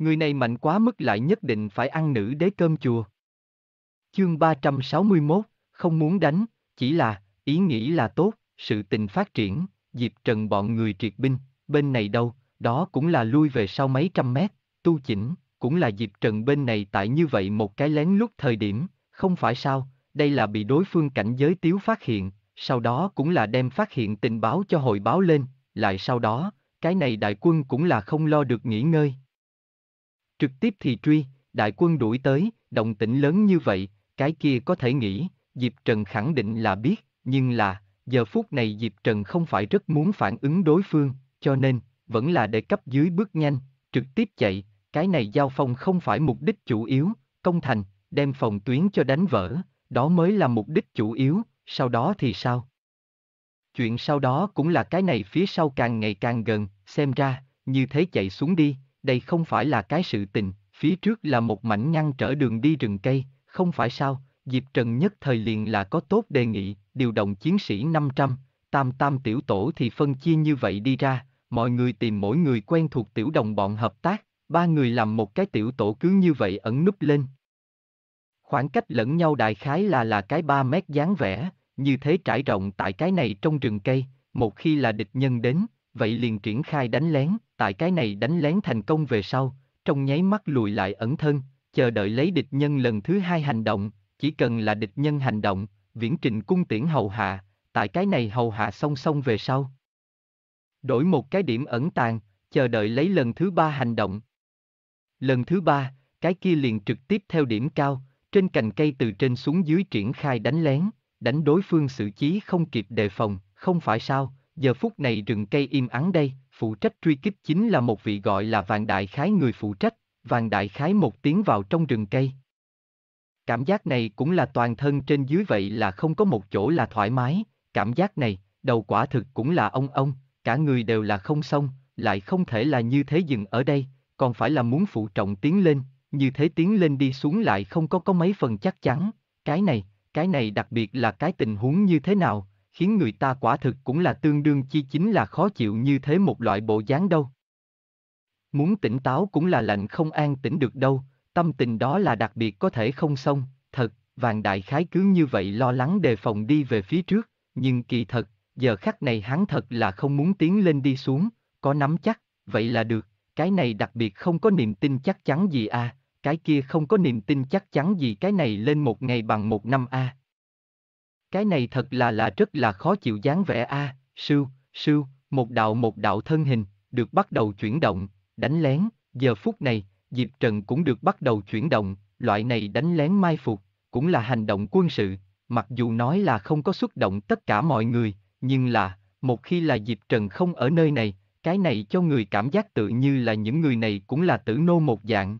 Người này mạnh quá mức lại nhất định phải ăn nữ đế cơm chùa. Chương 361, không muốn đánh, chỉ là, ý nghĩ là tốt, sự tình phát triển, dịp Trần bọn người triệt binh, bên này đâu, đó cũng là lui về sau mấy trăm mét, tu chỉnh, cũng là dịp Trần bên này tại như vậy một cái lén lút thời điểm, không phải sao, đây là bị đối phương cảnh giới tiếu phát hiện, sau đó cũng là đem phát hiện tình báo cho hội báo lên, lại sau đó, cái này đại quân cũng là không lo được nghỉ ngơi, Trực tiếp thì truy, đại quân đuổi tới, động tĩnh lớn như vậy, cái kia có thể nghĩ, Diệp Trần khẳng định là biết, nhưng là, giờ phút này Diệp Trần không phải rất muốn phản ứng đối phương, cho nên, vẫn là để cấp dưới bước nhanh, trực tiếp chạy, cái này giao phong không phải mục đích chủ yếu, công thành, đem phòng tuyến cho đánh vỡ, đó mới là mục đích chủ yếu, sau đó thì sao? Chuyện sau đó cũng là cái này phía sau càng ngày càng gần, xem ra, như thế chạy xuống đi, đây không phải là cái sự tình, phía trước là một mảnh ngăn trở đường đi rừng cây, không phải sao, Diệp Trần nhất thời liền là có tốt đề nghị, điều động chiến sĩ 500, tam tam tiểu tổ thì phân chia như vậy đi ra, mọi người tìm mỗi người quen thuộc tiểu đồng bọn hợp tác, ba người làm một cái tiểu tổ cứ như vậy ẩn núp lên. Khoảng cách lẫn nhau đại khái là là cái 3 mét dáng vẻ, như thế trải rộng tại cái này trong rừng cây, một khi là địch nhân đến, vậy liền triển khai đánh lén, tại cái này đánh lén thành công về sau, trong nháy mắt lùi lại ẩn thân, chờ đợi lấy địch nhân lần thứ hai hành động, chỉ cần là địch nhân hành động, viễn trình cung tiễn hầu hạ, tại cái này hầu hạ song song về sau. Đổi một cái điểm ẩn tàng, chờ đợi lấy lần thứ ba hành động. Lần thứ ba, cái kia liền trực tiếp theo điểm cao, trên cành cây từ trên xuống dưới triển khai đánh lén, đánh đối phương xử trí không kịp đề phòng, không phải sao, giờ phút này rừng cây im ắng đây, phụ trách truy kích chính là một vị gọi là Vàng Đại Khái người phụ trách, Vàng Đại Khái một tiếng vào trong rừng cây. Cảm giác này cũng là toàn thân trên dưới vậy là không có một chỗ là thoải mái, cảm giác này, đầu quả thực cũng là ông ông, cả người đều là không xong, lại không thể là như thế dừng ở đây, còn phải là muốn phụ trọng tiến lên, như thế tiến lên đi xuống lại không có có mấy phần chắc chắn, cái này, cái này đặc biệt là cái tình huống như thế nào, khiến người ta quả thực cũng là tương đương chi chính là khó chịu như thế một loại bộ dáng đâu. Muốn tỉnh táo cũng là lạnh không an tĩnh được đâu, tâm tình đó là đặc biệt có thể không xong, thật, vàng đại khái cứ như vậy lo lắng đề phòng đi về phía trước, nhưng kỳ thật, giờ khắc này hắn thật là không muốn tiến lên đi xuống, có nắm chắc, vậy là được, cái này đặc biệt không có niềm tin chắc chắn gì à, cái kia không có niềm tin chắc chắn gì cái này lên một ngày bằng một năm a à. Cái này thật là là rất là khó chịu dáng vẻ a, à, sư sưu, một đạo một đạo thân hình, được bắt đầu chuyển động, đánh lén, giờ phút này, Diệp Trần cũng được bắt đầu chuyển động, loại này đánh lén mai phục, cũng là hành động quân sự, mặc dù nói là không có xúc động tất cả mọi người, nhưng là, một khi là Diệp Trần không ở nơi này, cái này cho người cảm giác tự như là những người này cũng là tử nô một dạng.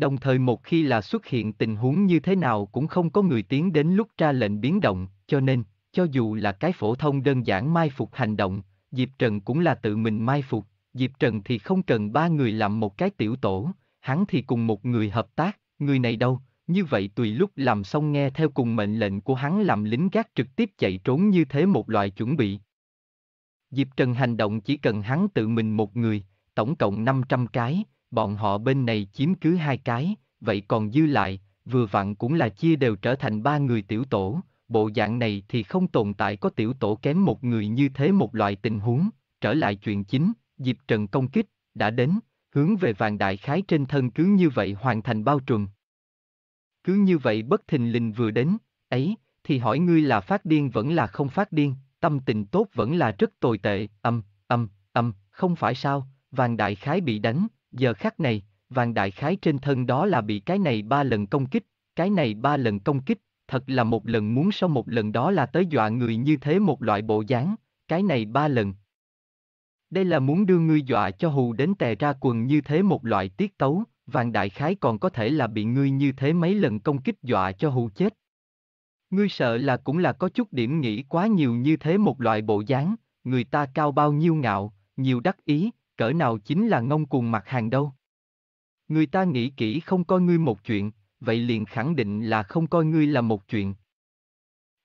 Đồng thời một khi là xuất hiện tình huống như thế nào cũng không có người tiến đến lúc ra lệnh biến động, cho nên, cho dù là cái phổ thông đơn giản mai phục hành động, Diệp Trần cũng là tự mình mai phục, Diệp Trần thì không cần ba người làm một cái tiểu tổ, hắn thì cùng một người hợp tác, người này đâu, như vậy tùy lúc làm xong nghe theo cùng mệnh lệnh của hắn làm lính gác trực tiếp chạy trốn như thế một loại chuẩn bị. Diệp Trần hành động chỉ cần hắn tự mình một người, tổng cộng 500 cái, bọn họ bên này chiếm cứ hai cái, vậy còn dư lại, vừa vặn cũng là chia đều trở thành ba người tiểu tổ, bộ dạng này thì không tồn tại có tiểu tổ kém một người như thế một loại tình huống, trở lại chuyện chính, dịp Trần công kích, đã đến, hướng về vàng đại khái trên thân cứ như vậy hoàn thành bao trùm. Cứ như vậy bất thình lình vừa đến, ấy, thì hỏi ngươi là phát điên vẫn là không phát điên, tâm tình tốt vẫn là rất tồi tệ, âm, âm, âm, không phải sao, vàng đại khái bị đánh, giờ khắc này, vàng đại khái trên thân đó là bị cái này ba lần công kích, cái này ba lần công kích, thật là một lần muốn sau một lần đó là tới dọa người như thế một loại bộ dáng, cái này ba lần. Đây là muốn đưa ngươi dọa cho hù đến tè ra quần như thế một loại tiết tấu, vàng đại khái còn có thể là bị ngươi như thế mấy lần công kích dọa cho hù chết. Ngươi sợ là cũng là có chút điểm nghĩ quá nhiều như thế một loại bộ dáng, người ta cao bao nhiêu ngạo, nhiều đắc ý, cỡ nào chính là ngông cuồng mặt hàng đâu. Người ta nghĩ kỹ không coi ngươi một chuyện, vậy liền khẳng định là không coi ngươi là một chuyện.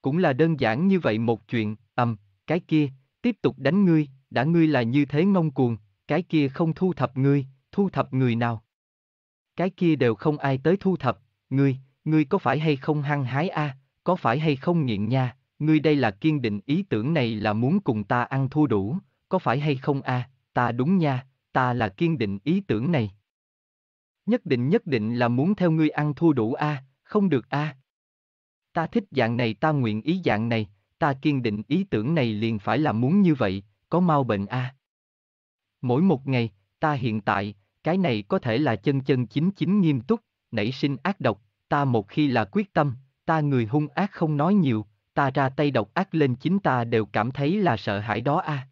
Cũng là đơn giản như vậy một chuyện, ầm, cái kia, tiếp tục đánh ngươi, đã ngươi là như thế ngông cuồng, cái kia không thu thập ngươi, thu thập người nào. Cái kia đều không ai tới thu thập, ngươi, ngươi có phải hay không hăng hái a, à, có phải hay không nghiện nha, ngươi đây là kiên định ý tưởng này là muốn cùng ta ăn thua đủ, có phải hay không a, à, ta đúng nha, ta là kiên định ý tưởng này. Nhất định nhất định là muốn theo ngươi ăn thua đủ a, à, không được a. À. Ta thích dạng này ta nguyện ý dạng này, ta kiên định ý tưởng này liền phải là muốn như vậy, có mau bệnh a. À. Mỗi một ngày, ta hiện tại, cái này có thể là chân chân chính chính nghiêm túc, nảy sinh ác độc, ta một khi là quyết tâm, ta người hung ác không nói nhiều, ta ra tay độc ác lên chính ta đều cảm thấy là sợ hãi đó a. À.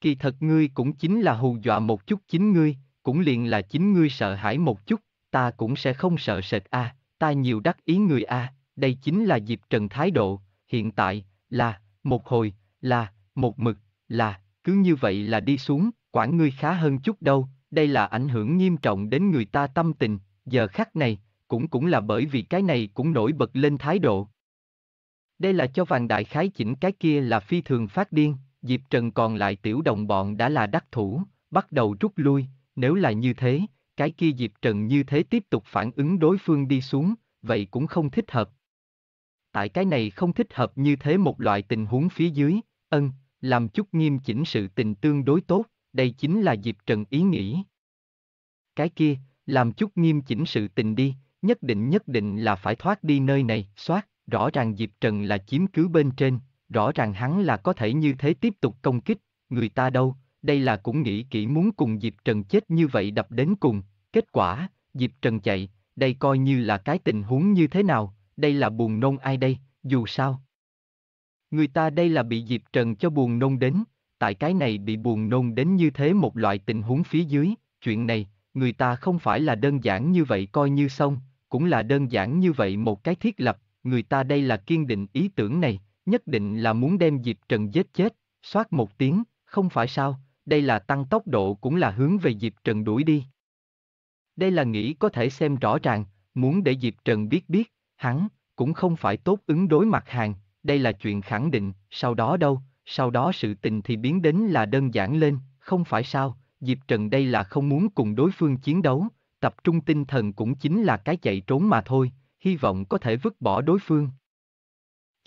Kỳ thật ngươi cũng chính là hù dọa một chút chính ngươi, cũng liền là chính ngươi sợ hãi một chút, ta cũng sẽ không sợ sệt a, à, ta nhiều đắc ý người a, à, đây chính là Diệp Trần thái độ, hiện tại, là, một hồi, là, một mực, là, cứ như vậy là đi xuống, quản ngươi khá hơn chút đâu, đây là ảnh hưởng nghiêm trọng đến người ta tâm tình, giờ khắc này, cũng cũng là bởi vì cái này cũng nổi bật lên thái độ. Đây là cho vàng đại khái chỉnh cái kia là phi thường phát điên, Diệp Trần còn lại tiểu đồng bọn đã là đắc thủ, bắt đầu rút lui, nếu là như thế, cái kia Diệp Trần như thế tiếp tục phản ứng đối phương đi xuống, vậy cũng không thích hợp. Tại cái này không thích hợp như thế một loại tình huống phía dưới, ân, làm chút nghiêm chỉnh sự tình tương đối tốt, đây chính là Diệp Trần ý nghĩ. Cái kia, làm chút nghiêm chỉnh sự tình đi, nhất định nhất định là phải thoát đi nơi này, soát, rõ ràng Diệp Trần là chiếm cứ bên trên, rõ ràng hắn là có thể như thế tiếp tục công kích, người ta đâu, đây là cũng nghĩ kỹ muốn cùng Diệp Trần chết như vậy đập đến cùng, kết quả, Diệp Trần chạy, đây coi như là cái tình huống như thế nào, đây là buồn nôn ai đây, dù sao. Người ta đây là bị Diệp Trần cho buồn nôn đến, tại cái này bị buồn nôn đến như thế một loại tình huống phía dưới, chuyện này, người ta không phải là đơn giản như vậy coi như xong, cũng là đơn giản như vậy một cái thiết lập, người ta đây là kiên định ý tưởng này, nhất định là muốn đem Diệp Trần giết chết, soát một tiếng, không phải sao, đây là tăng tốc độ cũng là hướng về Diệp Trần đuổi đi. Đây là nghĩ có thể xem rõ ràng, muốn để Diệp Trần biết biết, hắn, cũng không phải tốt ứng đối mặt hàng, đây là chuyện khẳng định, sau đó đâu, sau đó sự tình thì biến đến là đơn giản lên, không phải sao, Diệp Trần đây là không muốn cùng đối phương chiến đấu, tập trung tinh thần cũng chính là cái chạy trốn mà thôi, hy vọng có thể vứt bỏ đối phương.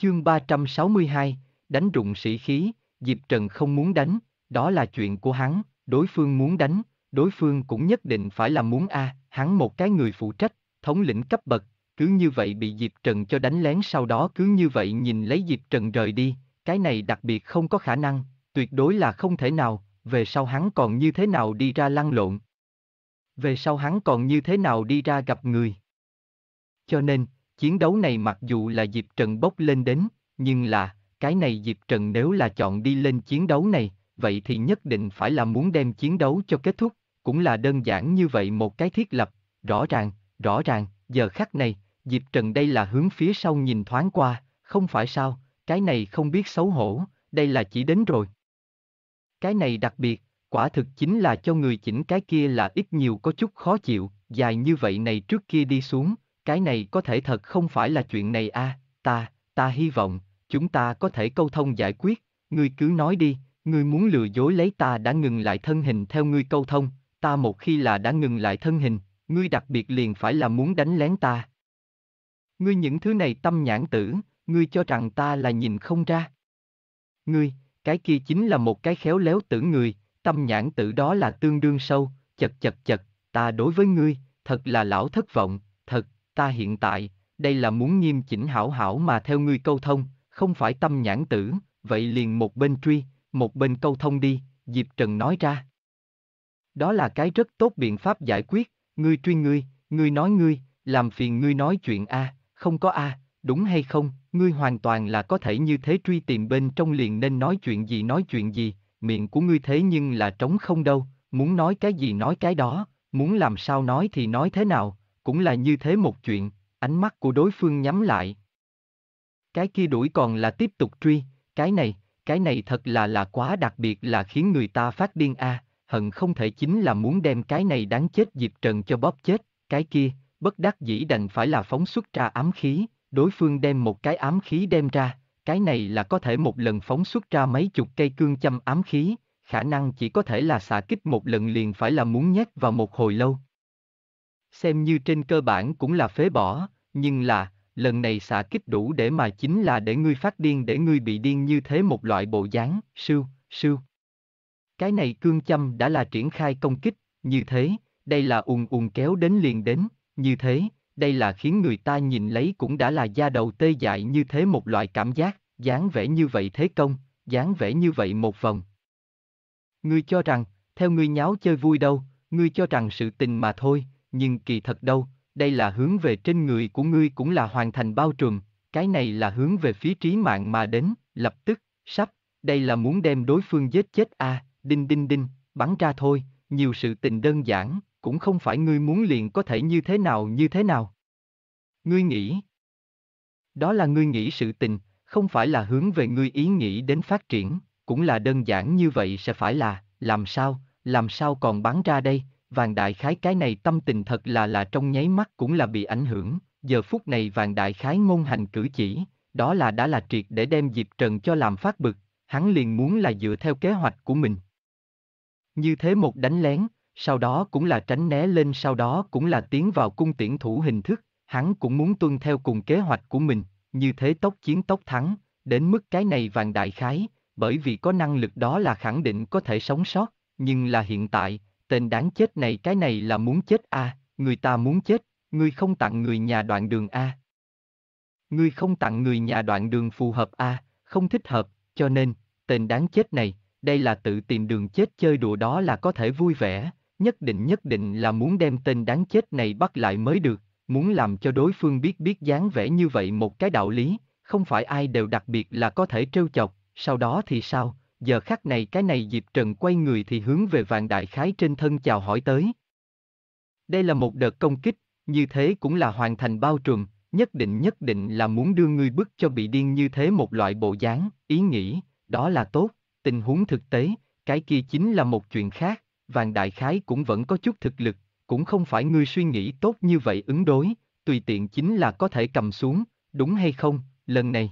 Chương 362, đánh rụng sĩ khí, Diệp Trần không muốn đánh, đó là chuyện của hắn, đối phương muốn đánh, đối phương cũng nhất định phải là muốn A, hắn một cái người phụ trách, thống lĩnh cấp bậc, cứ như vậy bị Diệp Trần cho đánh lén sau đó cứ như vậy nhìn lấy Diệp Trần rời đi, cái này đặc biệt không có khả năng, tuyệt đối là không thể nào, về sau hắn còn như thế nào đi ra lăn lộn. Về sau hắn còn như thế nào đi ra gặp người. Cho nên, Chiến đấu này mặc dù là dịp Trần bốc lên đến, nhưng là, cái này dịp Trần nếu là chọn đi lên chiến đấu này, vậy thì nhất định phải là muốn đem chiến đấu cho kết thúc, cũng là đơn giản như vậy một cái thiết lập, rõ ràng, rõ ràng, giờ khắc này, dịp Trần đây là hướng phía sau nhìn thoáng qua, không phải sao, cái này không biết xấu hổ, đây là chỉ đến rồi. Cái này đặc biệt, quả thực chính là cho người chỉnh cái kia là ít nhiều có chút khó chịu, dài như vậy này trước kia đi xuống, cái này có thể thật không phải là chuyện này a, à, ta, ta hy vọng, chúng ta có thể câu thông giải quyết, ngươi cứ nói đi, ngươi muốn lừa dối lấy ta đã ngừng lại thân hình theo ngươi câu thông, ta một khi là đã ngừng lại thân hình, ngươi đặc biệt liền phải là muốn đánh lén ta. Ngươi những thứ này tâm nhãn tử, ngươi cho rằng ta là nhìn không ra. Ngươi, cái kia chính là một cái khéo léo tử người, tâm nhãn tử đó là tương đương sâu, chật chật chật, ta đối với ngươi, thật là lão thất vọng, thật, ta hiện tại, đây là muốn nghiêm chỉnh hảo hảo mà theo ngươi câu thông, không phải tâm nhãn tử, vậy liền một bên truy, một bên câu thông đi, Diệp Trần nói ra. Đó là cái rất tốt biện pháp giải quyết, ngươi truy ngươi, ngươi nói ngươi, làm phiền ngươi nói chuyện A, không có A, đúng hay không, ngươi hoàn toàn là có thể như thế truy tìm bên trong liền nên nói chuyện gì nói chuyện gì, miệng của ngươi thế nhưng là trống không đâu, muốn nói cái gì nói cái đó, muốn làm sao nói thì nói thế nào, cũng là như thế một chuyện, ánh mắt của đối phương nhắm lại. Cái kia đuổi còn là tiếp tục truy, cái này, cái này thật là là quá đặc biệt là khiến người ta phát điên a, à, hận không thể chính là muốn đem cái này đáng chết Diệp Trần cho bóp chết, cái kia, bất đắc dĩ đành phải là phóng xuất ra ám khí, đối phương đem một cái ám khí đem ra, cái này là có thể một lần phóng xuất ra mấy chục cây cương châm ám khí, khả năng chỉ có thể là xạ kích một lần liền phải là muốn nhét vào một hồi lâu xem như trên cơ bản cũng là phế bỏ, nhưng là, lần này xạ kích đủ để mà chính là để ngươi phát điên để ngươi bị điên như thế một loại bộ dáng, sưu, sưu. Cái này cương châm đã là triển khai công kích, như thế, đây là ùn ùn kéo đến liền đến, như thế, đây là khiến người ta nhìn lấy cũng đã là da đầu tê dại như thế một loại cảm giác, dáng vẻ như vậy thế công, dáng vẻ như vậy một vòng. Ngươi cho rằng, theo ngươi nháo chơi vui đâu, ngươi cho rằng sự tình mà thôi, nhưng kỳ thật đâu, đây là hướng về trên người của ngươi cũng là hoàn thành bao trùm, cái này là hướng về phía trí mạng mà đến, lập tức, sắp, đây là muốn đem đối phương giết chết a, à, đinh đinh đinh, bắn ra thôi, nhiều sự tình đơn giản, cũng không phải ngươi muốn liền có thể như thế nào như thế nào. Ngươi nghĩ. Đó là ngươi nghĩ sự tình, không phải là hướng về ngươi ý nghĩ đến phát triển, cũng là đơn giản như vậy sẽ phải là, làm sao, làm sao còn bắn ra đây, Vàng Đại Khái cái này tâm tình thật là là trong nháy mắt cũng là bị ảnh hưởng, giờ phút này Vàng Đại Khái ngôn hành cử chỉ, đó là đã là triệt để đem dịp Trần cho làm phát bực, hắn liền muốn là dựa theo kế hoạch của mình. Như thế một đánh lén, sau đó cũng là tránh né lên sau đó cũng là tiến vào cung tiễn thủ hình thức, hắn cũng muốn tuân theo cùng kế hoạch của mình, như thế tốc chiến tốc thắng, đến mức cái này Vàng Đại Khái, bởi vì có năng lực đó là khẳng định có thể sống sót, nhưng là hiện tại, tên đáng chết này cái này là muốn chết a, à, người ta muốn chết, ngươi không tặng người nhà đoạn đường a. À. Ngươi không tặng người nhà đoạn đường phù hợp a, à, không thích hợp, cho nên, tên đáng chết này, đây là tự tìm đường chết chơi đùa đó là có thể vui vẻ, nhất định nhất định là muốn đem tên đáng chết này bắt lại mới được, muốn làm cho đối phương biết biết dáng vẻ như vậy một cái đạo lý, không phải ai đều đặc biệt là có thể trêu chọc, sau đó thì sao, giờ khắc này cái này Diệp Trần quay người thì hướng về vạn đại khái trên thân chào hỏi tới. Đây là một đợt công kích, như thế cũng là hoàn thành bao trùm, nhất định nhất định là muốn đưa ngươi bức cho bị điên như thế một loại bộ dáng, ý nghĩ, đó là tốt, tình huống thực tế, cái kia chính là một chuyện khác, vàng đại khái cũng vẫn có chút thực lực, cũng không phải ngươi suy nghĩ tốt như vậy ứng đối, tùy tiện chính là có thể cầm xuống, đúng hay không, lần này.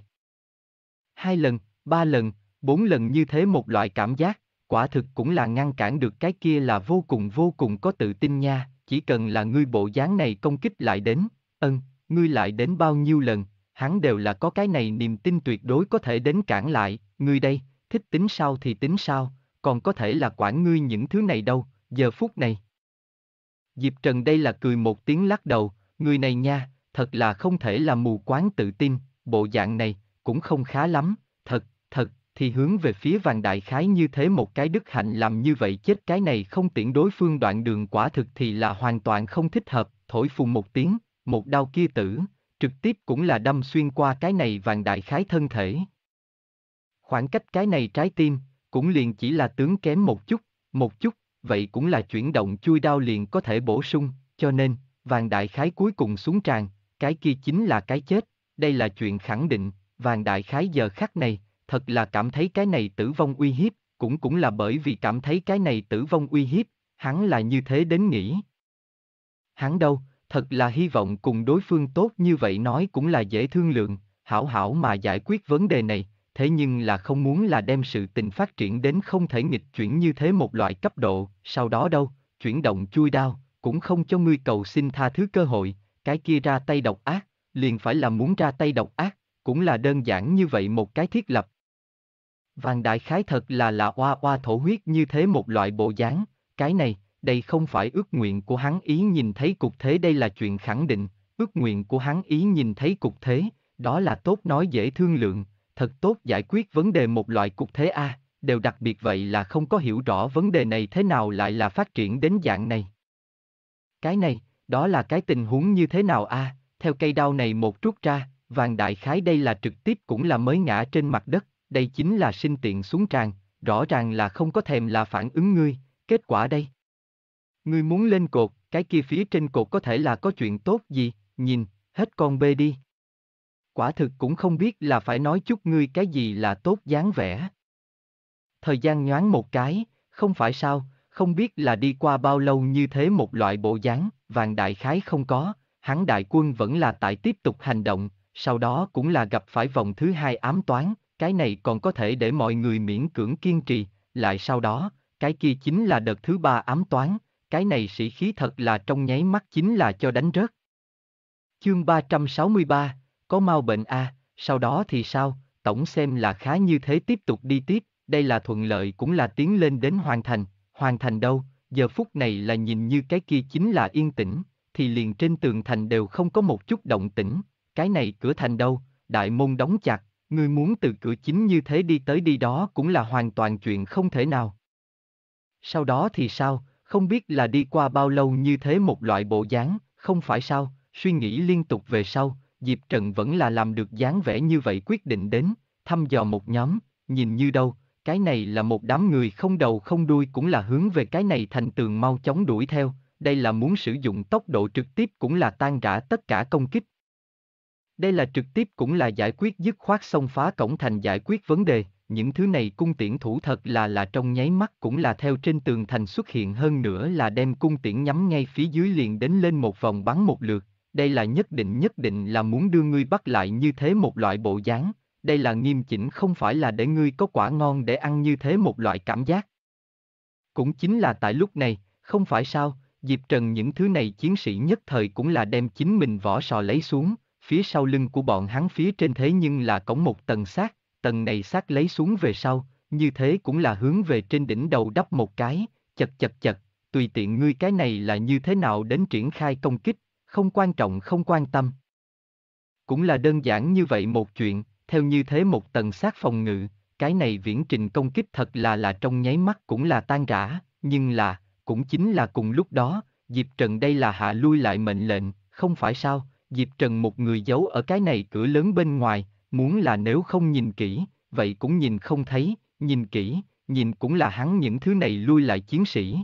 Hai lần, ba lần, bốn lần như thế một loại cảm giác, quả thực cũng là ngăn cản được cái kia là vô cùng vô cùng có tự tin nha, chỉ cần là ngươi bộ dáng này công kích lại đến, ân, ngươi lại đến bao nhiêu lần, hắn đều là có cái này niềm tin tuyệt đối có thể đến cản lại, ngươi đây, thích tính sao thì tính sao, còn có thể là quản ngươi những thứ này đâu, giờ phút này. Diệp Trần đây là cười một tiếng lắc đầu, người này nha, thật là không thể là mù quáng tự tin, bộ dạng này, cũng không khá lắm, thật, thật, thì hướng về phía vàng đại khái như thế một cái đức hạnh làm như vậy chết cái này không tiện đối phương đoạn đường quả thực thì là hoàn toàn không thích hợp, thổi phùng một tiếng, một đau kia tử, trực tiếp cũng là đâm xuyên qua cái này vàng đại khái thân thể. Khoảng cách cái này trái tim, cũng liền chỉ là tướng kém một chút, một chút, vậy cũng là chuyển động chui đau liền có thể bổ sung, cho nên, vàng đại khái cuối cùng xuống tràn, cái kia chính là cái chết, đây là chuyện khẳng định, vàng đại khái giờ khắc này, thật là cảm thấy cái này tử vong uy hiếp, cũng cũng là bởi vì cảm thấy cái này tử vong uy hiếp, hắn là như thế đến nghĩ. Hắn đâu, thật là hy vọng cùng đối phương tốt như vậy nói cũng là dễ thương lượng, hảo hảo mà giải quyết vấn đề này, thế nhưng là không muốn là đem sự tình phát triển đến không thể nghịch chuyển như thế một loại cấp độ, sau đó đâu, chuyển động chui đao, cũng không cho ngươi cầu xin tha thứ cơ hội, cái kia ra tay độc ác, liền phải là muốn ra tay độc ác, cũng là đơn giản như vậy một cái thiết lập, Vàng đại khái thật là là oa oa thổ huyết như thế một loại bộ dáng, cái này, đây không phải ước nguyện của hắn ý nhìn thấy cục thế đây là chuyện khẳng định, ước nguyện của hắn ý nhìn thấy cục thế, đó là tốt nói dễ thương lượng, thật tốt giải quyết vấn đề một loại cục thế A, đều đặc biệt vậy là không có hiểu rõ vấn đề này thế nào lại là phát triển đến dạng này. Cái này, đó là cái tình huống như thế nào A, theo cây đao này một chút ra, vàng đại khái đây là trực tiếp cũng là mới ngã trên mặt đất, đây chính là sinh tiện xuống tràn, rõ ràng là không có thèm là phản ứng ngươi, kết quả đây. Ngươi muốn lên cột, cái kia phía trên cột có thể là có chuyện tốt gì, nhìn, hết con bê đi. Quả thực cũng không biết là phải nói chút ngươi cái gì là tốt dáng vẻ. Thời gian nhoáng một cái, không phải sao, không biết là đi qua bao lâu như thế một loại bộ dáng, vàng đại khái không có, hắn đại quân vẫn là tại tiếp tục hành động, sau đó cũng là gặp phải vòng thứ hai ám toán, cái này còn có thể để mọi người miễn cưỡng kiên trì, lại sau đó, cái kia chính là đợt thứ ba ám toán, cái này sĩ khí thật là trong nháy mắt chính là cho đánh rớt. Chương 363, có mau bệnh A, à? sau đó thì sao, tổng xem là khá như thế tiếp tục đi tiếp, đây là thuận lợi cũng là tiến lên đến hoàn thành, hoàn thành đâu, giờ phút này là nhìn như cái kia chính là yên tĩnh, thì liền trên tường thành đều không có một chút động tĩnh, cái này cửa thành đâu, đại môn đóng chặt, Ngươi muốn từ cửa chính như thế đi tới đi đó cũng là hoàn toàn chuyện không thể nào. Sau đó thì sao, không biết là đi qua bao lâu như thế một loại bộ dáng, không phải sao, suy nghĩ liên tục về sau, Diệp Trần vẫn là làm được dáng vẻ như vậy quyết định đến, thăm dò một nhóm, nhìn như đâu, cái này là một đám người không đầu không đuôi cũng là hướng về cái này thành tường mau chóng đuổi theo, đây là muốn sử dụng tốc độ trực tiếp cũng là tan rã tất cả công kích, đây là trực tiếp cũng là giải quyết dứt khoát xông phá cổng thành giải quyết vấn đề, những thứ này cung tiễn thủ thật là là trong nháy mắt cũng là theo trên tường thành xuất hiện hơn nữa là đem cung tiễn nhắm ngay phía dưới liền đến lên một vòng bắn một lượt, đây là nhất định nhất định là muốn đưa ngươi bắt lại như thế một loại bộ dáng, đây là nghiêm chỉnh không phải là để ngươi có quả ngon để ăn như thế một loại cảm giác. Cũng chính là tại lúc này, không phải sao, Diệp Trần những thứ này chiến sĩ nhất thời cũng là đem chính mình vỏ sò lấy xuống, phía sau lưng của bọn hắn phía trên thế nhưng là cổng một tầng xác, tầng này xác lấy xuống về sau, như thế cũng là hướng về trên đỉnh đầu đắp một cái, chật chật chật, tùy tiện ngươi cái này là như thế nào đến triển khai công kích, không quan trọng không quan tâm. Cũng là đơn giản như vậy một chuyện, theo như thế một tầng sát phòng ngự, cái này viễn trình công kích thật là là trong nháy mắt cũng là tan rã, nhưng là, cũng chính là cùng lúc đó, Diệp Trần đây là hạ lui lại mệnh lệnh, không phải sao, Diệp Trần một người giấu ở cái này cửa lớn bên ngoài, muốn là nếu không nhìn kỹ, vậy cũng nhìn không thấy, nhìn kỹ, nhìn cũng là hắn những thứ này lui lại chiến sĩ.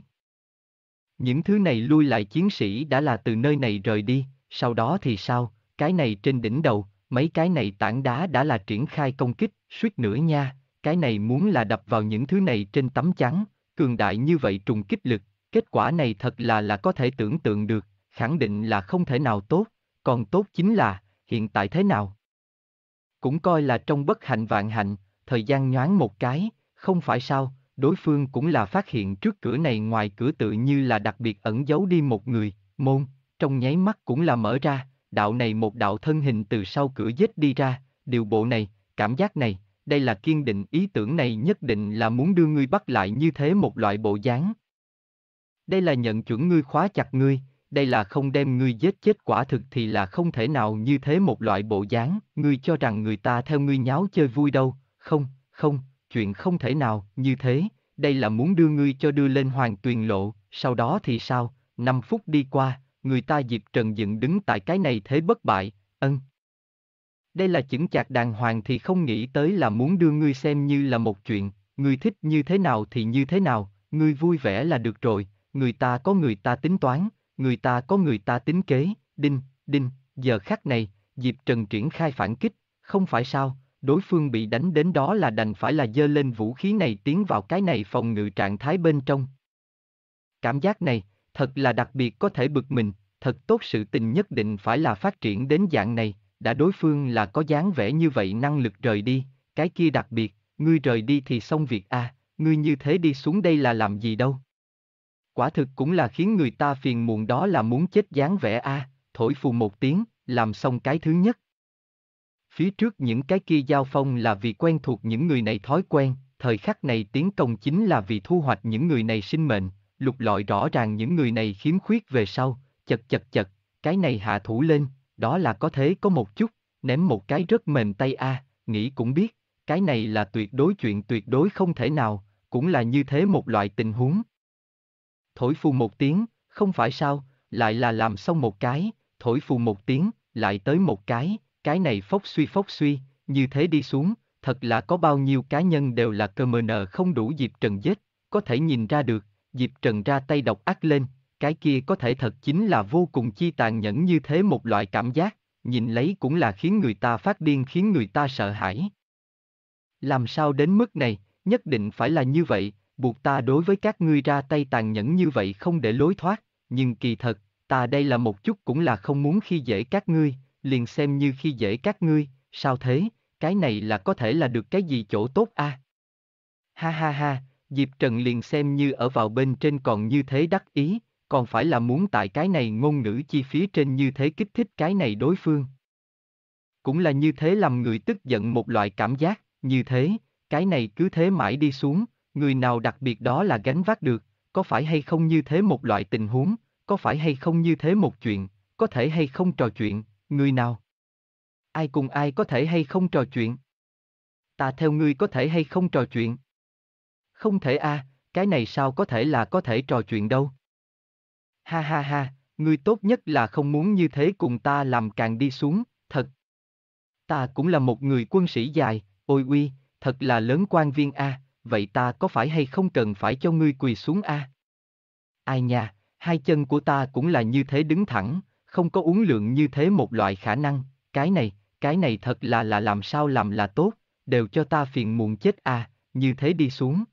Những thứ này lui lại chiến sĩ đã là từ nơi này rời đi, sau đó thì sao, cái này trên đỉnh đầu, mấy cái này tảng đá đã là triển khai công kích, suýt nữa nha, cái này muốn là đập vào những thứ này trên tấm trắng cường đại như vậy trùng kích lực, kết quả này thật là là có thể tưởng tượng được, khẳng định là không thể nào tốt còn tốt chính là, hiện tại thế nào? Cũng coi là trong bất hạnh vạn hạnh, thời gian nhoáng một cái, không phải sao, đối phương cũng là phát hiện trước cửa này ngoài cửa tự như là đặc biệt ẩn giấu đi một người, môn, trong nháy mắt cũng là mở ra, đạo này một đạo thân hình từ sau cửa dết đi ra, điều bộ này, cảm giác này, đây là kiên định ý tưởng này nhất định là muốn đưa ngươi bắt lại như thế một loại bộ dáng. Đây là nhận chuẩn ngươi khóa chặt ngươi, đây là không đem ngươi giết chết quả thực thì là không thể nào như thế một loại bộ dáng, ngươi cho rằng người ta theo ngươi nháo chơi vui đâu, không, không, chuyện không thể nào, như thế, đây là muốn đưa ngươi cho đưa lên hoàng tuyền lộ, sau đó thì sao, 5 phút đi qua, người ta Diệp Trần dựng đứng tại cái này thế bất bại, ân. Đây là chững chạc đàng hoàng thì không nghĩ tới là muốn đưa ngươi xem như là một chuyện, ngươi thích như thế nào thì như thế nào, ngươi vui vẻ là được rồi, người ta có người ta tính toán, người ta có người ta tính kế, đinh, đinh, giờ khắc này, dịp Trần triển khai phản kích, không phải sao, đối phương bị đánh đến đó là đành phải là dơ lên vũ khí này tiến vào cái này phòng ngự trạng thái bên trong. Cảm giác này, thật là đặc biệt có thể bực mình, thật tốt sự tình nhất định phải là phát triển đến dạng này, đã đối phương là có dáng vẻ như vậy năng lực rời đi, cái kia đặc biệt, ngươi rời đi thì xong việc a, à, ngươi như thế đi xuống đây là làm gì đâu. Quả thực cũng là khiến người ta phiền muộn đó là muốn chết dáng vẻ a, à, thổi phù một tiếng, làm xong cái thứ nhất. Phía trước những cái kia giao phong là vì quen thuộc những người này thói quen, thời khắc này tiến công chính là vì thu hoạch những người này sinh mệnh, lục lọi rõ ràng những người này khiếm khuyết về sau, chật chật chật, cái này hạ thủ lên, đó là có thế có một chút, ném một cái rất mềm tay a, à, nghĩ cũng biết, cái này là tuyệt đối chuyện tuyệt đối không thể nào, cũng là như thế một loại tình huống thổi phù một tiếng, không phải sao, lại là làm xong một cái, thổi phù một tiếng, lại tới một cái, cái này phốc suy phốc suy, như thế đi xuống, thật là có bao nhiêu cá nhân đều là cơ mờ nờ không đủ dịp Trần giết, có thể nhìn ra được, dịp Trần ra tay độc ác lên, cái kia có thể thật chính là vô cùng chi tàn nhẫn như thế một loại cảm giác, nhìn lấy cũng là khiến người ta phát điên khiến người ta sợ hãi. Làm sao đến mức này, nhất định phải là như vậy, buộc ta đối với các ngươi ra tay tàn nhẫn như vậy không để lối thoát, nhưng kỳ thật, ta đây là một chút cũng là không muốn khi dễ các ngươi, liền xem như khi dễ các ngươi, sao thế, cái này là có thể là được cái gì chỗ tốt a? À? Ha ha ha, Diệp Trần liền xem như ở vào bên trên còn như thế đắc ý, còn phải là muốn tại cái này ngôn ngữ chi phía trên như thế kích thích cái này đối phương. Cũng là như thế làm người tức giận một loại cảm giác, như thế, cái này cứ thế mãi đi xuống, người nào đặc biệt đó là gánh vác được, có phải hay không như thế một loại tình huống, có phải hay không như thế một chuyện, có thể hay không trò chuyện, người nào? Ai cùng ai có thể hay không trò chuyện? Ta theo ngươi có thể hay không trò chuyện? Không thể a, à, cái này sao có thể là có thể trò chuyện đâu? Ha ha ha, ngươi tốt nhất là không muốn như thế cùng ta làm càng đi xuống, thật. Ta cũng là một người quân sĩ dài, ôi uy, thật là lớn quan viên a. À vậy ta có phải hay không cần phải cho ngươi quỳ xuống a? À? Ai nha, hai chân của ta cũng là như thế đứng thẳng, không có uống lượng như thế một loại khả năng, cái này, cái này thật là là làm sao làm là tốt, đều cho ta phiền muộn chết a, à, như thế đi xuống.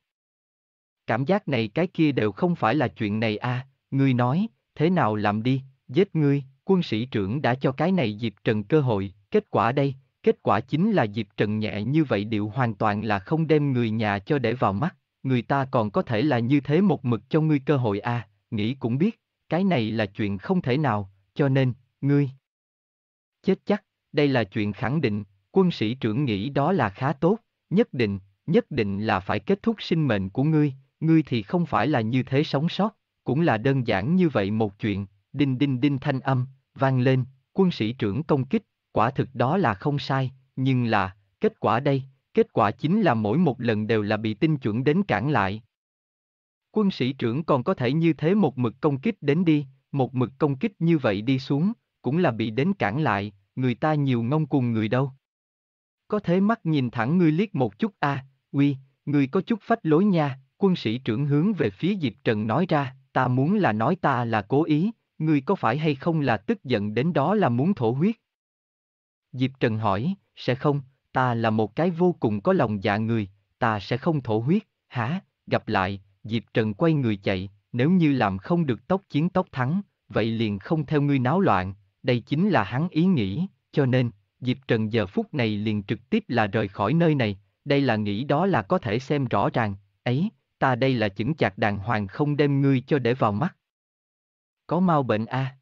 Cảm giác này cái kia đều không phải là chuyện này a, à, ngươi nói, thế nào làm đi, giết ngươi, quân sĩ trưởng đã cho cái này dịp trần cơ hội, kết quả đây, Kết quả chính là dịp Trần nhẹ như vậy điệu hoàn toàn là không đem người nhà cho để vào mắt, người ta còn có thể là như thế một mực cho ngươi cơ hội à, nghĩ cũng biết, cái này là chuyện không thể nào, cho nên, ngươi chết chắc, đây là chuyện khẳng định, quân sĩ trưởng nghĩ đó là khá tốt, nhất định, nhất định là phải kết thúc sinh mệnh của ngươi, ngươi thì không phải là như thế sống sót, cũng là đơn giản như vậy một chuyện, đinh đinh đinh thanh âm, vang lên, quân sĩ trưởng công kích, quả thực đó là không sai, nhưng là, kết quả đây, kết quả chính là mỗi một lần đều là bị tinh chuẩn đến cản lại. Quân sĩ trưởng còn có thể như thế một mực công kích đến đi, một mực công kích như vậy đi xuống, cũng là bị đến cản lại, người ta nhiều ngông cùng người đâu. Có thế mắt nhìn thẳng ngươi liếc một chút a, à, uy, ngươi có chút phách lối nha, quân sĩ trưởng hướng về phía Diệp Trần nói ra, ta muốn là nói ta là cố ý, ngươi có phải hay không là tức giận đến đó là muốn thổ huyết. Diệp Trần hỏi, sẽ không, ta là một cái vô cùng có lòng dạ người, ta sẽ không thổ huyết, hả, gặp lại, Diệp Trần quay người chạy, nếu như làm không được tốc chiến tốc thắng, vậy liền không theo ngươi náo loạn, đây chính là hắn ý nghĩ, cho nên, Diệp Trần giờ phút này liền trực tiếp là rời khỏi nơi này, đây là nghĩ đó là có thể xem rõ ràng, ấy, ta đây là chững chạc đàng hoàng không đem ngươi cho để vào mắt. Có mau bệnh a. À?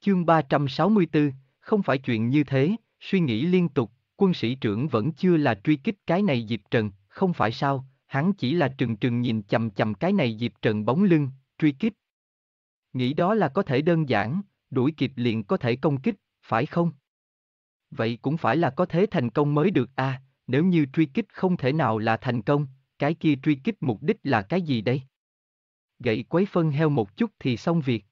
Chương 364, không phải chuyện như thế, suy nghĩ liên tục, quân sĩ trưởng vẫn chưa là truy kích cái này dịp Trần, không phải sao, hắn chỉ là trừng trừng nhìn chầm chầm cái này dịp Trần bóng lưng, truy kích. Nghĩ đó là có thể đơn giản, đuổi kịp liền có thể công kích, phải không? Vậy cũng phải là có thế thành công mới được à, nếu như truy kích không thể nào là thành công, cái kia truy kích mục đích là cái gì đây? Gậy quấy phân heo một chút thì xong việc.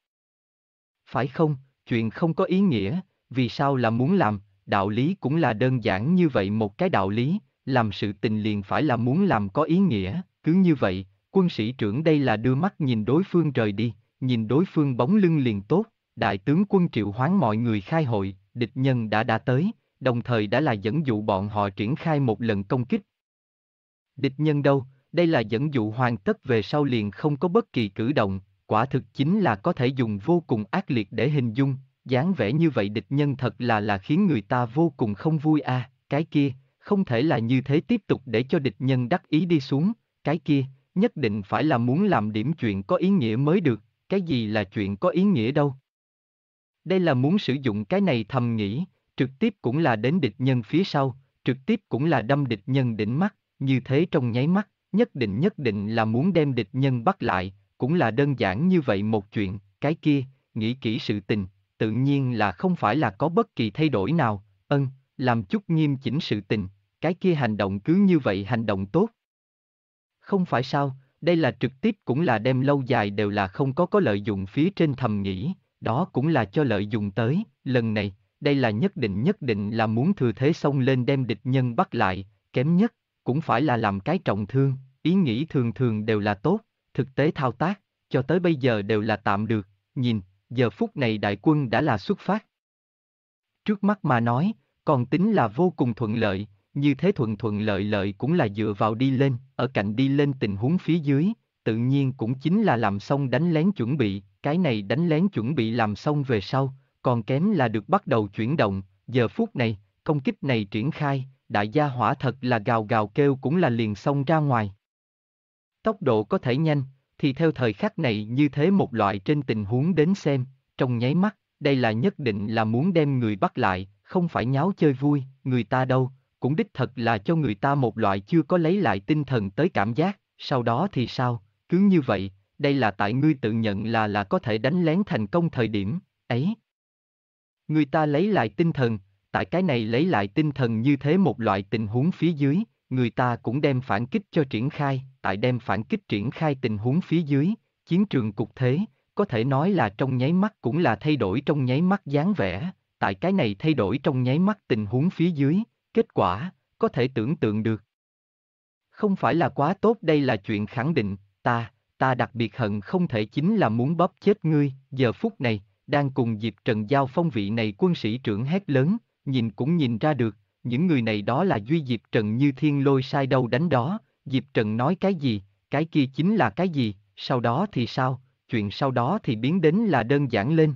Phải không, chuyện không có ý nghĩa, vì sao là muốn làm, đạo lý cũng là đơn giản như vậy một cái đạo lý, làm sự tình liền phải là muốn làm có ý nghĩa, cứ như vậy, quân sĩ trưởng đây là đưa mắt nhìn đối phương rời đi, nhìn đối phương bóng lưng liền tốt, đại tướng quân triệu hoán mọi người khai hội, địch nhân đã đã tới, đồng thời đã là dẫn dụ bọn họ triển khai một lần công kích. Địch nhân đâu, đây là dẫn dụ hoàn tất về sau liền không có bất kỳ cử động, quả thực chính là có thể dùng vô cùng ác liệt để hình dung, dáng vẻ như vậy địch nhân thật là là khiến người ta vô cùng không vui à, cái kia, không thể là như thế tiếp tục để cho địch nhân đắc ý đi xuống, cái kia, nhất định phải là muốn làm điểm chuyện có ý nghĩa mới được, cái gì là chuyện có ý nghĩa đâu. Đây là muốn sử dụng cái này thầm nghĩ, trực tiếp cũng là đến địch nhân phía sau, trực tiếp cũng là đâm địch nhân đỉnh mắt, như thế trong nháy mắt, nhất định nhất định là muốn đem địch nhân bắt lại, cũng là đơn giản như vậy một chuyện, cái kia, nghĩ kỹ sự tình, tự nhiên là không phải là có bất kỳ thay đổi nào, ân, làm chút nghiêm chỉnh sự tình, cái kia hành động cứ như vậy hành động tốt. Không phải sao, đây là trực tiếp cũng là đem lâu dài đều là không có có lợi dụng phía trên thầm nghĩ, đó cũng là cho lợi dụng tới, lần này, đây là nhất định nhất định là muốn thừa thế xông lên đem địch nhân bắt lại, kém nhất, cũng phải là làm cái trọng thương, ý nghĩ thường thường đều là tốt, thực tế thao tác, cho tới bây giờ đều là tạm được, nhìn, giờ phút này đại quân đã là xuất phát. Trước mắt mà nói, còn tính là vô cùng thuận lợi, như thế thuận thuận lợi lợi cũng là dựa vào đi lên, ở cạnh đi lên tình huống phía dưới, tự nhiên cũng chính là làm xong đánh lén chuẩn bị, cái này đánh lén chuẩn bị làm xong về sau, còn kém là được bắt đầu chuyển động, giờ phút này, công kích này triển khai, đại gia hỏa thật là gào gào kêu cũng là liền xông ra ngoài. Tốc độ có thể nhanh, thì theo thời khắc này như thế một loại trên tình huống đến xem, trong nháy mắt, đây là nhất định là muốn đem người bắt lại, không phải nháo chơi vui, người ta đâu, cũng đích thật là cho người ta một loại chưa có lấy lại tinh thần tới cảm giác, sau đó thì sao, cứ như vậy, đây là tại ngươi tự nhận là là có thể đánh lén thành công thời điểm, ấy. Người ta lấy lại tinh thần, tại cái này lấy lại tinh thần như thế một loại tình huống phía dưới, người ta cũng đem phản kích cho triển khai, tại đem phản kích triển khai tình huống phía dưới, chiến trường cục thế, có thể nói là trong nháy mắt cũng là thay đổi trong nháy mắt dáng vẻ, tại cái này thay đổi trong nháy mắt tình huống phía dưới, kết quả, có thể tưởng tượng được. Không phải là quá tốt đây là chuyện khẳng định, ta, ta đặc biệt hận không thể chính là muốn bóp chết ngươi, giờ phút này, đang cùng Diệp Trần Giao phong vị này quân sĩ trưởng hét lớn, nhìn cũng nhìn ra được, những người này đó là duy Diệp Trần như thiên lôi sai đâu đánh đó, Diệp Trần nói cái gì, cái kia chính là cái gì, sau đó thì sao, chuyện sau đó thì biến đến là đơn giản lên.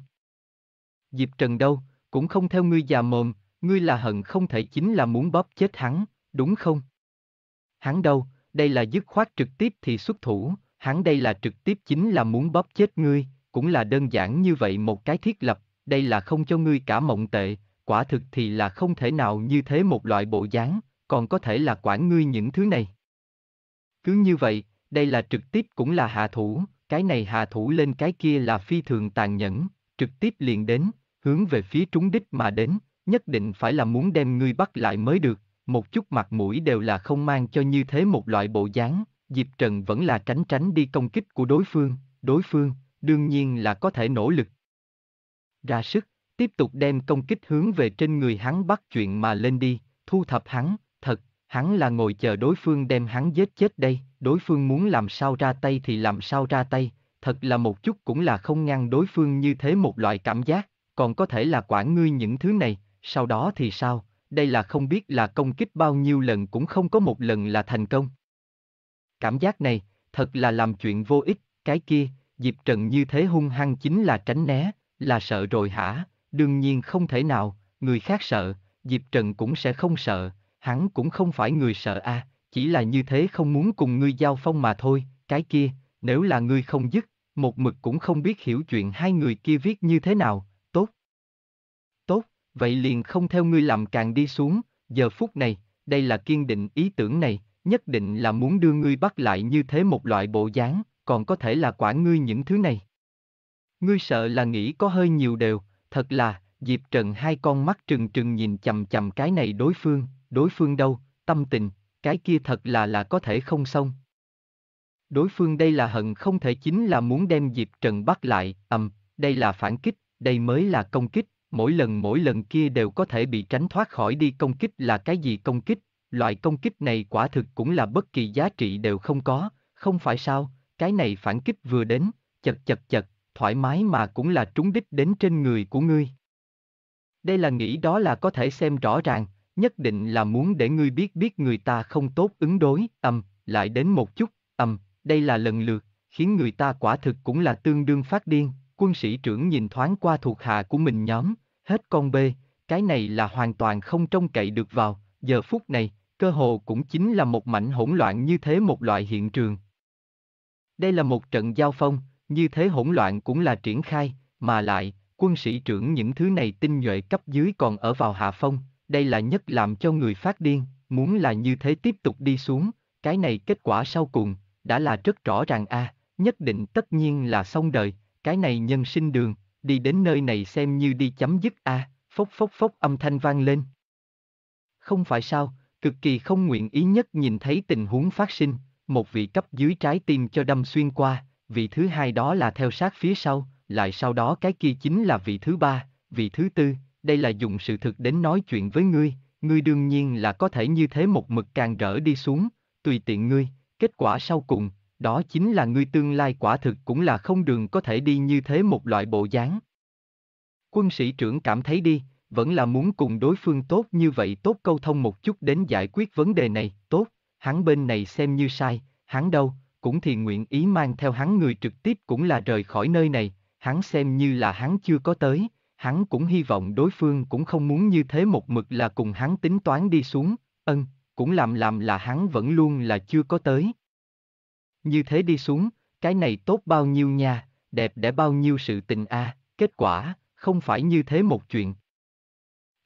Diệp Trần đâu, cũng không theo ngươi già mồm, ngươi là hận không thể chính là muốn bóp chết hắn, đúng không? Hắn đâu, đây là dứt khoát trực tiếp thì xuất thủ, hắn đây là trực tiếp chính là muốn bóp chết ngươi, cũng là đơn giản như vậy một cái thiết lập, đây là không cho ngươi cả mộng tệ, quả thực thì là không thể nào như thế một loại bộ dáng, còn có thể là quản ngươi những thứ này. Cứ như vậy, đây là trực tiếp cũng là hạ thủ, cái này hạ thủ lên cái kia là phi thường tàn nhẫn, trực tiếp liền đến, hướng về phía trúng đích mà đến, nhất định phải là muốn đem ngươi bắt lại mới được, một chút mặt mũi đều là không mang cho như thế một loại bộ dáng, Diệp Trần vẫn là tránh tránh đi công kích của đối phương, đối phương, đương nhiên là có thể nỗ lực. Ra sức, tiếp tục đem công kích hướng về trên người hắn bắt chuyện mà lên đi, thu thập hắn, thật, hắn là ngồi chờ đối phương đem hắn giết chết đây, đối phương muốn làm sao ra tay thì làm sao ra tay, thật là một chút cũng là không ngăn đối phương như thế một loại cảm giác, còn có thể là quản ngươi những thứ này, sau đó thì sao, đây là không biết là công kích bao nhiêu lần cũng không có một lần là thành công. Cảm giác này, thật là làm chuyện vô ích, cái kia, dịp Trần như thế hung hăng chính là tránh né, là sợ rồi hả, đương nhiên không thể nào, người khác sợ, dịp Trần cũng sẽ không sợ, hắn cũng không phải người sợ a, à, chỉ là như thế không muốn cùng ngươi giao phong mà thôi, cái kia, nếu là ngươi không dứt, một mực cũng không biết hiểu chuyện hai người kia viết như thế nào, tốt. Tốt, vậy liền không theo ngươi làm càng đi xuống, giờ phút này, đây là kiên định ý tưởng này, nhất định là muốn đưa ngươi bắt lại như thế một loại bộ dáng, còn có thể là quản ngươi những thứ này. Ngươi sợ là nghĩ có hơi nhiều đều, thật là, Diệp Trần hai con mắt trừng trừng nhìn chầm chầm cái này đối phương, đối phương đâu, tâm tình, cái kia thật là là có thể không xong. Đối phương đây là hận không thể chính là muốn đem Diệp Trần bắt lại, ầm, đây là phản kích, đây mới là công kích, mỗi lần mỗi lần kia đều có thể bị tránh thoát khỏi đi công kích là cái gì công kích, loại công kích này quả thực cũng là bất kỳ giá trị đều không có, không phải sao, cái này phản kích vừa đến, chật chật chật, thoải mái mà cũng là trúng đích đến trên người của ngươi. Đây là nghĩ đó là có thể xem rõ ràng, nhất định là muốn để ngươi biết biết người ta không tốt ứng đối, âm, lại đến một chút, âm, đây là lần lượt, khiến người ta quả thực cũng là tương đương phát điên, quân sĩ trưởng nhìn thoáng qua thuộc hạ của mình nhóm, hết con bê, cái này là hoàn toàn không trông cậy được vào, giờ phút này, cơ hồ cũng chính là một mảnh hỗn loạn như thế một loại hiện trường. Đây là một trận giao phong, như thế hỗn loạn cũng là triển khai, mà lại, quân sĩ trưởng những thứ này tinh nhuệ cấp dưới còn ở vào hạ phong, đây là nhất làm cho người phát điên, muốn là như thế tiếp tục đi xuống, cái này kết quả sau cùng, đã là rất rõ ràng a à, nhất định tất nhiên là xong đời, cái này nhân sinh đường, đi đến nơi này xem như đi chấm dứt a à, phốc phốc phốc âm thanh vang lên. Không phải sao, cực kỳ không nguyện ý nhất nhìn thấy tình huống phát sinh, một vị cấp dưới trái tim cho đâm xuyên qua, vị thứ hai đó là theo sát phía sau, lại sau đó cái kia chính là vị thứ ba, vị thứ tư, đây là dùng sự thực đến nói chuyện với ngươi, ngươi đương nhiên là có thể như thế một mực càng rỡ đi xuống, tùy tiện ngươi, kết quả sau cùng, đó chính là ngươi tương lai quả thực cũng là không đường có thể đi như thế một loại bộ dáng. Quân sĩ trưởng cảm thấy đi, vẫn là muốn cùng đối phương tốt như vậy tốt câu thông một chút đến giải quyết vấn đề này, tốt, hắn bên này xem như sai, hắn đâu, cũng thì nguyện ý mang theo hắn người trực tiếp cũng là rời khỏi nơi này, hắn xem như là hắn chưa có tới, hắn cũng hy vọng đối phương cũng không muốn như thế một mực là cùng hắn tính toán đi xuống, ân, cũng làm làm là hắn vẫn luôn là chưa có tới. Như thế đi xuống, cái này tốt bao nhiêu nha, đẹp để bao nhiêu sự tình a, à, kết quả, không phải như thế một chuyện.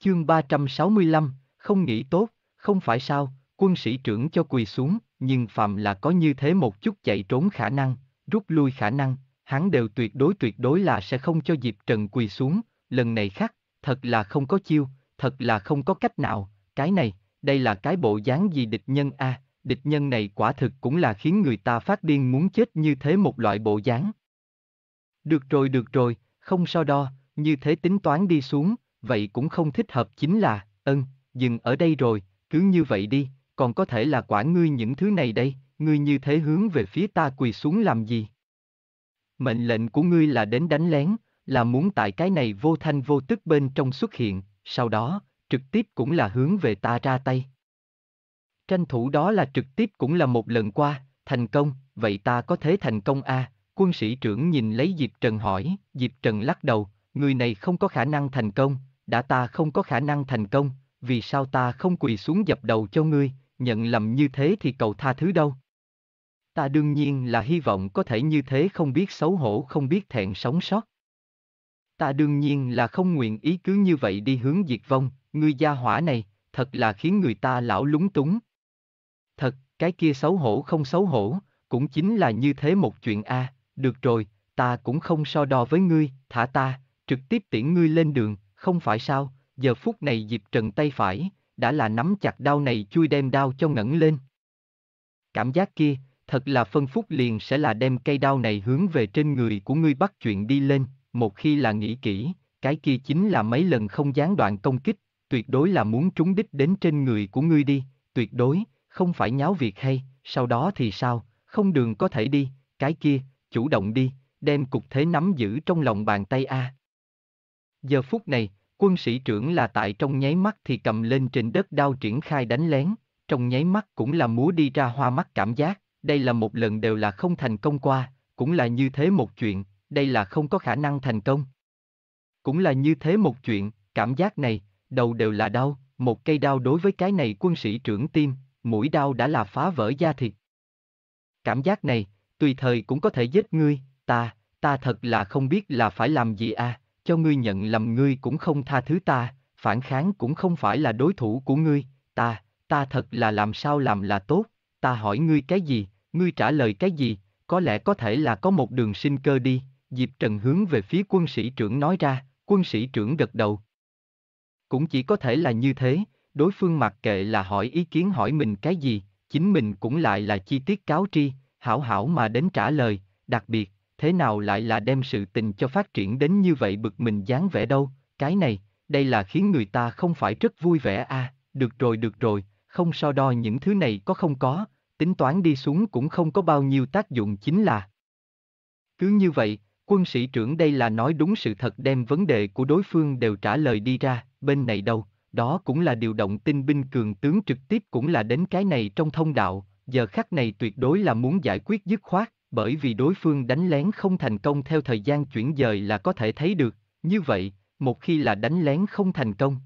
Chương 365, không nghĩ tốt, không phải sao, quân sĩ trưởng cho quỳ xuống, nhưng phàm là có như thế một chút chạy trốn khả năng, rút lui khả năng, hắn đều tuyệt đối tuyệt đối là sẽ không cho dịp Trần quỳ xuống, lần này khắc, thật là không có chiêu, thật là không có cách nào, cái này, đây là cái bộ dáng gì địch nhân a, à, địch nhân này quả thực cũng là khiến người ta phát điên muốn chết như thế một loại bộ dáng. Được rồi được rồi, không so đo, như thế tính toán đi xuống, vậy cũng không thích hợp chính là, ân, dừng ở đây rồi, cứ như vậy đi, còn có thể là quả ngươi những thứ này đây, ngươi như thế hướng về phía ta quỳ xuống làm gì? Mệnh lệnh của ngươi là đến đánh lén, là muốn tại cái này vô thanh vô tức bên trong xuất hiện, sau đó, trực tiếp cũng là hướng về ta ra tay. Tranh thủ đó là trực tiếp cũng là một lần qua, thành công, vậy ta có thể thành công a à? quân sĩ trưởng nhìn lấy Diệp Trần hỏi, Diệp Trần lắc đầu, người này không có khả năng thành công, đã ta không có khả năng thành công, vì sao ta không quỳ xuống dập đầu cho ngươi, nhận lầm như thế thì cầu tha thứ đâu. Ta đương nhiên là hy vọng có thể như thế không biết xấu hổ không biết thẹn sống sót. Ta đương nhiên là không nguyện ý cứ như vậy đi hướng diệt vong, ngươi gia hỏa này, thật là khiến người ta lão lúng túng. Thật, cái kia xấu hổ không xấu hổ, cũng chính là như thế một chuyện a, à, được rồi, ta cũng không so đo với ngươi, thả ta, trực tiếp tiễn ngươi lên đường, không phải sao, giờ phút này Diệp Trần tay phải, đã là nắm chặt đao này chui đem đao cho ngẩng lên. Cảm giác kia, thật là phân phúc liền sẽ là đem cây đao này hướng về trên người của ngươi bắt chuyện đi lên, một khi là nghĩ kỹ, cái kia chính là mấy lần không gián đoạn công kích, tuyệt đối là muốn trúng đích đến trên người của ngươi đi, tuyệt đối, không phải nháo việc hay, sau đó thì sao, không đường có thể đi, cái kia, chủ động đi, đem cục thế nắm giữ trong lòng bàn tay a. Giờ phút này, quân sĩ trưởng là tại trong nháy mắt thì cầm lên trên đất đao triển khai đánh lén, trong nháy mắt cũng là múa đi ra hoa mắt cảm giác, đây là một lần đều là không thành công qua, cũng là như thế một chuyện, đây là không có khả năng thành công. Cũng là như thế một chuyện, cảm giác này, đầu đều là đau, một cây đau đối với cái này quân sĩ trưởng tim, mũi đau đã là phá vỡ da thịt. Cảm giác này, tùy thời cũng có thể giết ngươi, ta, ta thật là không biết là phải làm gì à, cho ngươi nhận lầm ngươi cũng không tha thứ ta, phản kháng cũng không phải là đối thủ của ngươi, ta, ta thật là làm sao làm là tốt, ta hỏi ngươi cái gì, ngươi trả lời cái gì, có lẽ có thể là có một đường sinh cơ đi, Diệp Trần hướng về phía quân sĩ trưởng nói ra, quân sĩ trưởng gật đầu. Cũng chỉ có thể là như thế, đối phương mặc kệ là hỏi ý kiến hỏi mình cái gì, chính mình cũng lại là chi tiết cáo tri, hảo hảo mà đến trả lời, đặc biệt, thế nào lại là đem sự tình cho phát triển đến như vậy bực mình dáng vẻ đâu, cái này, đây là khiến người ta không phải rất vui vẻ à, được rồi được rồi, không so đo những thứ này có không có, tính toán đi xuống cũng không có bao nhiêu tác dụng chính là. Cứ như vậy, Quân sĩ trưởng đây là nói đúng sự thật đem vấn đề của đối phương đều trả lời đi ra, bên này đâu, đó cũng là điều động tinh binh cường tướng trực tiếp cũng là đến cái này trong thông đạo, giờ khắc này tuyệt đối là muốn giải quyết dứt khoát, bởi vì đối phương đánh lén không thành công theo thời gian chuyển dời là có thể thấy được, như vậy, một khi là đánh lén không thành công.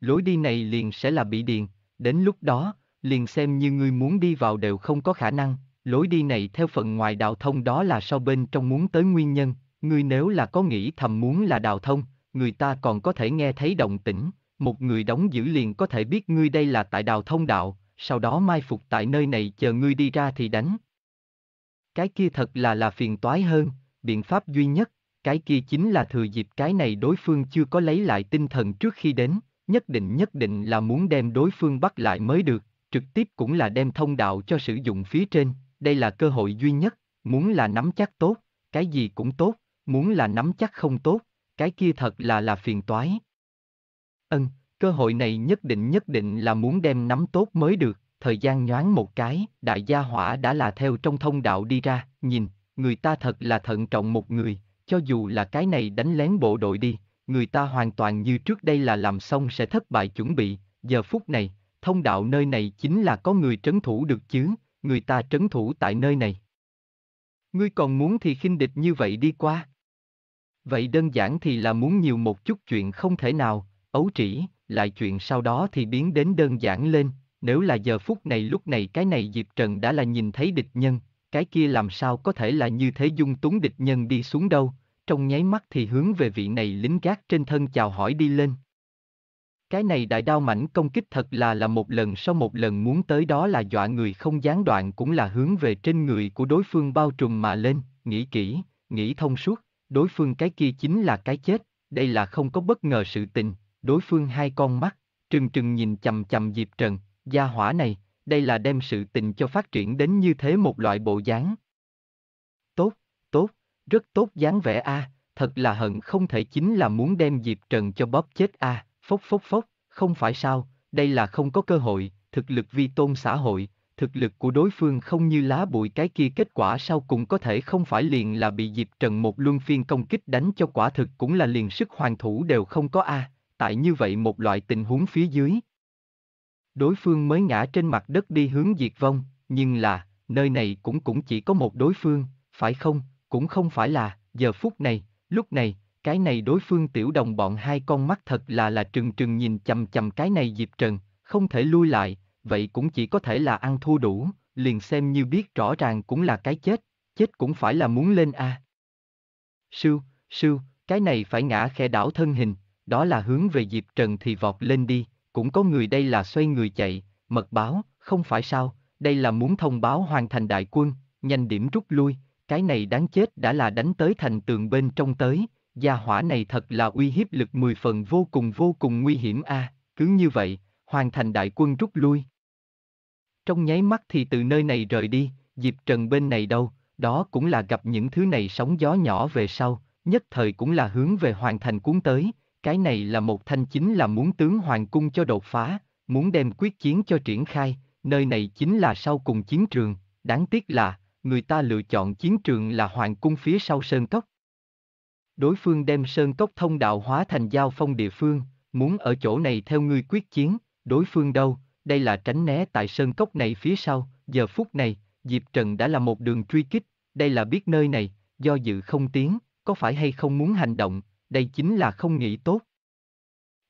Lối đi này liền sẽ là bị điền, đến lúc đó, liền xem như ngươi muốn đi vào đều không có khả năng, lối đi này theo phần ngoài đào thông đó là sau bên trong muốn tới nguyên nhân, ngươi nếu là có nghĩ thầm muốn là đào thông, người ta còn có thể nghe thấy động tĩnh, một người đóng giữ liền có thể biết ngươi đây là tại đào thông đạo, sau đó mai phục tại nơi này chờ ngươi đi ra thì đánh. Cái kia thật là là phiền toái hơn, biện pháp duy nhất, cái kia chính là thừa dịp cái này đối phương chưa có lấy lại tinh thần trước khi đến, nhất định nhất định là muốn đem đối phương bắt lại mới được, trực tiếp cũng là đem thông đạo cho sử dụng phía trên, đây là cơ hội duy nhất, muốn là nắm chắc tốt, cái gì cũng tốt, muốn là nắm chắc không tốt, cái kia thật là là phiền toái. Ân, ừ, cơ hội này nhất định nhất định là muốn đem nắm tốt mới được, thời gian nhoáng một cái, đại gia hỏa đã là theo trong thông đạo đi ra, nhìn, người ta thật là thận trọng một người, cho dù là cái này đánh lén bộ đội đi, người ta hoàn toàn như trước đây là làm xong sẽ thất bại chuẩn bị, giờ phút này, thông đạo nơi này chính là có người trấn thủ được chứ, người ta trấn thủ tại nơi này. Ngươi còn muốn thì khinh địch như vậy đi qua. Vậy đơn giản thì là muốn nhiều một chút chuyện không thể nào, ấu trĩ, lại chuyện sau đó thì biến đến đơn giản lên, nếu là giờ phút này lúc này cái này Diệp Trần đã là nhìn thấy địch nhân, cái kia làm sao có thể là như thế dung túng địch nhân đi xuống đâu, trong nháy mắt thì hướng về vị này lính gác trên thân chào hỏi đi lên. Cái này đại đao mảnh công kích thật là là một lần sau một lần muốn tới đó là dọa người không gián đoạn cũng là hướng về trên người của đối phương bao trùm mà lên, nghĩ kỹ, nghĩ thông suốt, đối phương cái kia chính là cái chết, đây là không có bất ngờ sự tình, đối phương hai con mắt, trừng trừng nhìn chầm chầm Diệp Trần, gia hỏa này, đây là đem sự tình cho phát triển đến như thế một loại bộ dáng. Tốt, tốt, rất tốt dáng vẻ a, à, thật là hận không thể chính là muốn đem Diệp Trần cho bóp chết a. À Phốc phốc phốc, không phải sao, đây là không có cơ hội, thực lực vi tôn xã hội, thực lực của đối phương không như lá bụi cái kia kết quả sau cũng có thể không phải liền là bị Diệp Trần một luân phiên công kích đánh cho quả thực cũng là liền sức hoàn thủ đều không có a, à, tại như vậy một loại tình huống phía dưới. Đối phương mới ngã trên mặt đất đi hướng diệt vong, nhưng là, nơi này cũng cũng chỉ có một đối phương, phải không, cũng không phải là, giờ phút này, lúc này, cái này đối phương tiểu đồng bọn hai con mắt thật là là trừng trừng nhìn chầm chầm cái này Diệp Trần, không thể lui lại, vậy cũng chỉ có thể là ăn thua đủ, liền xem như biết rõ ràng cũng là cái chết, chết cũng phải là muốn lên a. sư sư cái này phải ngã khe đảo thân hình, đó là hướng về Diệp Trần thì vọt lên đi, cũng có người đây là xoay người chạy, mật báo, không phải sao, đây là muốn thông báo hoàn thành đại quân, nhanh điểm rút lui, cái này đáng chết đã là đánh tới thành tường bên trong tới, gia hỏa này thật là uy hiếp lực mười phần vô cùng vô cùng nguy hiểm a, à, cứ như vậy, hoàn thành đại quân rút lui. Trong nháy mắt thì từ nơi này rời đi, Diệp Trần bên này đâu, đó cũng là gặp những thứ này sóng gió nhỏ về sau, nhất thời cũng là hướng về hoàn thành cuốn tới, cái này là một thanh chính là muốn tướng hoàng cung cho đột phá, muốn đem quyết chiến cho triển khai, nơi này chính là sau cùng chiến trường, đáng tiếc là, người ta lựa chọn chiến trường là hoàng cung phía sau sơn cốc đối phương đem sơn cốc thông đạo hóa thành giao phong địa phương, muốn ở chỗ này theo ngươi quyết chiến, đối phương đâu, đây là tránh né tại sơn cốc này phía sau, giờ phút này, Diệp Trần đã là một đường truy kích, đây là biết nơi này, do dự không tiến, có phải hay không muốn hành động, đây chính là không nghĩ tốt.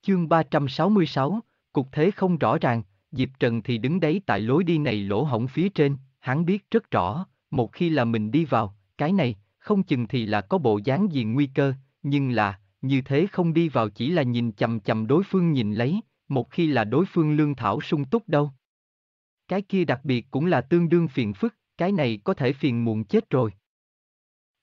Chương 366, cục thế không rõ ràng, Diệp Trần thì đứng đấy tại lối đi này lỗ hổng phía trên, hắn biết rất rõ, một khi là mình đi vào, cái này, không chừng thì là có bộ dáng gì nguy cơ, nhưng là, như thế không đi vào chỉ là nhìn chầm chầm đối phương nhìn lấy, một khi là đối phương lương thảo sung túc đâu. Cái kia đặc biệt cũng là tương đương phiền phức, cái này có thể phiền muộn chết rồi.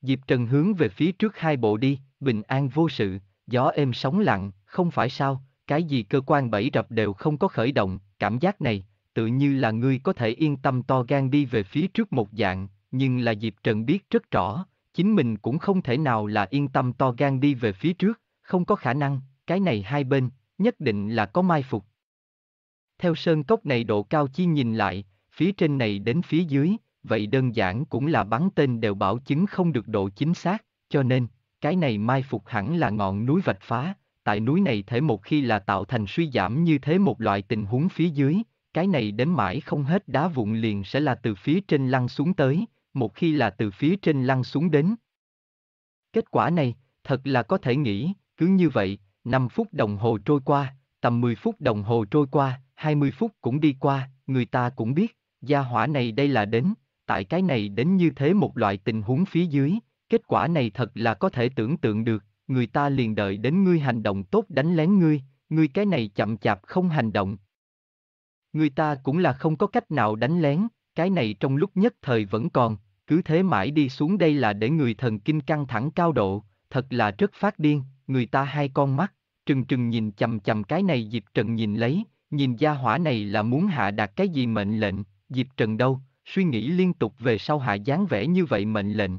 Diệp Trần hướng về phía trước hai bộ đi, bình an vô sự, gió êm sóng lặng, không phải sao, cái gì cơ quan bẫy rập đều không có khởi động, cảm giác này, tự như là ngươi có thể yên tâm to gan đi về phía trước một dạng, nhưng là Diệp Trần biết rất rõ, chính mình cũng không thể nào là yên tâm to gan đi về phía trước, không có khả năng, cái này hai bên, nhất định là có mai phục. Theo sơn cốc này độ cao chi nhìn lại, phía trên này đến phía dưới, vậy đơn giản cũng là bắn tên đều bảo chứng không được độ chính xác, cho nên, cái này mai phục hẳn là ngọn núi vạch phá, tại núi này thể một khi là tạo thành suy giảm như thế một loại tình huống phía dưới, cái này đến mãi không hết đá vụn liền sẽ là từ phía trên lăn xuống tới, một khi là từ phía trên lăn xuống đến. Kết quả này, thật là có thể nghĩ, cứ như vậy, 5 phút đồng hồ trôi qua, tầm 10 phút đồng hồ trôi qua, 20 phút cũng đi qua, người ta cũng biết, gia hỏa này đây là đến, tại cái này đến như thế một loại tình huống phía dưới, kết quả này thật là có thể tưởng tượng được, người ta liền đợi đến ngươi hành động tốt đánh lén ngươi, ngươi cái này chậm chạp không hành động. Người ta cũng là không có cách nào đánh lén, cái này trong lúc nhất thời vẫn còn, cứ thế mãi đi xuống đây là để người thần kinh căng thẳng cao độ, thật là rất phát điên, người ta hai con mắt, trừng trừng nhìn chầm chầm cái này Diệp Trần nhìn lấy, nhìn gia hỏa này là muốn hạ đạt cái gì mệnh lệnh, Diệp Trần đâu, suy nghĩ liên tục về sau hạ dáng vẻ như vậy mệnh lệnh.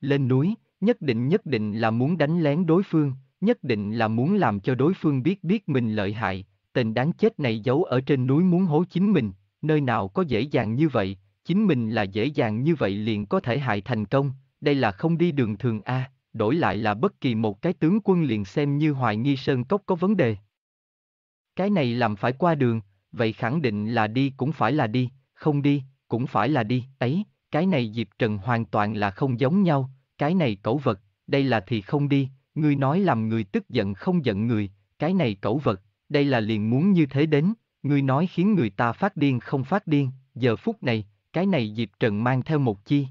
Lên núi, nhất định nhất định là muốn đánh lén đối phương, nhất định là muốn làm cho đối phương biết biết mình lợi hại, tên đáng chết này giấu ở trên núi muốn hố chính mình, nơi nào có dễ dàng như vậy, chính mình là dễ dàng như vậy liền có thể hại thành công, đây là không đi đường thường A, đổi lại là bất kỳ một cái tướng quân liền xem như hoài nghi sơn cốc có vấn đề. Cái này làm phải qua đường, vậy khẳng định là đi cũng phải là đi, không đi, cũng phải là đi, ấy, cái này dịp Trần hoàn toàn là không giống nhau, cái này cẩu vật, đây là thì không đi, ngươi nói làm người tức giận không giận người, cái này cẩu vật, đây là liền muốn như thế đến, ngươi nói khiến người ta phát điên không phát điên, giờ phút này, cái này Diệp Trần mang theo một chi.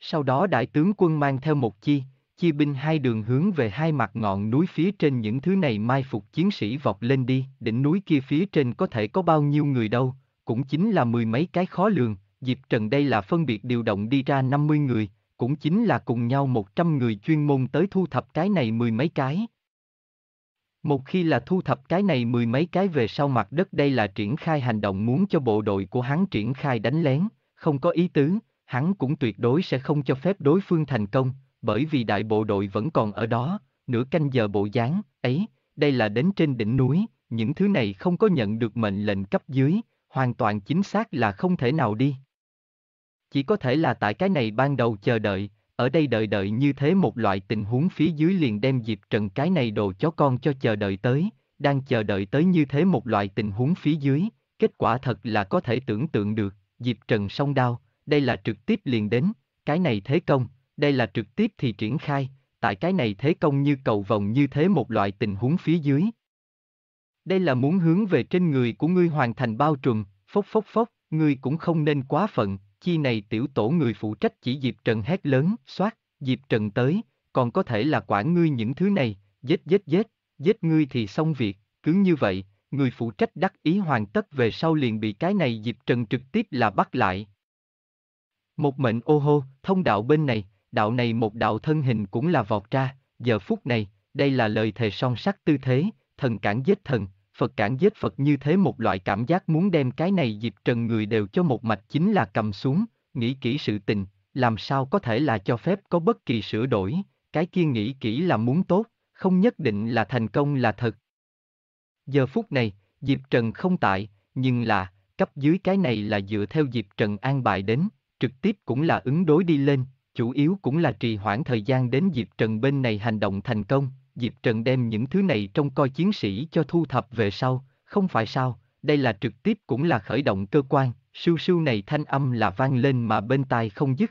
Sau đó đại tướng quân mang theo một chi, chia binh hai đường hướng về hai mặt ngọn núi phía trên những thứ này mai phục chiến sĩ vọt lên đi, đỉnh núi kia phía trên có thể có bao nhiêu người đâu, cũng chính là mười mấy cái khó lường, Diệp Trần đây là phân biệt điều động đi ra năm mươi người, cũng chính là cùng nhau một trăm người chuyên môn tới thu thập cái này mười mấy cái. Một khi là thu thập cái này mười mấy cái về sau mặt đất đây là triển khai hành động muốn cho bộ đội của hắn triển khai đánh lén, không có ý tứ, hắn cũng tuyệt đối sẽ không cho phép đối phương thành công, bởi vì đại bộ đội vẫn còn ở đó, nửa canh giờ bộ dáng, ấy, đây là đến trên đỉnh núi, những thứ này không có nhận được mệnh lệnh cấp dưới, hoàn toàn chính xác là không thể nào đi. Chỉ có thể là tại cái này ban đầu chờ đợi, ở đây đợi đợi như thế một loại tình huống phía dưới liền đem Diệp Trần cái này đồ cho con cho chờ đợi tới, đang chờ đợi tới như thế một loại tình huống phía dưới, kết quả thật là có thể tưởng tượng được, Diệp Trần song đao, đây là trực tiếp liền đến, cái này thế công, đây là trực tiếp thì triển khai, tại cái này thế công như cầu vòng như thế một loại tình huống phía dưới. Đây là muốn hướng về trên người của ngươi hoàn thành bao trùm, phốc phốc phốc, ngươi cũng không nên quá phận, chi này tiểu tổ người phụ trách chỉ dịp Trần hét lớn, soát, dịp Trần tới, còn có thể là quản ngươi những thứ này, giết giết giết, giết ngươi thì xong việc, cứ như vậy, người phụ trách đắc ý hoàn tất về sau liền bị cái này dịp Trần trực tiếp là bắt lại. Một mệnh ô hô, thông đạo bên này, đạo này một đạo thân hình cũng là vọt ra, giờ phút này, đây là lời thề son sắc tư thế, thần cản giết thần, Phật cản giết Phật như thế một loại cảm giác muốn đem cái này dịp trần người đều cho một mạch chính là cầm xuống, nghĩ kỹ sự tình, làm sao có thể là cho phép có bất kỳ sửa đổi, cái kia nghĩ kỹ là muốn tốt, không nhất định là thành công là thật. Giờ phút này, dịp Trần không tại, nhưng là, cấp dưới cái này là dựa theo dịp Trần an bài đến, trực tiếp cũng là ứng đối đi lên, chủ yếu cũng là trì hoãn thời gian đến dịp Trần bên này hành động thành công, Diệp Trần đem những thứ này trong coi chiến sĩ cho thu thập về sau, không phải sao, đây là trực tiếp cũng là khởi động cơ quan, sưu sưu này thanh âm là vang lên mà bên tai không dứt.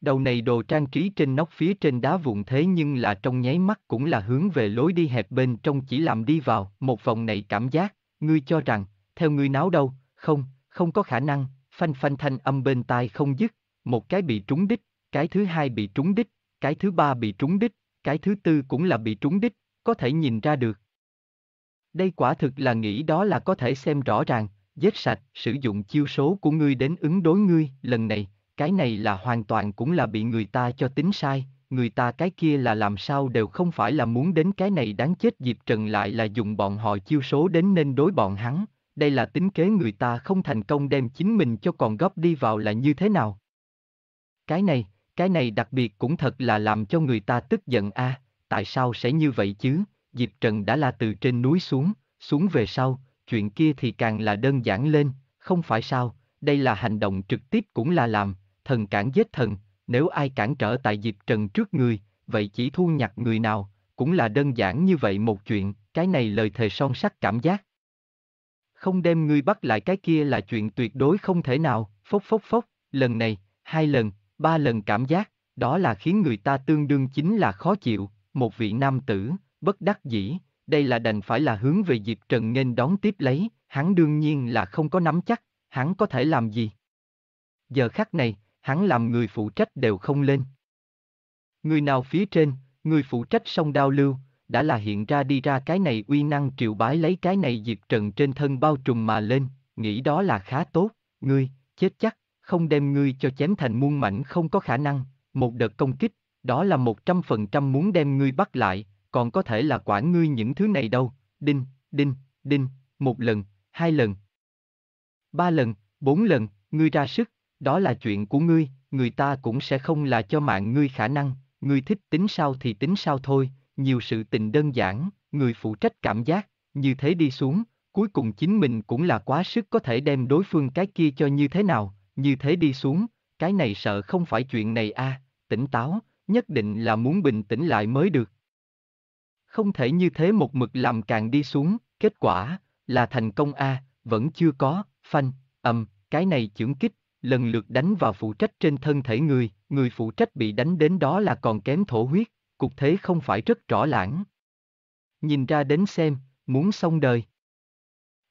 Đầu này đồ trang trí trên nóc phía trên đá vụn thế nhưng là trong nháy mắt cũng là hướng về lối đi hẹp bên trong chỉ làm đi vào, một vòng này cảm giác, ngươi cho rằng, theo ngươi náo đâu, không, không có khả năng, phanh phanh thanh âm bên tai không dứt, một cái bị trúng đích, cái thứ hai bị trúng đích, cái thứ ba bị trúng đích, cái thứ tư cũng là bị trúng đích, có thể nhìn ra được. Đây quả thực là nghĩ đó là có thể xem rõ ràng, giết sạch, sử dụng chiêu số của ngươi đến ứng đối ngươi, lần này, cái này là hoàn toàn cũng là bị người ta cho tính sai, người ta cái kia là làm sao đều không phải là muốn đến cái này đáng chết dịp Trần lại là dùng bọn họ chiêu số đến nên đối bọn hắn, đây là tính kế người ta không thành công đem chính mình cho còn góp đi vào là như thế nào. Cái này, cái này đặc biệt cũng thật là làm cho người ta tức giận a, à, tại sao sẽ như vậy chứ? Diệp Trần đã là từ trên núi xuống, xuống về sau, chuyện kia thì càng là đơn giản lên, không phải sao, đây là hành động trực tiếp cũng là làm, thần cản giết thần, nếu ai cản trở tại Diệp Trần trước người, vậy chỉ thu nhặt người nào, cũng là đơn giản như vậy một chuyện, cái này lời thề son sắt cảm giác. Không đem ngươi bắt lại cái kia là chuyện tuyệt đối không thể nào, phốc phốc phốc, lần này, hai lần, ba lần cảm giác, đó là khiến người ta tương đương chính là khó chịu, một vị nam tử, bất đắc dĩ, đây là đành phải là hướng về dịp Trần nên đón tiếp lấy, hắn đương nhiên là không có nắm chắc, hắn có thể làm gì. Giờ khắc này, hắn làm người phụ trách đều không lên. Người nào phía trên, người phụ trách sông đao lưu, đã là hiện ra đi ra cái này uy năng triệu bái lấy cái này dịp Trần trên thân bao trùm mà lên, nghĩ đó là khá tốt, ngươi, chết chắc, không đem ngươi cho chém thành muôn mảnh không có khả năng, một đợt công kích, đó là một trăm phần trăm muốn đem ngươi bắt lại, còn có thể là quản ngươi những thứ này đâu, đinh, đinh, đinh, một lần, hai lần, ba lần, bốn lần, ngươi ra sức, đó là chuyện của ngươi, người ta cũng sẽ không là cho mạng ngươi khả năng, ngươi thích tính sao thì tính sao thôi, nhiều sự tình đơn giản, người phụ trách cảm giác, như thế đi xuống, cuối cùng chính mình cũng là quá sức có thể đem đối phương cái kia cho như thế nào, như thế đi xuống, cái này sợ không phải chuyện này a, à, tỉnh táo, nhất định là muốn bình tĩnh lại mới được. Không thể như thế một mực làm càng đi xuống, kết quả là thành công a, à, vẫn chưa có, phanh, ầm, cái này chưởng kích, lần lượt đánh vào phụ trách trên thân thể người, người phụ trách bị đánh đến đó là còn kém thổ huyết, cục thế không phải rất rõ lãng. Nhìn ra đến xem, muốn xong đời.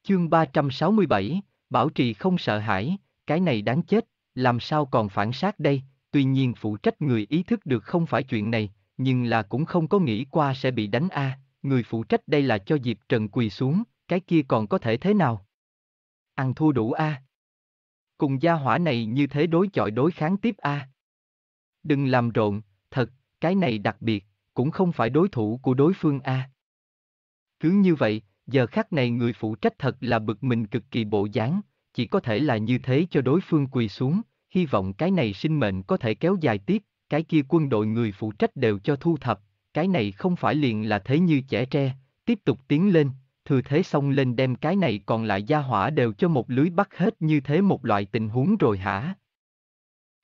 Chương 367, Bảo trì không sợ hãi, cái này đáng chết, làm sao còn phản sát đây, tuy nhiên phụ trách người ý thức được không phải chuyện này, nhưng là cũng không có nghĩ qua sẽ bị đánh a, à. người phụ trách đây là cho Diệp Trần quỳ xuống, cái kia còn có thể thế nào? Ăn thua đủ a. À. Cùng gia hỏa này như thế đối chọi đối kháng tiếp a. À. Đừng làm rộn, thật, cái này đặc biệt, cũng không phải đối thủ của đối phương a. Cứ như vậy, giờ khắc này người phụ trách thật là bực mình cực kỳ bộ dáng, chỉ có thể là như thế cho đối phương quỳ xuống, hy vọng cái này sinh mệnh có thể kéo dài tiếp, cái kia quân đội người phụ trách đều cho thu thập, cái này không phải liền là thế như trẻ tre, tiếp tục tiến lên, thừa thế xong lên đem cái này còn lại gia hỏa đều cho một lưới bắt hết như thế một loại tình huống rồi hả?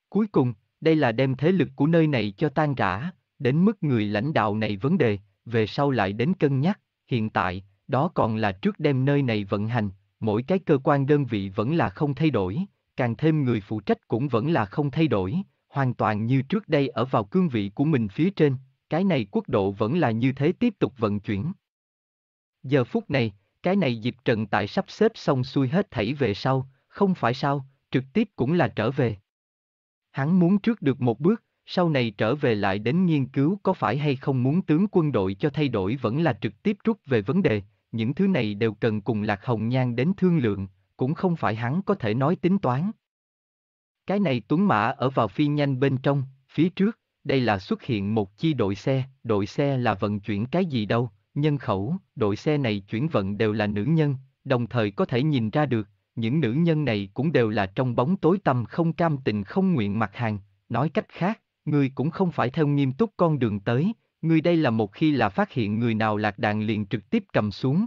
Cuối cùng, đây là đem thế lực của nơi này cho tan rã, đến mức người lãnh đạo này vấn đề, về sau lại đến cân nhắc, hiện tại, đó còn là trước đem nơi này vận hành, mỗi cái cơ quan đơn vị vẫn là không thay đổi, càng thêm người phụ trách cũng vẫn là không thay đổi, hoàn toàn như trước đây ở vào cương vị của mình phía trên, cái này quốc độ vẫn là như thế tiếp tục vận chuyển. Giờ phút này, cái này Diệp Trần tại sắp xếp xong xuôi hết thảy về sau, không phải sao, trực tiếp cũng là trở về. Hắn muốn trước được một bước, sau này trở về lại đến nghiên cứu có phải hay không muốn tướng quân đội cho thay đổi vẫn là trực tiếp rút về vấn đề, những thứ này đều cần cùng Lạc Hồng Nhan đến thương lượng, cũng không phải hắn có thể nói tính toán. Cái này Tuấn Mã ở vào phi nhanh bên trong, phía trước, đây là xuất hiện một chi đội xe, đội xe là vận chuyển cái gì đâu, nhân khẩu, đội xe này chuyển vận đều là nữ nhân, đồng thời có thể nhìn ra được, những nữ nhân này cũng đều là trong bóng tối tâm không cam tình không nguyện mặt hàng, nói cách khác, người cũng không phải theo nghiêm túc con đường tới, Người đây là một khi là phát hiện người nào lạc đàn liền trực tiếp cầm xuống.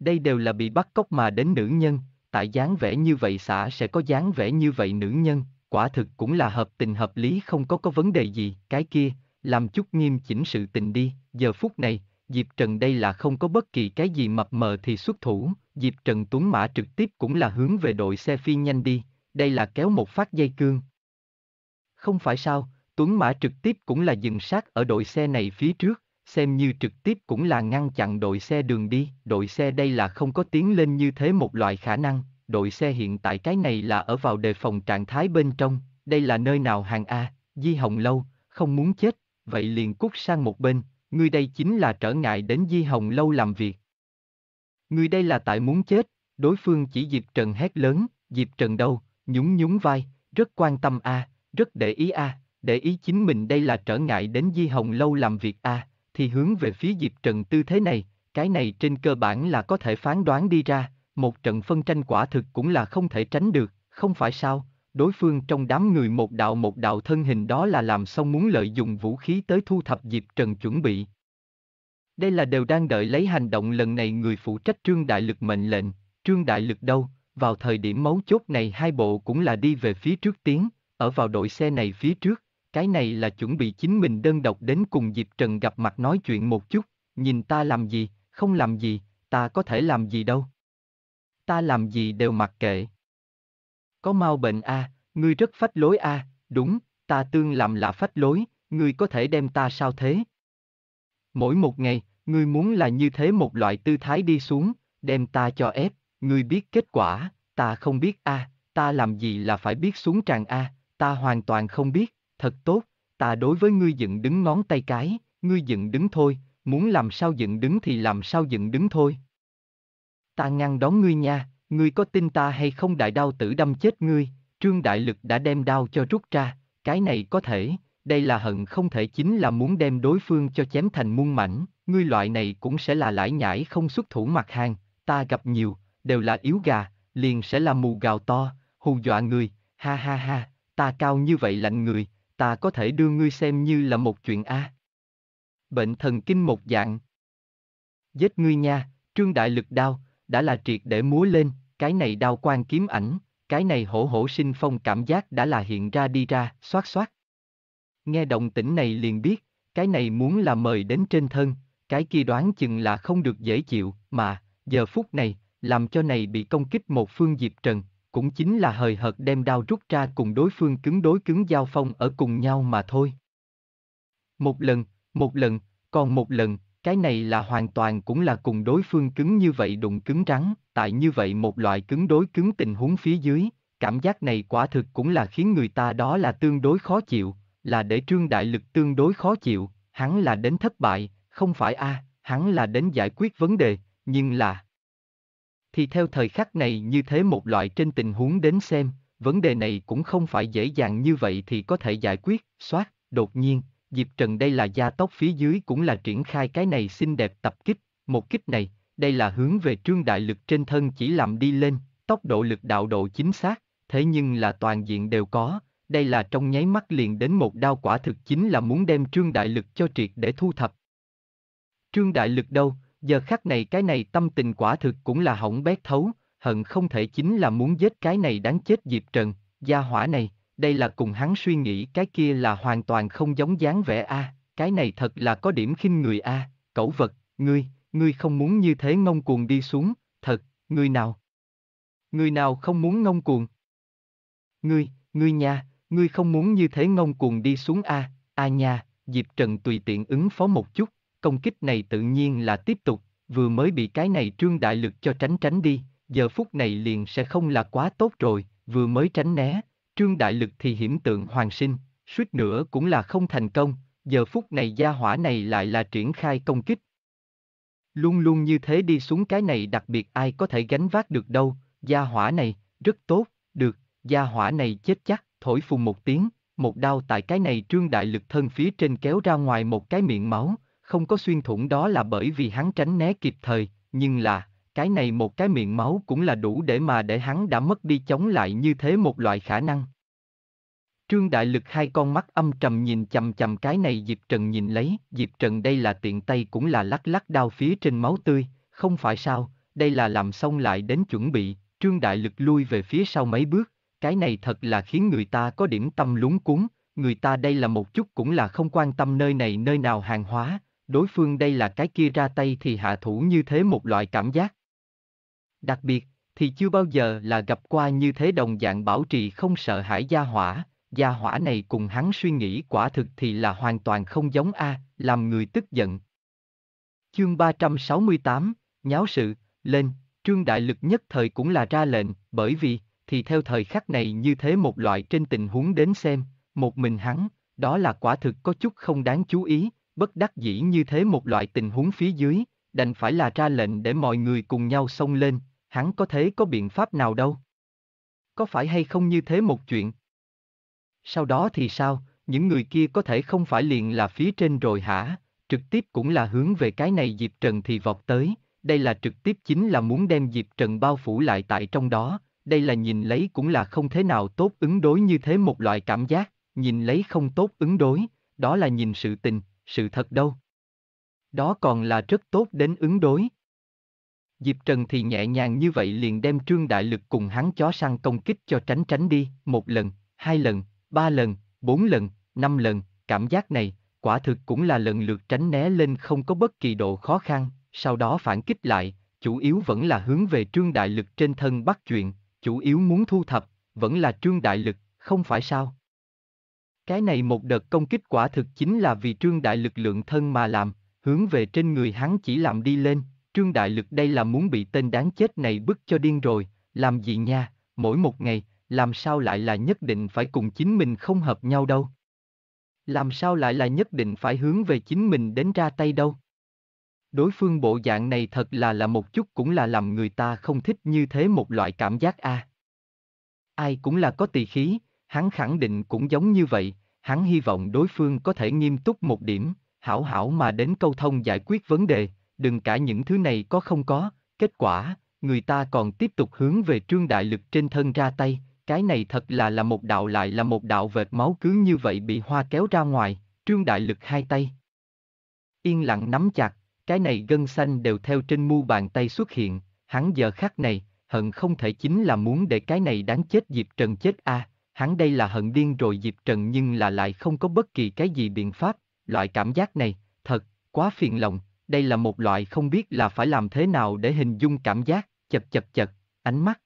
Đây đều là bị bắt cóc mà đến nữ nhân, tại dáng vẻ như vậy xã sẽ có dáng vẻ như vậy nữ nhân, quả thực cũng là hợp tình hợp lý không có có vấn đề gì, cái kia, làm chút nghiêm chỉnh sự tình đi, giờ phút này, Diệp Trần đây là không có bất kỳ cái gì mập mờ thì xuất thủ, Diệp Trần tuấn mã trực tiếp cũng là hướng về đội xe phi nhanh đi, đây là kéo một phát dây cương. Không phải sao, Tuấn Mã trực tiếp cũng là dừng sát ở đội xe này phía trước, xem như trực tiếp cũng là ngăn chặn đội xe đường đi, đội xe đây là không có tiến lên như thế một loại khả năng, đội xe hiện tại cái này là ở vào đề phòng trạng thái bên trong, đây là nơi nào hàng A, Di Hồng Lâu, không muốn chết, vậy liền cút sang một bên, ngươi đây chính là trở ngại đến Di Hồng Lâu làm việc. Ngươi đây là tại muốn chết, đối phương chỉ Diệp Trần hét lớn, Diệp Trần đâu, nhún nhún vai, rất quan tâm A, rất để ý A, để ý chính mình đây là trở ngại đến Di Hồng Lâu làm việc a, à, thì hướng về phía Diệp Trần tư thế này, cái này trên cơ bản là có thể phán đoán đi ra, một trận phân tranh quả thực cũng là không thể tránh được, không phải sao? Đối phương trong đám người một đạo một đạo thân hình đó là làm xong muốn lợi dụng vũ khí tới thu thập Diệp Trần chuẩn bị. Đây là đều đang đợi lấy hành động lần này người phụ trách trương đại lực mệnh lệnh, trương đại lực đâu, vào thời điểm mấu chốt này hai bộ cũng là đi về phía trước tiến, ở vào đội xe này phía trước, cái này là chuẩn bị chính mình đơn độc đến cùng Diệp Trần gặp mặt nói chuyện một chút, nhìn ta làm gì, không làm gì, ta có thể làm gì đâu. Ta làm gì đều mặc kệ. Có mau bệnh a, à, ngươi rất phách lối a, à, đúng, ta tương làm là phách lối, ngươi có thể đem ta sao thế? Mỗi một ngày, ngươi muốn là như thế một loại tư thái đi xuống, đem ta cho ép, ngươi biết kết quả, ta không biết a, à, ta làm gì là phải biết xuống tràn a, à, ta hoàn toàn không biết thật tốt, ta đối với ngươi dựng đứng ngón tay cái, ngươi dựng đứng thôi, muốn làm sao dựng đứng thì làm sao dựng đứng thôi. Ta ngăn đón ngươi nha, ngươi có tin ta hay không đại đao tử đâm chết ngươi, trương đại lực đã đem đao cho rút ra, cái này có thể, đây là hận không thể chính là muốn đem đối phương cho chém thành muôn mảnh, ngươi loại này cũng sẽ là lãi nhãi không xuất thủ mặt hàng, ta gặp nhiều, đều là yếu gà, liền sẽ là mù gào to, hù dọa người, ha ha ha, ta cao như vậy lạnh người, ta có thể đưa ngươi xem như là một chuyện A. À. Bệnh thần kinh một dạng. Giết ngươi nha, trương đại lực đao, đã là triệt để múa lên, cái này đao quan kiếm ảnh, cái này hổ hổ sinh phong cảm giác đã là hiện ra đi ra, xoát xoát. Nghe động tĩnh này liền biết, cái này muốn là mời đến trên thân, cái kia đoán chừng là không được dễ chịu, mà, giờ phút này, làm cho này bị công kích một phương Diệp Trần, cũng chính là hời hợt đem đao rút ra cùng đối phương cứng đối cứng giao phong ở cùng nhau mà thôi. Một lần, một lần, còn một lần, cái này là hoàn toàn cũng là cùng đối phương cứng như vậy đụng cứng rắn, tại như vậy một loại cứng đối cứng tình huống phía dưới, cảm giác này quả thực cũng là khiến người ta đó là tương đối khó chịu, là để trương đại lực tương đối khó chịu, hắn là đến thất bại, không phải a, à, hắn là đến giải quyết vấn đề, nhưng là thì theo thời khắc này như thế một loại trên tình huống đến xem, vấn đề này cũng không phải dễ dàng như vậy thì có thể giải quyết, soát, đột nhiên, Diệp Trần đây là gia tốc phía dưới cũng là triển khai cái này xinh đẹp tập kích, một kích này, đây là hướng về trương đại lực trên thân chỉ làm đi lên, tốc độ lực đạo độ chính xác, thế nhưng là toàn diện đều có, đây là trong nháy mắt liền đến một đao quả thực chính là muốn đem trương đại lực cho triệt để thu thập. Trương đại lực đâu, giờ khắc này cái này tâm tình quả thực cũng là hỏng bét thấu, hận không thể chính là muốn giết cái này đáng chết Diệp Trần, gia hỏa này, đây là cùng hắn suy nghĩ cái kia là hoàn toàn không giống dáng vẻ a, cái này thật là có điểm khinh người a, cẩu vật, ngươi, ngươi không muốn như thế ngông cuồng đi xuống, thật, ngươi nào? Ngươi nào không muốn ngông cuồng? Ngươi, ngươi nha, ngươi không muốn như thế ngông cuồng đi xuống a, a nha, Diệp Trần tùy tiện ứng phó một chút, công kích này tự nhiên là tiếp tục, vừa mới bị cái này trương đại lực cho tránh tránh đi, giờ phút này liền sẽ không là quá tốt rồi, vừa mới tránh né, trương đại lực thì hiểm tượng hoàng sinh, suýt nữa cũng là không thành công, giờ phút này gia hỏa này lại là triển khai công kích. Luôn luôn như thế đi xuống cái này đặc biệt ai có thể gánh vác được đâu, gia hỏa này, rất tốt, được, gia hỏa này chết chắc, thổi phùng một tiếng, một đao tại cái này trương đại lực thân phía trên kéo ra ngoài một cái miệng máu, không có xuyên thủng đó là bởi vì hắn tránh né kịp thời, nhưng là, cái này một cái miệng máu cũng là đủ để mà để hắn đã mất đi chống lại như thế một loại khả năng. Trương Đại Lực hai con mắt âm trầm nhìn chầm chầm cái này Diệp Trần nhìn lấy, Diệp Trần đây là tiện tay cũng là lắc lắc đao phía trên máu tươi, không phải sao, đây là làm xong lại đến chuẩn bị, Trương Đại Lực lui về phía sau mấy bước, cái này thật là khiến người ta có điểm tâm lúng cuốn, người ta đây là một chút cũng là không quan tâm nơi này nơi nào hàng hóa, đối phương đây là cái kia ra tay thì hạ thủ như thế một loại cảm giác. Đặc biệt, thì chưa bao giờ là gặp qua như thế đồng dạng bảo trì không sợ hãi gia hỏa, gia hỏa này cùng hắn suy nghĩ quả thực thì là hoàn toàn không giống A, làm người tức giận. Chương 368, Nháo sự, lên, trương đại lực nhất thời cũng là ra lệnh, bởi vì, thì theo thời khắc này như thế một loại trên tình huống đến xem, một mình hắn, đó là quả thực có chút không đáng chú ý, bất đắc dĩ như thế một loại tình huống phía dưới, đành phải là ra lệnh để mọi người cùng nhau xông lên, hắn có thế có biện pháp nào đâu. Có phải hay không như thế một chuyện? Sau đó thì sao, những người kia có thể không phải liền là phía trên rồi hả, trực tiếp cũng là hướng về cái này Diệp Trần thì vọt tới, đây là trực tiếp chính là muốn đem Diệp Trần bao phủ lại tại trong đó, đây là nhìn lấy cũng là không thế nào tốt ứng đối như thế một loại cảm giác, nhìn lấy không tốt ứng đối, đó là nhìn sự tình, sự thật đâu. Đó còn là rất tốt đến ứng đối. Diệp Trần thì nhẹ nhàng như vậy liền đem trương đại lực cùng hắn chó săn công kích cho tránh tránh đi, một lần, hai lần, ba lần, bốn lần, năm lần, cảm giác này, quả thực cũng là lần lượt tránh né lên không có bất kỳ độ khó khăn, sau đó phản kích lại, chủ yếu vẫn là hướng về trương đại lực trên thân bắt chuyện, chủ yếu muốn thu thập, vẫn là trương đại lực, không phải sao. Cái này một đợt công kích quả thực chính là vì trương đại lực lượng thân mà làm, hướng về trên người hắn chỉ làm đi lên, trương đại lực đây là muốn bị tên đáng chết này bức cho điên rồi, làm gì nha, mỗi một ngày, làm sao lại là nhất định phải cùng chính mình không hợp nhau đâu. Làm sao lại là nhất định phải hướng về chính mình đến ra tay đâu. Đối phương bộ dạng này thật là là một chút cũng là làm người ta không thích như thế một loại cảm giác a. À. Ai cũng là có tỳ khí, hắn khẳng định cũng giống như vậy, hắn hy vọng đối phương có thể nghiêm túc một điểm, hảo hảo mà đến câu thông giải quyết vấn đề, đừng cả những thứ này có không có, kết quả, người ta còn tiếp tục hướng về trương đại lực trên thân ra tay, cái này thật là là một đạo lại là một đạo vệt máu cứ như vậy bị hoa kéo ra ngoài, trương đại lực hai tay. Yên lặng nắm chặt, cái này gân xanh đều theo trên mu bàn tay xuất hiện, hắn giờ khắc này, hận không thể chính là muốn để cái này đáng chết Diệp Trần chết a à hắn đây là hận điên rồi Diệp Trần nhưng là lại không có bất kỳ cái gì biện pháp, loại cảm giác này, thật, quá phiền lòng, đây là một loại không biết là phải làm thế nào để hình dung cảm giác, chật chật chật, ánh mắt.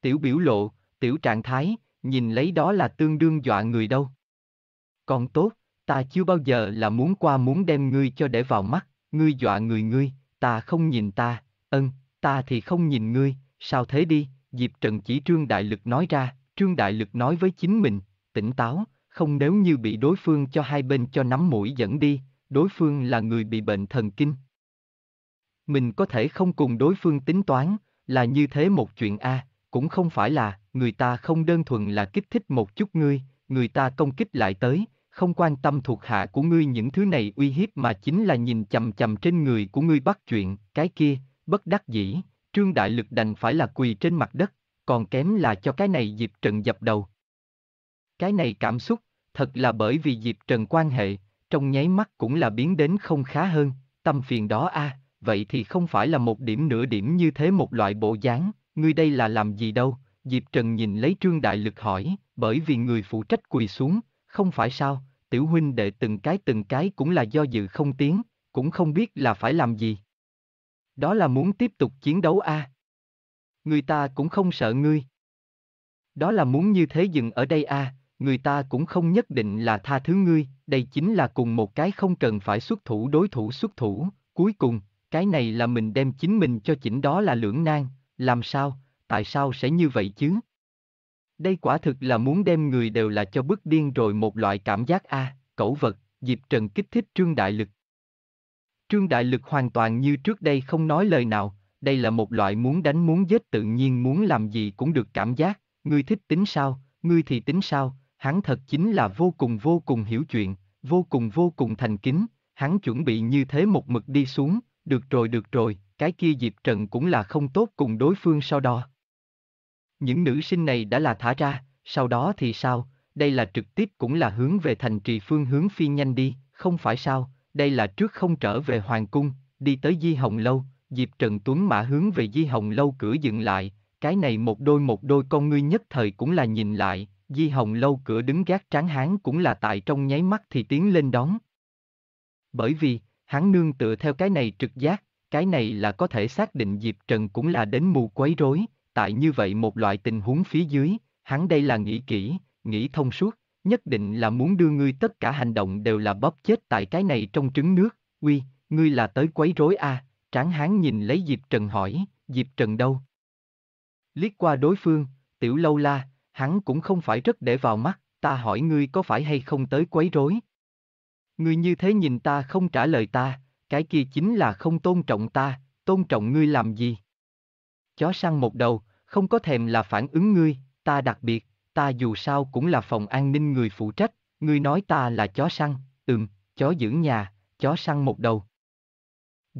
Tiểu biểu lộ, tiểu trạng thái, nhìn lấy đó là tương đương dọa người đâu. Còn tốt, ta chưa bao giờ là muốn qua muốn đem ngươi cho để vào mắt, ngươi dọa người ngươi, ta không nhìn ta, ân, ta thì không nhìn ngươi, sao thế đi, Diệp Trần chỉ trương đại lực nói ra, Trương Đại Lực nói với chính mình, tỉnh táo, không nếu như bị đối phương cho hai bên cho nắm mũi dẫn đi, đối phương là người bị bệnh thần kinh. Mình có thể không cùng đối phương tính toán, là như thế một chuyện a, cũng không phải là người ta không đơn thuần là kích thích một chút ngươi, người ta công kích lại tới, không quan tâm thuộc hạ của ngươi những thứ này uy hiếp mà chính là nhìn chằm chằm trên người của ngươi bắt chuyện, cái kia, bất đắc dĩ, Trương Đại Lực đành phải là quỳ trên mặt đất, còn kém là cho cái này Diệp Trần dập đầu. Cái này cảm xúc, thật là bởi vì Diệp Trần quan hệ, trong nháy mắt cũng là biến đến không khá hơn, tâm phiền đó a, à, vậy thì không phải là một điểm nửa điểm như thế một loại bộ dáng, ngươi đây là làm gì đâu, Diệp Trần nhìn lấy Trương Đại Lực hỏi, bởi vì người phụ trách quỳ xuống, không phải sao, tiểu huynh đệ từng cái từng cái cũng là do dự không tiếng, cũng không biết là phải làm gì. Đó là muốn tiếp tục chiến đấu a. À người ta cũng không sợ ngươi. Đó là muốn như thế dừng ở đây à, người ta cũng không nhất định là tha thứ ngươi, đây chính là cùng một cái không cần phải xuất thủ đối thủ xuất thủ, cuối cùng, cái này là mình đem chính mình cho chỉnh đó là lưỡng nan, làm sao, tại sao sẽ như vậy chứ? Đây quả thực là muốn đem người đều là cho bức điên rồi một loại cảm giác a, à, cẩu vật, dịp Trần kích thích Trương Đại Lực. Trương Đại Lực hoàn toàn như trước đây không nói lời nào, đây là một loại muốn đánh muốn giết tự nhiên muốn làm gì cũng được cảm giác, ngươi thích tính sao, ngươi thì tính sao, hắn thật chính là vô cùng vô cùng hiểu chuyện, vô cùng vô cùng thành kính, hắn chuẩn bị như thế một mực đi xuống, được rồi được rồi, cái kia dịp Trần cũng là không tốt cùng đối phương sau đó. Những nữ sinh này đã là thả ra, sau đó thì sao, đây là trực tiếp cũng là hướng về thành trì phương hướng phi nhanh đi, không phải sao, đây là trước không trở về Hoàng Cung, đi tới Di Hồng Lâu, Diệp Trần Tuấn Mã hướng về Di Hồng Lâu cửa dựng lại, cái này một đôi một đôi con ngươi nhất thời cũng là nhìn lại, Di Hồng Lâu cửa đứng gác tráng hán cũng là tại trong nháy mắt thì tiến lên đón. Bởi vì, hắn nương tựa theo cái này trực giác, cái này là có thể xác định Diệp Trần cũng là đến mù quấy rối, tại như vậy một loại tình huống phía dưới, hắn đây là nghĩ kỹ, nghĩ thông suốt, nhất định là muốn đưa ngươi tất cả hành động đều là bóp chết tại cái này trong trứng nước, uy, ngươi là tới quấy rối a à. Tráng hán nhìn lấy Diệp Trần hỏi, Diệp Trần đâu? Liếc qua đối phương, tiểu lâu la, hắn cũng không phải rất để vào mắt, ta hỏi ngươi có phải hay không tới quấy rối. Ngươi như thế nhìn ta không trả lời ta, cái kia chính là không tôn trọng ta, tôn trọng ngươi làm gì? Chó săn một đầu, không có thèm là phản ứng ngươi, ta đặc biệt, ta dù sao cũng là phòng an ninh người phụ trách, ngươi nói ta là chó săn, ừm, chó giữ nhà, chó săn một đầu.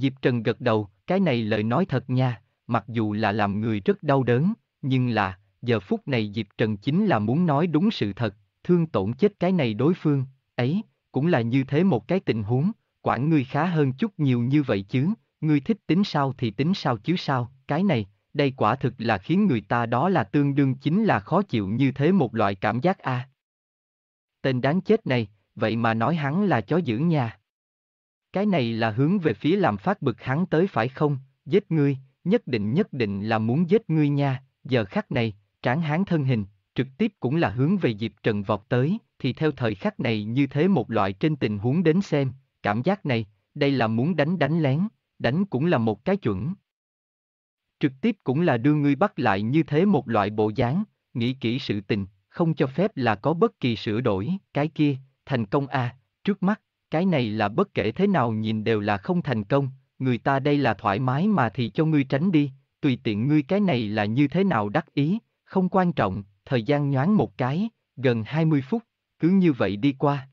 Diệp Trần gật đầu, cái này lời nói thật nha, mặc dù là làm người rất đau đớn, nhưng là, giờ phút này Diệp Trần chính là muốn nói đúng sự thật, thương tổn chết cái này đối phương, ấy, cũng là như thế một cái tình huống, quản ngươi khá hơn chút nhiều như vậy chứ, ngươi thích tính sao thì tính sao chứ sao, cái này, đây quả thực là khiến người ta đó là tương đương chính là khó chịu như thế một loại cảm giác a. À. Tên đáng chết này, vậy mà nói hắn là chó dữ nha. Cái này là hướng về phía làm phát bực hắn tới phải không, giết ngươi, nhất định nhất định là muốn giết ngươi nha, giờ khắc này, tráng hán thân hình, trực tiếp cũng là hướng về Diệp Trần vọt tới, thì theo thời khắc này như thế một loại trên tình huống đến xem, cảm giác này, đây là muốn đánh đánh lén, đánh cũng là một cái chuẩn. Trực tiếp cũng là đưa ngươi bắt lại như thế một loại bộ dáng, nghĩ kỹ sự tình, không cho phép là có bất kỳ sửa đổi, cái kia, thành công a à, trước mắt, cái này là bất kể thế nào nhìn đều là không thành công, người ta đây là thoải mái mà thì cho ngươi tránh đi, tùy tiện ngươi cái này là như thế nào đắc ý, không quan trọng, thời gian nhoáng một cái, gần 20 phút, cứ như vậy đi qua.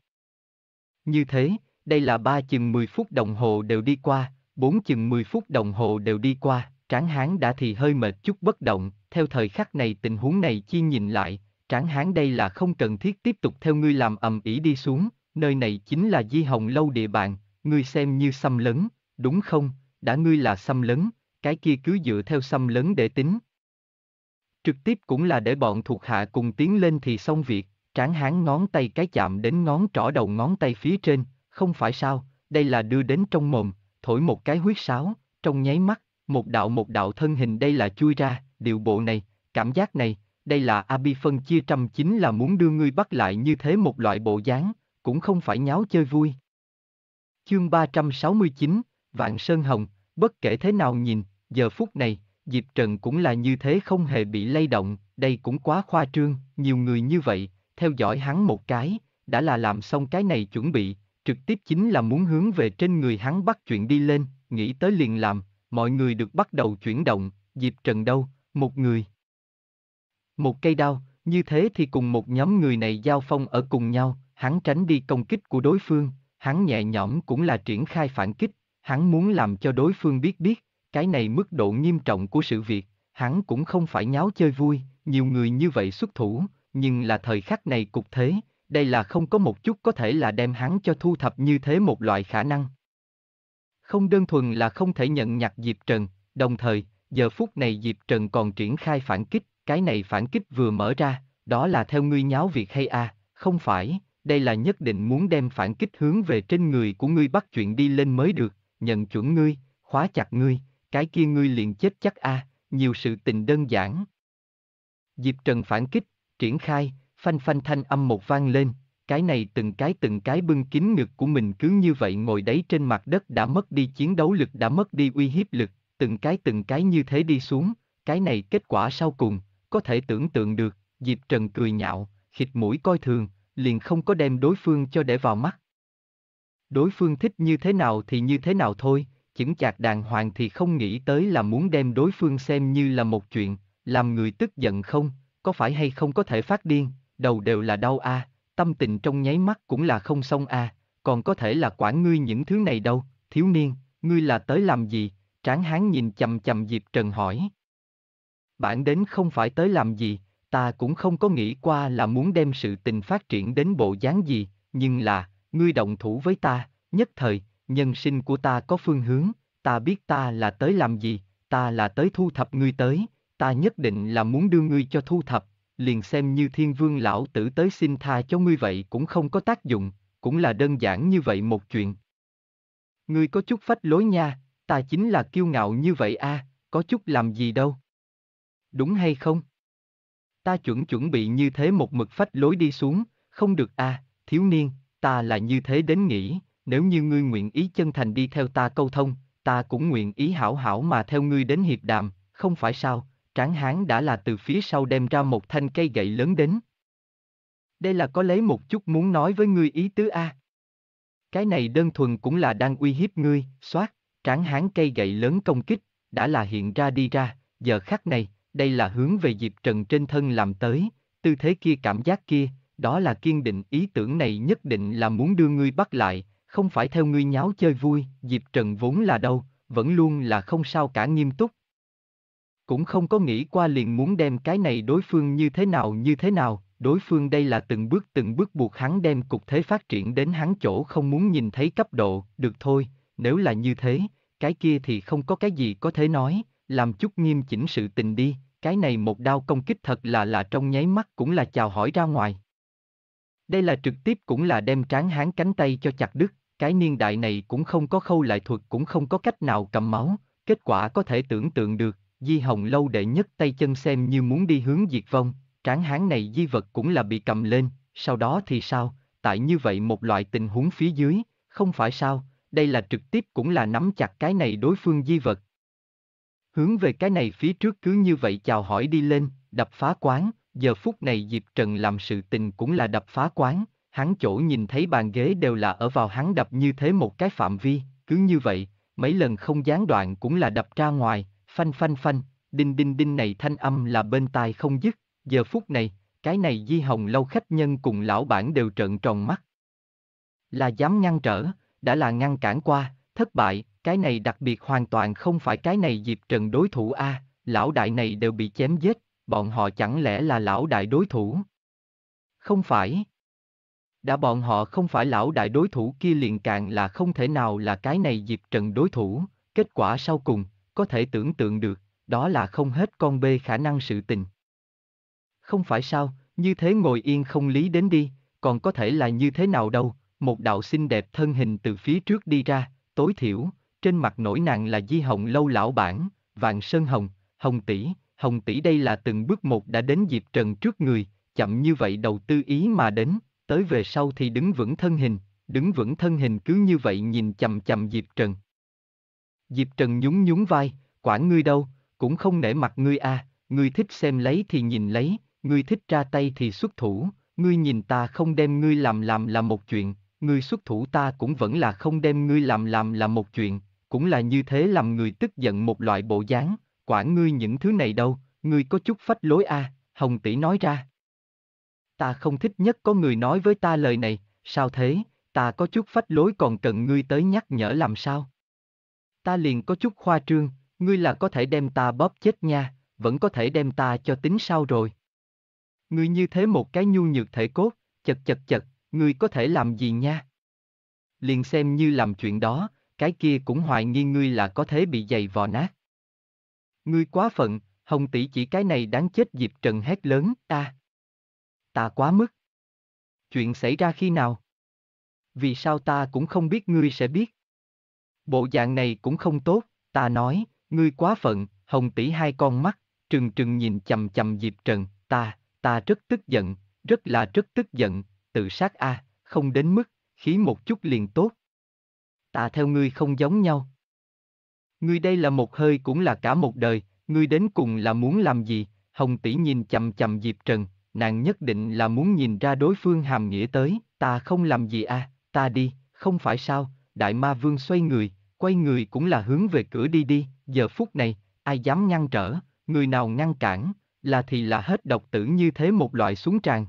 Như thế, đây là ba chừng 10 phút đồng hồ đều đi qua, bốn chừng 10 phút đồng hồ đều đi qua, tráng hán đã thì hơi mệt chút bất động, theo thời khắc này tình huống này chi nhìn lại, tráng hán đây là không cần thiết tiếp tục theo ngươi làm ầm ĩ đi xuống, nơi này chính là Di Hồng Lâu địa bàn, ngươi xem như xâm lấn, đúng không, đã ngươi là xâm lấn, cái kia cứ dựa theo xâm lấn để tính. Trực tiếp cũng là để bọn thuộc hạ cùng tiến lên thì xong việc, tráng hán ngón tay cái chạm đến ngón trỏ đầu ngón tay phía trên, không phải sao, đây là đưa đến trong mồm, thổi một cái huyết sáo, trong nháy mắt, một đạo một đạo thân hình đây là chui ra, điều bộ này, cảm giác này, đây là Abi phân chia trăm chính là muốn đưa ngươi bắt lại như thế một loại bộ dáng, cũng không phải nháo chơi vui. Chương 369, Vạn Sơn Hồng, bất kể thế nào nhìn, giờ phút này, Diệp Trần cũng là như thế không hề bị lay động, đây cũng quá khoa trương, nhiều người như vậy, theo dõi hắn một cái, đã là làm xong cái này chuẩn bị, trực tiếp chính là muốn hướng về trên người hắn bắt chuyện đi lên, nghĩ tới liền làm, mọi người được bắt đầu chuyển động, Diệp Trần đâu, một người. Một cây đao, như thế thì cùng một nhóm người này giao phong ở cùng nhau, hắn tránh đi công kích của đối phương, hắn nhẹ nhõm cũng là triển khai phản kích, hắn muốn làm cho đối phương biết biết, cái này mức độ nghiêm trọng của sự việc, hắn cũng không phải nháo chơi vui, nhiều người như vậy xuất thủ, nhưng là thời khắc này cục thế, đây là không có một chút có thể là đem hắn cho thu thập như thế một loại khả năng. Không đơn thuần là không thể nhận nhặt Diệp Trần, đồng thời, giờ phút này Diệp Trần còn triển khai phản kích, cái này phản kích vừa mở ra, đó là theo ngươi nháo việc hay a, à, không phải, đây là nhất định muốn đem phản kích hướng về trên người của ngươi bắt chuyện đi lên mới được, nhận chuẩn ngươi, khóa chặt ngươi, cái kia ngươi liền chết chắc a, à, nhiều sự tình đơn giản. Diệp Trần phản kích, triển khai, phanh phanh thanh âm một vang lên, cái này từng cái từng cái bưng kín ngực của mình cứ như vậy ngồi đấy trên mặt đất đã mất đi chiến đấu lực đã mất đi uy hiếp lực, từng cái từng cái như thế đi xuống, cái này kết quả sau cùng, có thể tưởng tượng được, Diệp Trần cười nhạo, khịt mũi coi thường, liền không có đem đối phương cho để vào mắt. Đối phương thích như thế nào thì như thế nào thôi, chững chạc đàng hoàng thì không nghĩ tới là muốn đem đối phương xem như là một chuyện, làm người tức giận không, có phải hay không có thể phát điên, đầu đều là đau a, tâm tình trong nháy mắt cũng là không xong a, còn có thể là quản ngươi những thứ này đâu, thiếu niên, ngươi là tới làm gì, tráng hán nhìn chầm chầm dịp Trần hỏi. Bạn đến không phải tới làm gì, ta cũng không có nghĩ qua là muốn đem sự tình phát triển đến bộ dáng gì, nhưng là, ngươi động thủ với ta, nhất thời, nhân sinh của ta có phương hướng, ta biết ta là tới làm gì, ta là tới thu thập ngươi tới, ta nhất định là muốn đưa ngươi cho thu thập, liền xem như thiên vương lão tử tới xin tha cho ngươi vậy cũng không có tác dụng, cũng là đơn giản như vậy một chuyện. Ngươi có chút phách lối nha, ta chính là kiêu ngạo như vậy a, à, có chút làm gì đâu. Đúng hay không? ta chuẩn chuẩn bị như thế một mực phách lối đi xuống, không được a, à, thiếu niên, ta là như thế đến nghĩ, nếu như ngươi nguyện ý chân thành đi theo ta câu thông, ta cũng nguyện ý hảo hảo mà theo ngươi đến hiệp đàm, không phải sao, tráng hán đã là từ phía sau đem ra một thanh cây gậy lớn đến. Đây là có lấy một chút muốn nói với ngươi ý tứ a. À. Cái này đơn thuần cũng là đang uy hiếp ngươi, soát, tráng hán cây gậy lớn công kích, đã là hiện ra đi ra, giờ khắc này, đây là hướng về dịp Trần trên thân làm tới, tư thế kia cảm giác kia, đó là kiên định ý tưởng này nhất định là muốn đưa ngươi bắt lại, không phải theo ngươi nháo chơi vui, dịp Trần vốn là đâu, vẫn luôn là không sao cả nghiêm túc. Cũng không có nghĩ qua liền muốn đem cái này đối phương như thế nào như thế nào, đối phương đây là từng bước từng bước buộc hắn đem cục thế phát triển đến hắn chỗ không muốn nhìn thấy cấp độ, được thôi, nếu là như thế, cái kia thì không có cái gì có thể nói, làm chút nghiêm chỉnh sự tình đi, cái này một đao công kích thật là lạ trong nháy mắt cũng là chào hỏi ra ngoài. Đây là trực tiếp cũng là đem tráng hán cánh tay cho chặt đứt, cái niên đại này cũng không có khâu lại thuật cũng không có cách nào cầm máu, kết quả có thể tưởng tượng được, Di Hồng lâu đệ nhất tay chân xem như muốn đi hướng diệt vong, tráng hán này di vật cũng là bị cầm lên, sau đó thì sao, tại như vậy một loại tình huống phía dưới, không phải sao, đây là trực tiếp cũng là nắm chặt cái này đối phương di vật, Hướng về cái này phía trước cứ như vậy chào hỏi đi lên, đập phá quán, giờ phút này Diệp Trần làm sự tình cũng là đập phá quán, hắn chỗ nhìn thấy bàn ghế đều là ở vào hắn đập như thế một cái phạm vi, cứ như vậy, mấy lần không gián đoạn cũng là đập ra ngoài, phanh phanh phanh, đinh đinh đinh này thanh âm là bên tai không dứt, giờ phút này, cái này di hồng lâu khách nhân cùng lão bản đều trợn tròn mắt. Là dám ngăn trở, đã là ngăn cản qua, thất bại, cái này đặc biệt hoàn toàn không phải cái này dịp Trần đối thủ a, à, lão đại này đều bị chém giết, bọn họ chẳng lẽ là lão đại đối thủ? Không phải. Đã bọn họ không phải lão đại đối thủ kia liền càng là không thể nào là cái này dịp trận đối thủ, kết quả sau cùng, có thể tưởng tượng được, đó là không hết con bê khả năng sự tình. Không phải sao, như thế ngồi yên không lý đến đi, còn có thể là như thế nào đâu, một đạo xinh đẹp thân hình từ phía trước đi ra, tối thiểu, trên mặt nổi nàng là Di Hồng Lâu lão bản, Vạn Sơn Hồng, Hồng tỷ, Hồng tỷ đây là từng bước một đã đến Diệp Trần trước người, chậm như vậy đầu tư ý mà đến, tới về sau thì đứng vững thân hình, đứng vững thân hình cứ như vậy nhìn chầm chầm Diệp Trần. Diệp Trần nhún nhún vai, quản ngươi đâu, cũng không nể mặt ngươi a, à, ngươi thích xem lấy thì nhìn lấy, ngươi thích ra tay thì xuất thủ, ngươi nhìn ta không đem ngươi làm làm là một chuyện, ngươi xuất thủ ta cũng vẫn là không đem ngươi làm làm là một chuyện, cũng là như thế làm người tức giận một loại bộ dáng, quản ngươi những thứ này đâu, ngươi có chút phách lối a, à, Hồng tỷ nói ra. Ta không thích nhất có người nói với ta lời này, sao thế, ta có chút phách lối còn cần ngươi tới nhắc nhở làm sao? Ta liền có chút khoa trương, ngươi là có thể đem ta bóp chết nha, vẫn có thể đem ta cho tính sao rồi. Ngươi như thế một cái nhu nhược thể cốt, chật chật chật, ngươi có thể làm gì nha? Liền xem như làm chuyện đó, cái kia cũng hoài nghi ngươi là có thế bị giày vò nát. Ngươi quá phận, Hồng tỷ chỉ cái này đáng chết Diệp Trần hét lớn, ta. Ta quá mức. Chuyện xảy ra khi nào? Vì sao ta cũng không biết ngươi sẽ biết? Bộ dạng này cũng không tốt, ta nói, ngươi quá phận, Hồng tỷ hai con mắt, trừng trừng nhìn chầm chầm Diệp Trần, ta, ta rất tức giận, rất là rất tức giận, tự sát a, à, không đến mức, khí một chút liền tốt, ta theo ngươi không giống nhau. Ngươi đây là một hơi cũng là cả một đời, ngươi đến cùng là muốn làm gì? Hồng tỷ nhìn chầm chầm Diệp Trần, nàng nhất định là muốn nhìn ra đối phương hàm nghĩa tới, ta không làm gì à, ta đi, không phải sao, đại ma vương xoay người, quay người cũng là hướng về cửa đi đi, giờ phút này, ai dám ngăn trở, người nào ngăn cản, là thì là hết độc tử như thế một loại xuống tràn.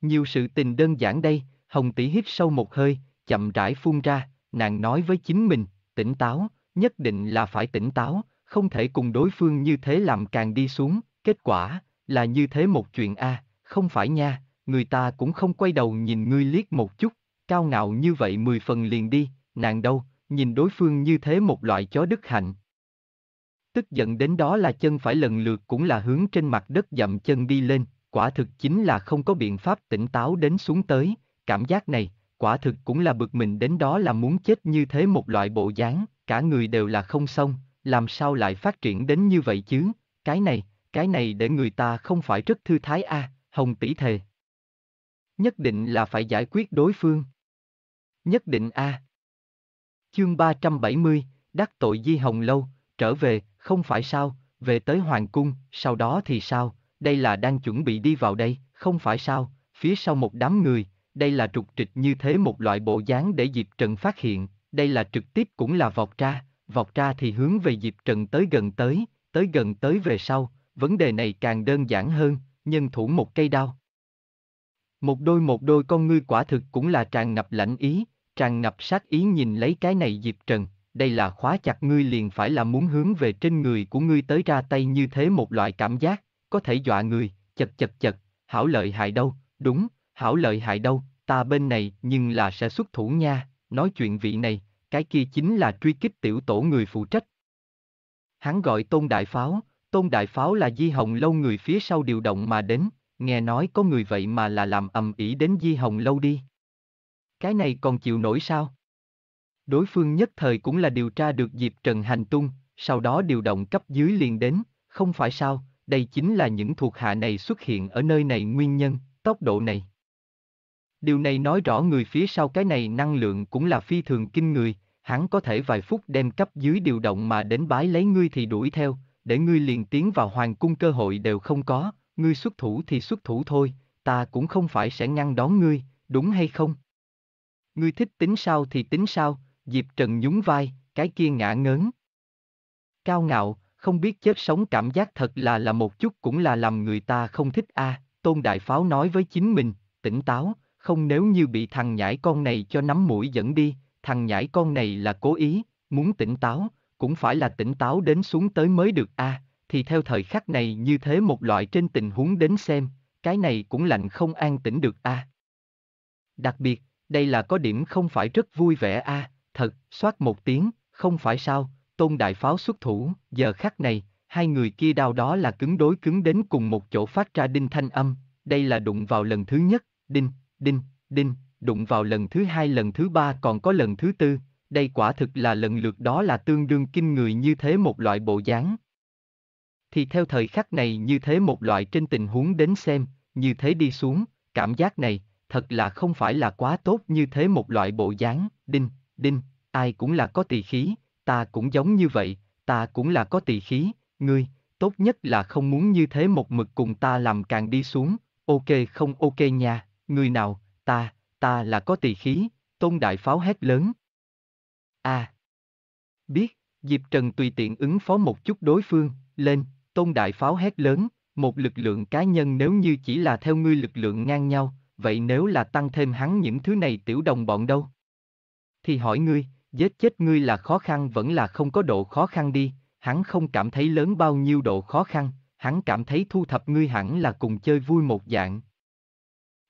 Nhiều sự tình đơn giản đây, Hồng tỷ hít sâu một hơi, chậm rãi phun ra, nàng nói với chính mình, tỉnh táo, nhất định là phải tỉnh táo, không thể cùng đối phương như thế làm càng đi xuống, kết quả, là như thế một chuyện a, à, không phải nha, người ta cũng không quay đầu nhìn ngươi liếc một chút, cao ngạo như vậy mười phần liền đi, nàng đâu, nhìn đối phương như thế một loại chó đức hạnh. Tức giận đến đó là chân phải lần lượt cũng là hướng trên mặt đất dậm chân đi lên, quả thực chính là không có biện pháp tỉnh táo đến xuống tới, cảm giác này, quả thực cũng là bực mình đến đó là muốn chết như thế một loại bộ dáng, cả người đều là không xong, làm sao lại phát triển đến như vậy chứ, cái này, cái này để người ta không phải rất thư thái a, à, hồng tỷ thề. Nhất định là phải giải quyết đối phương. Nhất định a. À. Chương 370, đắc tội Di Hồng Lâu, trở về, không phải sao, về tới Hoàng Cung, sau đó thì sao, đây là đang chuẩn bị đi vào đây, không phải sao, phía sau một đám người, đây là trục trịch như thế một loại bộ dáng để Diệp Trần phát hiện, đây là trực tiếp cũng là vọt ra, vọt ra thì hướng về Diệp Trần tới gần tới, tới gần tới về sau, vấn đề này càng đơn giản hơn, nhân thủ một cây đao. Một đôi một đôi con ngươi quả thực cũng là tràn ngập lãnh ý, tràn ngập sát ý nhìn lấy cái này Diệp Trần, đây là khóa chặt ngươi liền phải là muốn hướng về trên người của ngươi tới ra tay như thế một loại cảm giác, có thể dọa người, chật chật chật, hảo lợi hại đâu, đúng, hảo lợi hại đâu, ta bên này nhưng là sẽ xuất thủ nha, nói chuyện vị này, cái kia chính là truy kích tiểu tổ người phụ trách. Hắn gọi Tôn Đại Pháo, Tôn Đại Pháo là Di Hồng Lâu người phía sau điều động mà đến, nghe nói có người vậy mà là làm ầm ĩ đến Di Hồng Lâu đi. Cái này còn chịu nổi sao? Đối phương nhất thời cũng là điều tra được Diệp Trần hành tung, sau đó điều động cấp dưới liền đến, không phải sao, đây chính là những thuộc hạ này xuất hiện ở nơi này nguyên nhân, tốc độ này. Điều này nói rõ người phía sau cái này năng lượng cũng là phi thường kinh người, hắn có thể vài phút đem cấp dưới điều động mà đến bái lấy ngươi thì đuổi theo, để ngươi liền tiến vào hoàng cung cơ hội đều không có, ngươi xuất thủ thì xuất thủ thôi, ta cũng không phải sẽ ngăn đón ngươi, đúng hay không? Ngươi thích tính sao thì tính sao, Diệp Trần nhún vai, cái kia ngã ngớn. Cao ngạo, không biết chết sống cảm giác thật là là một chút cũng là làm người ta không thích a à, Tôn Đại Pháo nói với chính mình, tỉnh táo, không nếu như bị thằng nhãi con này cho nắm mũi dẫn đi, thằng nhãi con này là cố ý, muốn tỉnh táo, cũng phải là tỉnh táo đến xuống tới mới được a à, thì theo thời khắc này như thế một loại trên tình huống đến xem, cái này cũng lạnh không an tĩnh được a à. Đặc biệt, đây là có điểm không phải rất vui vẻ a à, thật, soát một tiếng, không phải sao, tôn đại pháo xuất thủ, giờ khắc này, hai người kia đau đó là cứng đối cứng đến cùng một chỗ phát ra đinh thanh âm, đây là đụng vào lần thứ nhất, đinh, đinh, đinh, đụng vào lần thứ hai lần thứ ba còn có lần thứ tư, đây quả thực là lần lượt đó là tương đương kinh người như thế một loại bộ dáng. Thì theo thời khắc này như thế một loại trên tình huống đến xem, như thế đi xuống, cảm giác này, thật là không phải là quá tốt như thế một loại bộ dáng, đinh, đinh, ai cũng là có tỳ khí, ta cũng giống như vậy, ta cũng là có tỳ khí, ngươi, tốt nhất là không muốn như thế một mực cùng ta làm càng đi xuống, ok không ok nha người nào, ta, ta là có tỳ khí, tôn đại pháo hét lớn. a à. Biết, Diệp Trần tùy tiện ứng phó một chút đối phương, lên, tôn đại pháo hét lớn, một lực lượng cá nhân nếu như chỉ là theo ngươi lực lượng ngang nhau, vậy nếu là tăng thêm hắn những thứ này tiểu đồng bọn đâu? Thì hỏi ngươi, giết chết ngươi là khó khăn vẫn là không có độ khó khăn đi, hắn không cảm thấy lớn bao nhiêu độ khó khăn, hắn cảm thấy thu thập ngươi hẳn là cùng chơi vui một dạng,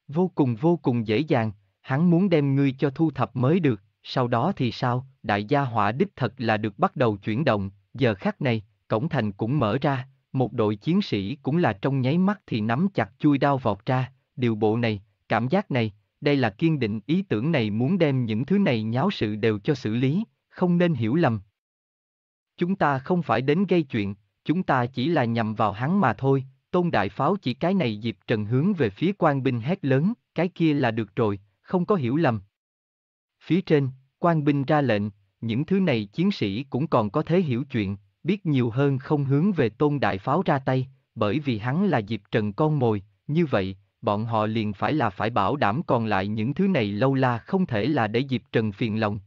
Vô cùng vô cùng dễ dàng, hắn muốn đem ngươi cho thu thập mới được, sau đó thì sao, đại gia hỏa đích thật là được bắt đầu chuyển động, giờ khắc này, cổng thành cũng mở ra, một đội chiến sĩ cũng là trong nháy mắt thì nắm chặt chui đao vọt ra, điều bộ này, cảm giác này, đây là kiên định ý tưởng này muốn đem những thứ này nháo sự đều cho xử lý, không nên hiểu lầm. Chúng ta không phải đến gây chuyện, chúng ta chỉ là nhầm vào hắn mà thôi, Tôn Đại Pháo chỉ cái này Diệp Trần hướng về phía quan binh hét lớn, cái kia là được rồi, không có hiểu lầm. Phía trên, quan binh ra lệnh, những thứ này chiến sĩ cũng còn có thể hiểu chuyện, biết nhiều hơn không hướng về Tôn Đại Pháo ra tay, bởi vì hắn là Diệp Trần con mồi, như vậy, bọn họ liền phải là phải bảo đảm còn lại những thứ này lâu la không thể là để Diệp Trần phiền lòng.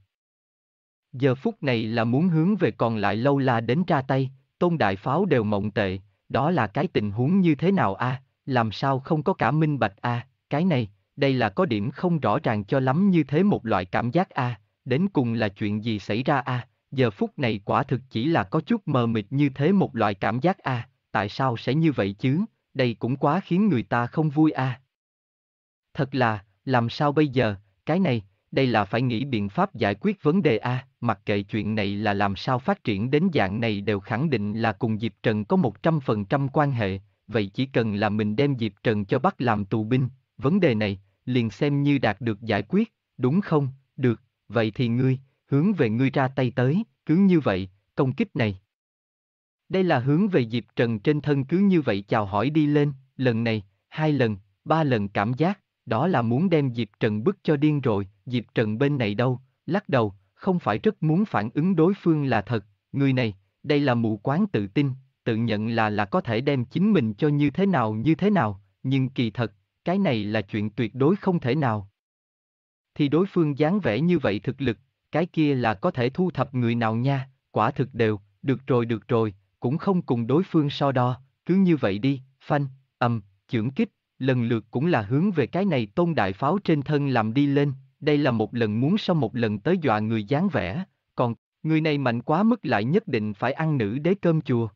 Giờ phút này là muốn hướng về còn lại lâu la đến ra tay, Tôn Đại Pháo đều mộng tệ, đó là cái tình huống như thế nào a, à? làm sao không có cả minh bạch a, à? cái này, đây là có điểm không rõ ràng cho lắm như thế một loại cảm giác a, à? đến cùng là chuyện gì xảy ra a, giờ phút này quả thực chỉ là có chút mờ mịt như thế một loại cảm giác a, tại sao sẽ như vậy chứ, đây cũng quá khiến người ta không vui a. Thật là, làm sao bây giờ, cái này, đây là phải nghĩ biện pháp giải quyết vấn đề a mặc kệ chuyện này là làm sao phát triển đến dạng này đều khẳng định là cùng diệp trần có một trăm phần trăm quan hệ vậy chỉ cần là mình đem diệp trần cho bắt làm tù binh vấn đề này liền xem như đạt được giải quyết đúng không được vậy thì ngươi hướng về ngươi ra tay tới cứ như vậy công kích này đây là hướng về diệp trần trên thân cứ như vậy chào hỏi đi lên lần này hai lần ba lần cảm giác đó là muốn đem Diệp Trần bức cho điên rồi, Diệp Trần bên này đâu, lắc đầu, không phải rất muốn phản ứng đối phương là thật, người này, đây là mụ quán tự tin, tự nhận là là có thể đem chính mình cho như thế nào như thế nào, nhưng kỳ thật, cái này là chuyện tuyệt đối không thể nào. Thì đối phương dáng vẻ như vậy thực lực, cái kia là có thể thu thập người nào nha, quả thực đều, được rồi được rồi, cũng không cùng đối phương so đo, cứ như vậy đi, phanh, ầm, chưởng kích, lần lượt cũng là hướng về cái này tôn đại pháo trên thân làm đi lên, đây là một lần muốn sau một lần tới dọa người dáng vẻ, còn người này mạnh quá mức lại nhất định phải ăn nữ đế cơm chùa.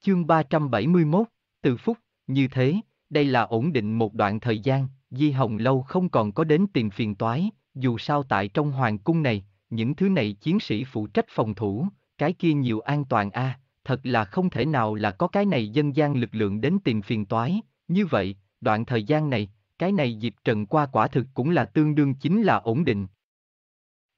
Chương 371, Từ Phúc, như thế, đây là ổn định một đoạn thời gian, Di Hồng lâu không còn có đến tìm phiền toái, dù sao tại trong hoàng cung này, những thứ này chiến sĩ phụ trách phòng thủ, cái kia nhiều an toàn a, à, thật là không thể nào là có cái này dân gian lực lượng đến tìm phiền toái, như vậy, đoạn thời gian này, cái này Diệp Trần qua quả thực cũng là tương đương chính là ổn định.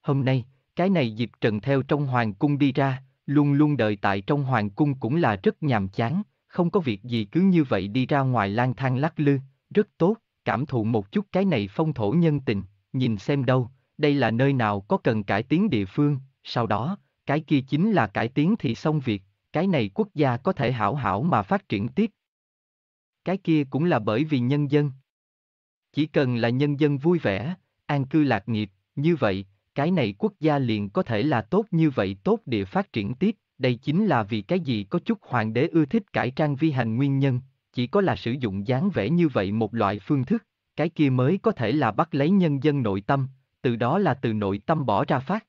Hôm nay, cái này Diệp Trần theo trong hoàng cung đi ra, luôn luôn đợi tại trong hoàng cung cũng là rất nhàm chán, không có việc gì cứ như vậy đi ra ngoài lang thang lắc lư, rất tốt, cảm thụ một chút cái này phong thổ nhân tình, nhìn xem đâu, đây là nơi nào có cần cải tiến địa phương, sau đó, cái kia chính là cải tiến thì xong việc, cái này quốc gia có thể hảo hảo mà phát triển tiếp, cái kia cũng là bởi vì nhân dân. Chỉ cần là nhân dân vui vẻ, an cư lạc nghiệp, như vậy, cái này quốc gia liền có thể là tốt như vậy tốt địa phát triển tiếp, đây chính là vì cái gì có chút hoàng đế ưa thích cải trang vi hành nguyên nhân, chỉ có là sử dụng dáng vẻ như vậy một loại phương thức, cái kia mới có thể là bắt lấy nhân dân nội tâm, từ đó là từ nội tâm bỏ ra phát.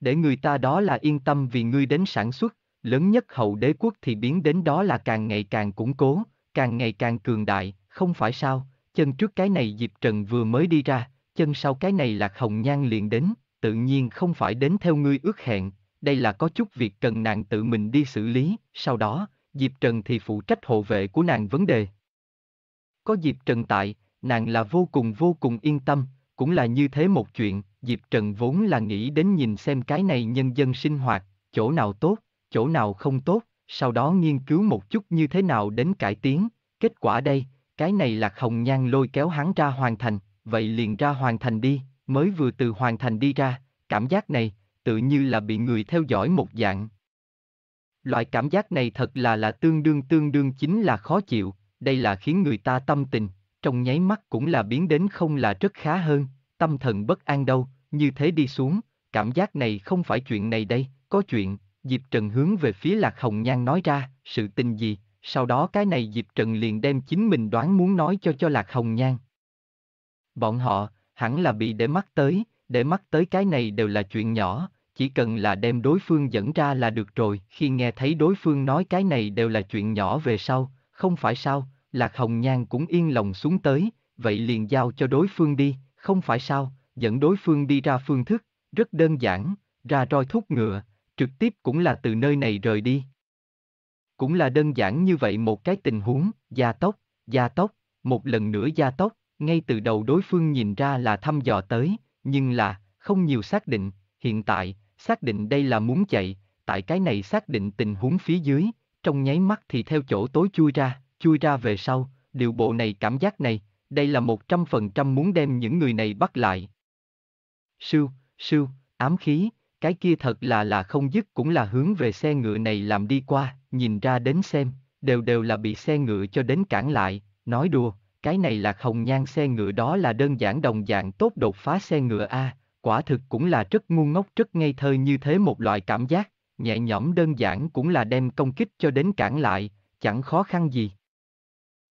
Để người ta đó là yên tâm vì ngươi đến sản xuất, lớn nhất hậu đế quốc thì biến đến đó là càng ngày càng củng cố, càng ngày càng cường đại, không phải sao, chân trước cái này Diệp Trần vừa mới đi ra, chân sau cái này Lạc Hồng Nhan liền đến, tự nhiên không phải đến theo ngươi ước hẹn, đây là có chút việc cần nàng tự mình đi xử lý, sau đó, Diệp Trần thì phụ trách hộ vệ của nàng vấn đề. Có Diệp Trần tại, nàng là vô cùng vô cùng yên tâm, cũng là như thế một chuyện, Diệp Trần vốn là nghĩ đến nhìn xem cái này nhân dân sinh hoạt, chỗ nào tốt, chỗ nào không tốt, sau đó nghiên cứu một chút như thế nào đến cải tiến, kết quả đây, cái này là hồng nhan lôi kéo hắn ra hoàn thành, vậy liền ra hoàn thành đi, mới vừa từ hoàn thành đi ra, cảm giác này, tự như là bị người theo dõi một dạng. Loại cảm giác này thật là là tương đương tương đương chính là khó chịu, đây là khiến người ta tâm tình, trong nháy mắt cũng là biến đến không là rất khá hơn, tâm thần bất an đâu, như thế đi xuống, cảm giác này không phải chuyện này đây, có chuyện, Diệp Trần hướng về phía Lạc Hồng Nhan nói ra, sự tình gì, sau đó cái này Diệp Trần liền đem chính mình đoán muốn nói cho cho Lạc Hồng Nhan. Bọn họ, hẳn là bị để mắt tới, để mắt tới cái này đều là chuyện nhỏ, chỉ cần là đem đối phương dẫn ra là được rồi. Khi nghe thấy đối phương nói cái này đều là chuyện nhỏ về sau, không phải sao, Lạc Hồng Nhan cũng yên lòng xuống tới, vậy liền giao cho đối phương đi, không phải sao, dẫn đối phương đi ra phương thức, rất đơn giản, ra roi thúc ngựa, trực tiếp cũng là từ nơi này rời đi. Cũng là đơn giản như vậy một cái tình huống, gia tốc, gia tốc, một lần nữa gia tốc, ngay từ đầu đối phương nhìn ra là thăm dò tới, nhưng là, không nhiều xác định, hiện tại, xác định đây là muốn chạy, tại cái này xác định tình huống phía dưới, trong nháy mắt thì theo chỗ tối chui ra, chui ra về sau, điều bộ này cảm giác này, đây là một trăm phần trăm muốn đem những người này bắt lại. Sưu, sưu, ám khí, cái kia thật là là không dứt cũng là hướng về xe ngựa này làm đi qua, nhìn ra đến xem, đều đều là bị xe ngựa cho đến cản lại, nói đùa, cái này là hồng nhan xe ngựa đó là đơn giản đồng dạng tốt đột phá xe ngựa A, quả thực cũng là rất ngu ngốc rất ngây thơ như thế một loại cảm giác, nhẹ nhõm đơn giản cũng là đem công kích cho đến cản lại, chẳng khó khăn gì.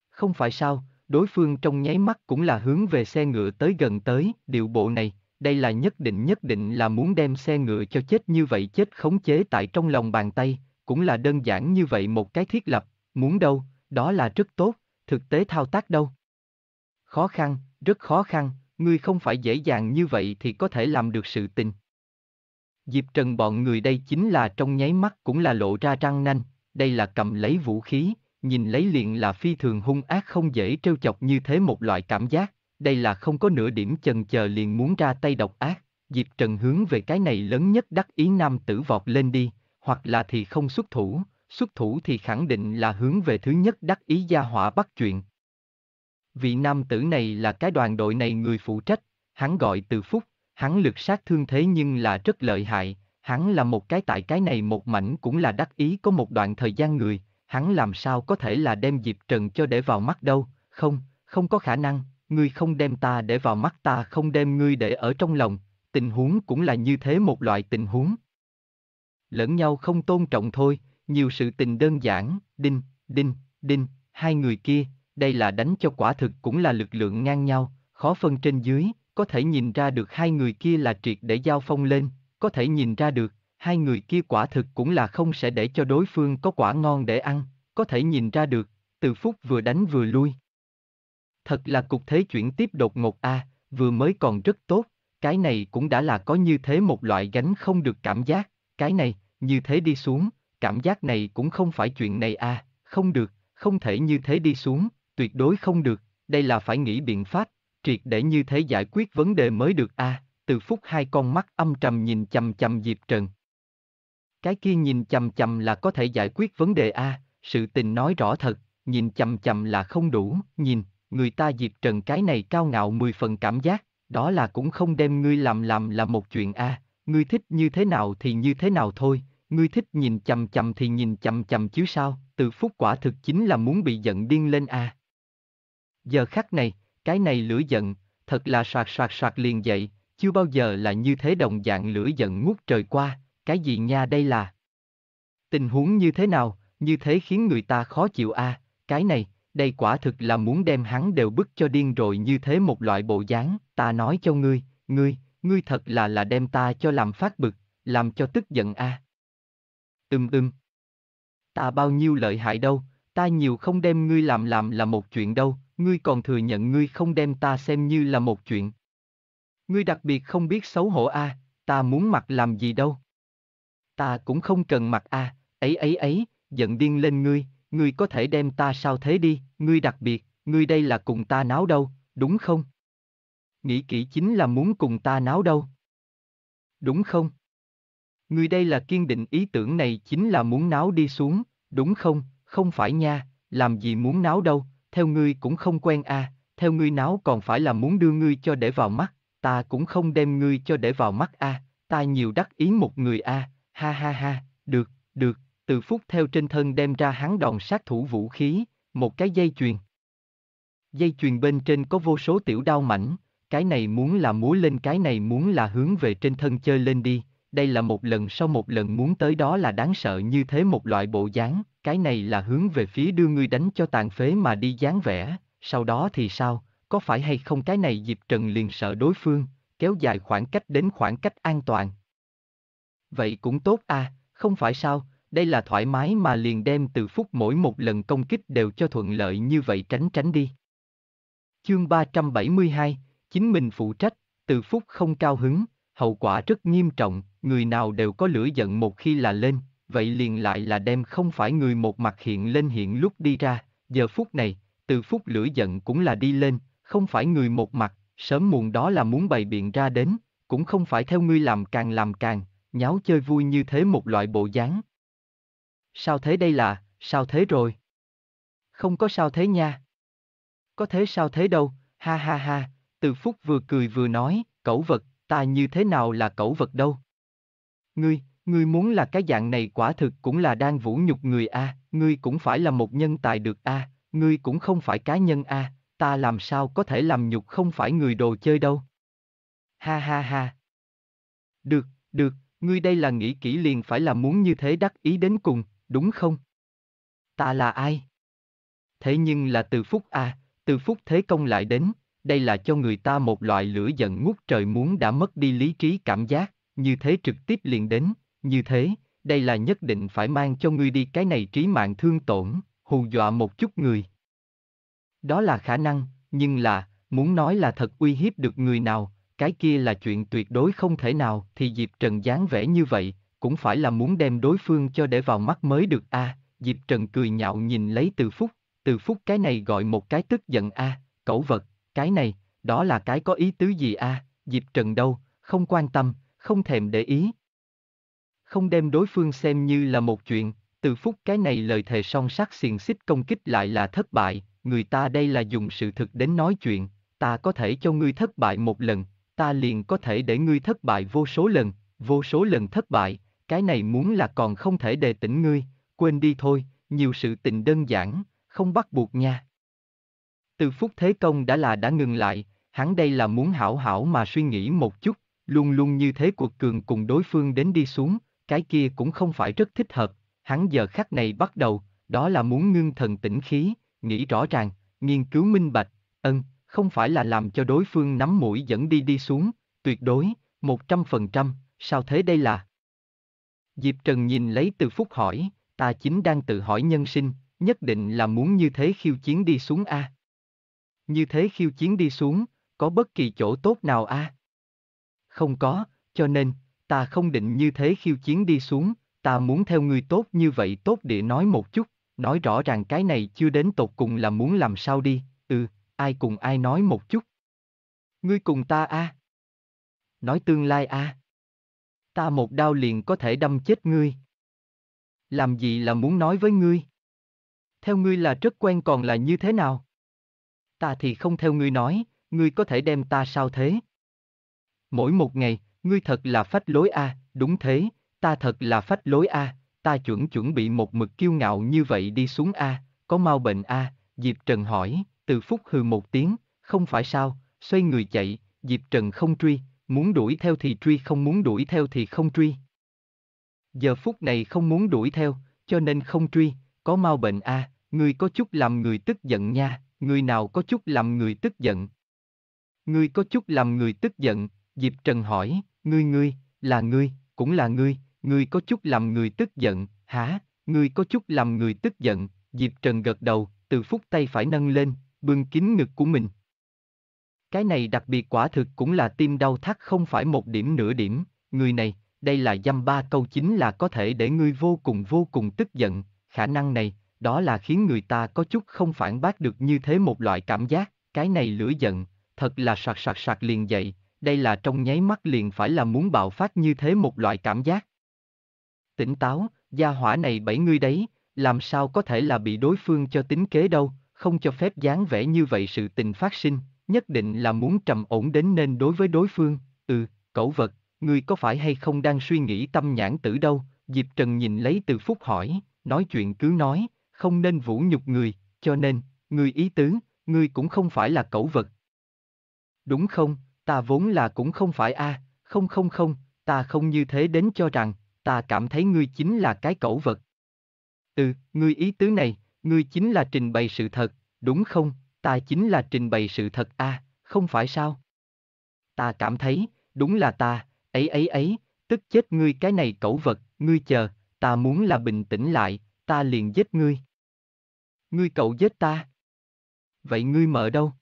Không phải sao, đối phương trong nháy mắt cũng là hướng về xe ngựa tới gần tới, điệu bộ này, đây là nhất định nhất định là muốn đem xe ngựa cho chết như vậy chết khống chế tại trong lòng bàn tay, cũng là đơn giản như vậy một cái thiết lập, muốn đâu, đó là rất tốt, thực tế thao tác đâu. Khó khăn, rất khó khăn, ngươi không phải dễ dàng như vậy thì có thể làm được sự tình. Diệp Trần bọn người đây chính là trong nháy mắt cũng là lộ ra răng nanh, đây là cầm lấy vũ khí, nhìn lấy liền là phi thường hung ác không dễ trêu chọc như thế một loại cảm giác đây là không có nửa điểm chần chờ liền muốn ra tay độc ác, Diệp Trần hướng về cái này lớn nhất đắc ý nam tử vọt lên đi, hoặc là thì không xuất thủ, xuất thủ thì khẳng định là hướng về thứ nhất đắc ý gia hỏa bắt chuyện. Vị nam tử này là cái đoàn đội này người phụ trách, hắn gọi từ phúc, hắn lực sát thương thế nhưng là rất lợi hại, hắn là một cái tại cái này một mảnh cũng là đắc ý có một đoạn thời gian người, hắn làm sao có thể là đem Diệp Trần cho để vào mắt đâu, không, không có khả năng, ngươi không đem ta để vào mắt ta không đem ngươi để ở trong lòng, tình huống cũng là như thế một loại tình huống. Lẫn nhau không tôn trọng thôi, nhiều sự tình đơn giản, đinh, đinh, đinh, hai người kia, đây là đánh cho quả thực cũng là lực lượng ngang nhau, khó phân trên dưới, có thể nhìn ra được hai người kia là triệt để giao phong lên, có thể nhìn ra được, hai người kia quả thực cũng là không sẽ để cho đối phương có quả ngon để ăn, có thể nhìn ra được, từ phút vừa đánh vừa lui. Thật là cục thế chuyển tiếp đột ngột a, à, vừa mới còn rất tốt, cái này cũng đã là có như thế một loại gánh không được cảm giác, cái này, như thế đi xuống, cảm giác này cũng không phải chuyện này a, à, không được, không thể như thế đi xuống, tuyệt đối không được, đây là phải nghĩ biện pháp, triệt để như thế giải quyết vấn đề mới được a. À, từ phút hai con mắt âm trầm nhìn chầm chầm Diệp Trần. Cái kia nhìn chầm chầm là có thể giải quyết vấn đề a, sự tình nói rõ thật, nhìn chầm chầm là không đủ, nhìn, người ta diệt trần cái này cao ngạo mười phần cảm giác, đó là cũng không đem ngươi làm làm là một chuyện a, à, ngươi thích như thế nào thì như thế nào thôi, ngươi thích nhìn chầm chầm thì nhìn chầm chầm chứ sao, từ phúc quả thực chính là muốn bị giận điên lên a. À. Giờ khắc này, cái này lửa giận, thật là soạt soạt soạt liền dậy, chưa bao giờ là như thế đồng dạng lửa giận ngút trời qua, cái gì nha đây là. Tình huống như thế nào, như thế khiến người ta khó chịu a, à, cái này, đây quả thực là muốn đem hắn đều bức cho điên rồi như thế một loại bộ dáng, ta nói cho ngươi, ngươi, ngươi thật là là đem ta cho làm phát bực, làm cho tức giận a. À. Ưm ưm. Ta bao nhiêu lợi hại đâu, ta nhiều không đem ngươi làm làm là một chuyện đâu, ngươi còn thừa nhận ngươi không đem ta xem như là một chuyện. Ngươi đặc biệt không biết xấu hổ a, à, ta muốn mặc làm gì đâu. Ta cũng không cần mặc a, à, ấy ấy ấy, giận điên lên ngươi, ngươi có thể đem ta sao thế đi, ngươi đặc biệt, ngươi đây là cùng ta náo đâu, đúng không? Nghĩ kỹ chính là muốn cùng ta náo đâu. Đúng không? Ngươi đây là kiên định ý tưởng này chính là muốn náo đi xuống, đúng không, không phải nha, làm gì muốn náo đâu, theo ngươi cũng không quen à, theo ngươi náo còn phải là muốn đưa ngươi cho để vào mắt, ta cũng không đem ngươi cho để vào mắt à, ta nhiều đắc ý một người à, ha ha ha, được, được, từ phút theo trên thân đem ra hắn đòn sát thủ vũ khí, một cái dây chuyền. Dây chuyền bên trên có vô số tiểu đao mảnh, cái này muốn là múa lên cái này muốn là hướng về trên thân chơi lên đi, đây là một lần sau một lần muốn tới đó là đáng sợ như thế một loại bộ dáng, cái này là hướng về phía đưa ngươi đánh cho tàn phế mà đi dáng vẻ, sau đó thì sao, có phải hay không cái này dịp Trần liền sợ đối phương, kéo dài khoảng cách đến khoảng cách an toàn. Vậy cũng tốt à, không phải sao, đây là thoải mái mà liền đem từ phút mỗi một lần công kích đều cho thuận lợi như vậy tránh tránh đi. Chương 372, chính mình phụ trách, từ phút không cao hứng, hậu quả rất nghiêm trọng, người nào đều có lửa giận một khi là lên, vậy liền lại là đem không phải người một mặt hiện lên hiện lúc đi ra, giờ phút này, từ phút lửa giận cũng là đi lên, không phải người một mặt, sớm muộn đó là muốn bày biện ra đến, cũng không phải theo ngươi làm càng làm càng, nháo chơi vui như thế một loại bộ dáng, Sao thế đây là, sao thế rồi? Không có sao thế nha. Có thế sao thế đâu, ha ha ha, từ phúc vừa cười vừa nói, cẩu vật, ta như thế nào là cẩu vật đâu. Ngươi, ngươi muốn là cái dạng này quả thực cũng là đang vũ nhục người a, à, ngươi cũng phải là một nhân tài được a, à, ngươi cũng không phải cá nhân a, à, ta làm sao có thể làm nhục không phải người đồ chơi đâu. Ha ha ha. Được, được, ngươi đây là nghĩ kỹ liền phải là muốn như thế đắc ý đến cùng, đúng không? Ta là ai? Thế nhưng là từ phút A, từ phút thế công lại đến, đây là cho người ta một loại lửa giận ngút trời muốn đã mất đi lý trí cảm giác, như thế trực tiếp liền đến, như thế, đây là nhất định phải mang cho ngươi đi cái này trí mạng thương tổn, hù dọa một chút người. Đó là khả năng, nhưng là, muốn nói là thật uy hiếp được người nào, cái kia là chuyện tuyệt đối không thể nào thì Diệp Trần dáng vẻ như vậy, cũng phải là muốn đem đối phương cho để vào mắt mới được a à, diệp trần cười nhạo nhìn lấy từ phúc từ phúc cái này gọi một cái tức giận a à, cẩu vật cái này đó là cái có ý tứ gì a à, diệp trần đâu không quan tâm không thèm để ý không đem đối phương xem như là một chuyện từ phúc cái này lời thề son sắc xiềng xích công kích lại là thất bại người ta đây là dùng sự thực đến nói chuyện ta có thể cho ngươi thất bại một lần ta liền có thể để ngươi thất bại vô số lần vô số lần thất bại cái này muốn là còn không thể đề tỉnh ngươi, quên đi thôi, nhiều sự tình đơn giản, không bắt buộc nha. Từ phút thế công đã là đã ngừng lại, hắn đây là muốn hảo hảo mà suy nghĩ một chút, luôn luôn như thế cuộc cường cùng đối phương đến đi xuống, cái kia cũng không phải rất thích hợp, hắn giờ khắc này bắt đầu, đó là muốn ngưng thần tĩnh khí, nghĩ rõ ràng, nghiên cứu minh bạch, ân, không phải là làm cho đối phương nắm mũi dẫn đi đi xuống, tuyệt đối, 100%, sao thế đây là? Diệp Trần nhìn lấy Từ Phúc hỏi, ta chính đang tự hỏi nhân sinh, nhất định là muốn như thế khiêu chiến đi xuống a. Như thế khiêu chiến đi xuống, có bất kỳ chỗ tốt nào a? Không có, cho nên, ta không định như thế khiêu chiến đi xuống, ta muốn theo người tốt như vậy tốt địa nói một chút, nói rõ ràng cái này chưa đến tột cùng là muốn làm sao đi, ừ, ai cùng ai nói một chút. Ngươi cùng ta a. Nói tương lai a ta một đao liền có thể đâm chết ngươi. Làm gì là muốn nói với ngươi? Theo ngươi là rất quen còn là như thế nào? Ta thì không theo ngươi nói, ngươi có thể đem ta sao thế? Mỗi một ngày, ngươi thật là phách lối a, à, đúng thế, ta thật là phách lối a, à, ta chuẩn chuẩn bị một mực kiêu ngạo như vậy đi xuống a, à, có mau bệnh a, Diệp Trần hỏi, từ phút hừ một tiếng, không phải sao, xoay người chạy, Diệp Trần không truy, Muốn đuổi theo thì truy không muốn đuổi theo thì không truy. Giờ phút này không muốn đuổi theo, cho nên không truy, có mau bệnh a, à, ngươi có chút làm người tức giận nha, người nào có chút làm người tức giận. người có chút làm người tức giận, Diệp Trần hỏi, ngươi ngươi, là ngươi, cũng là ngươi, ngươi có chút làm người tức giận, hả, ngươi có chút làm người tức giận, Diệp Trần gật đầu, từ phút tay phải nâng lên, bưng kín ngực của mình. Cái này đặc biệt quả thực cũng là tim đau thắt không phải một điểm nửa điểm, người này, đây là dăm ba câu chính là có thể để ngươi vô cùng vô cùng tức giận, khả năng này, đó là khiến người ta có chút không phản bác được như thế một loại cảm giác, cái này lửa giận, thật là sạc sạc sạc liền dậy, đây là trong nháy mắt liền phải là muốn bạo phát như thế một loại cảm giác. Tỉnh táo, gia hỏa này bảy ngươi đấy, làm sao có thể là bị đối phương cho tính kế đâu, không cho phép dáng vẻ như vậy sự tình phát sinh, nhất định là muốn trầm ổn đến nên đối với đối phương, ừ, cẩu vật, ngươi có phải hay không đang suy nghĩ tâm nhãn tử đâu, Diệp Trần nhìn lấy từ phúc hỏi, nói chuyện cứ nói, không nên vũ nhục người, cho nên, ngươi ý tứ, ngươi cũng không phải là cẩu vật. Đúng không, ta vốn là cũng không phải a, à, không không không, ta không như thế đến cho rằng, ta cảm thấy ngươi chính là cái cẩu vật. Ừ, ngươi ý tứ này, ngươi chính là trình bày sự thật, đúng không, ta chính là trình bày sự thật a, à, không phải sao? Ta cảm thấy, đúng là ta, ấy ấy ấy, tức chết ngươi cái này cẩu vật, ngươi chờ, ta muốn là bình tĩnh lại, ta liền giết ngươi. Ngươi cậu giết ta. Vậy ngươi mở đâu?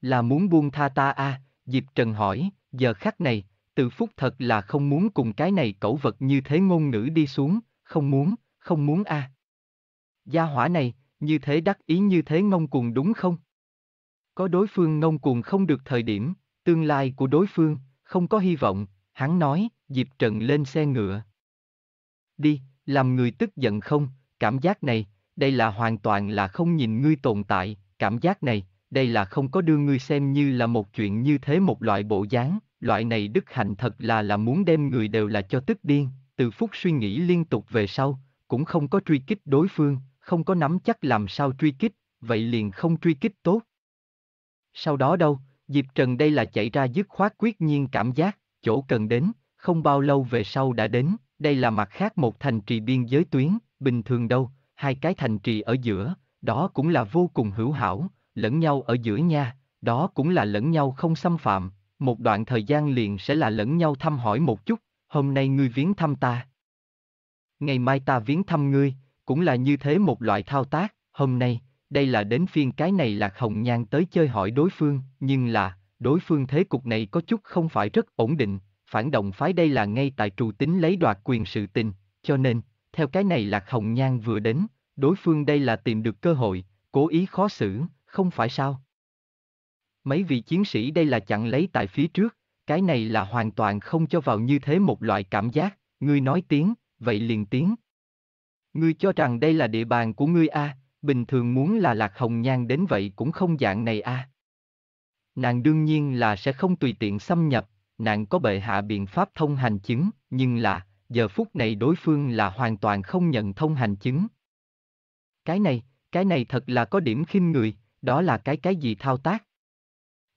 Là muốn buông tha ta a? À, Diệp Trần hỏi, giờ khắc này, từ phúc thật là không muốn cùng cái này cẩu vật như thế ngôn ngữ đi xuống, không muốn, không muốn a. À. Gia hỏa này, như thế đắc ý như thế ngông cuồng đúng không? Có đối phương ngông cuồng không được thời điểm, tương lai của đối phương, không có hy vọng, hắn nói, Diệp Trần lên xe ngựa. Đi, làm người tức giận không, cảm giác này, đây là hoàn toàn là không nhìn ngươi tồn tại, cảm giác này, đây là không có đưa ngươi xem như là một chuyện như thế một loại bộ dáng, loại này đức hạnh thật là là muốn đem người đều là cho tức điên, từ phút suy nghĩ liên tục về sau, cũng không có truy kích đối phương, không có nắm chắc làm sao truy kích, vậy liền không truy kích tốt. Sau đó đâu, Diệp Trần đây là chạy ra dứt khoát quyết nhiên cảm giác, chỗ cần đến, không bao lâu về sau đã đến, đây là mặt khác một thành trì biên giới tuyến, bình thường đâu, hai cái thành trì ở giữa, đó cũng là vô cùng hữu hảo, lẫn nhau ở giữa nha, đó cũng là lẫn nhau không xâm phạm, một đoạn thời gian liền sẽ là lẫn nhau thăm hỏi một chút, hôm nay ngươi viếng thăm ta. Ngày mai ta viếng thăm ngươi, cũng là như thế một loại thao tác, hôm nay, đây là đến phiên cái này lạc hồng nhan tới chơi hỏi đối phương, nhưng là, đối phương thế cục này có chút không phải rất ổn định, phản động phái đây là ngay tại trù tính lấy đoạt quyền sự tình, cho nên, theo cái này lạc hồng nhan vừa đến, đối phương đây là tìm được cơ hội, cố ý khó xử, không phải sao. Mấy vị chiến sĩ đây là chặn lấy tại phía trước, cái này là hoàn toàn không cho vào như thế một loại cảm giác, ngươi nói tiếng, vậy liền tiếng, Ngươi cho rằng đây là địa bàn của ngươi a, à, bình thường muốn là lạc hồng nhan đến vậy cũng không dạng này a. À. Nàng đương nhiên là sẽ không tùy tiện xâm nhập, nàng có bệ hạ biện pháp thông hành chứng, nhưng là, giờ phút này đối phương là hoàn toàn không nhận thông hành chứng. Cái này, cái này thật là có điểm khinh người, đó là cái cái gì thao tác.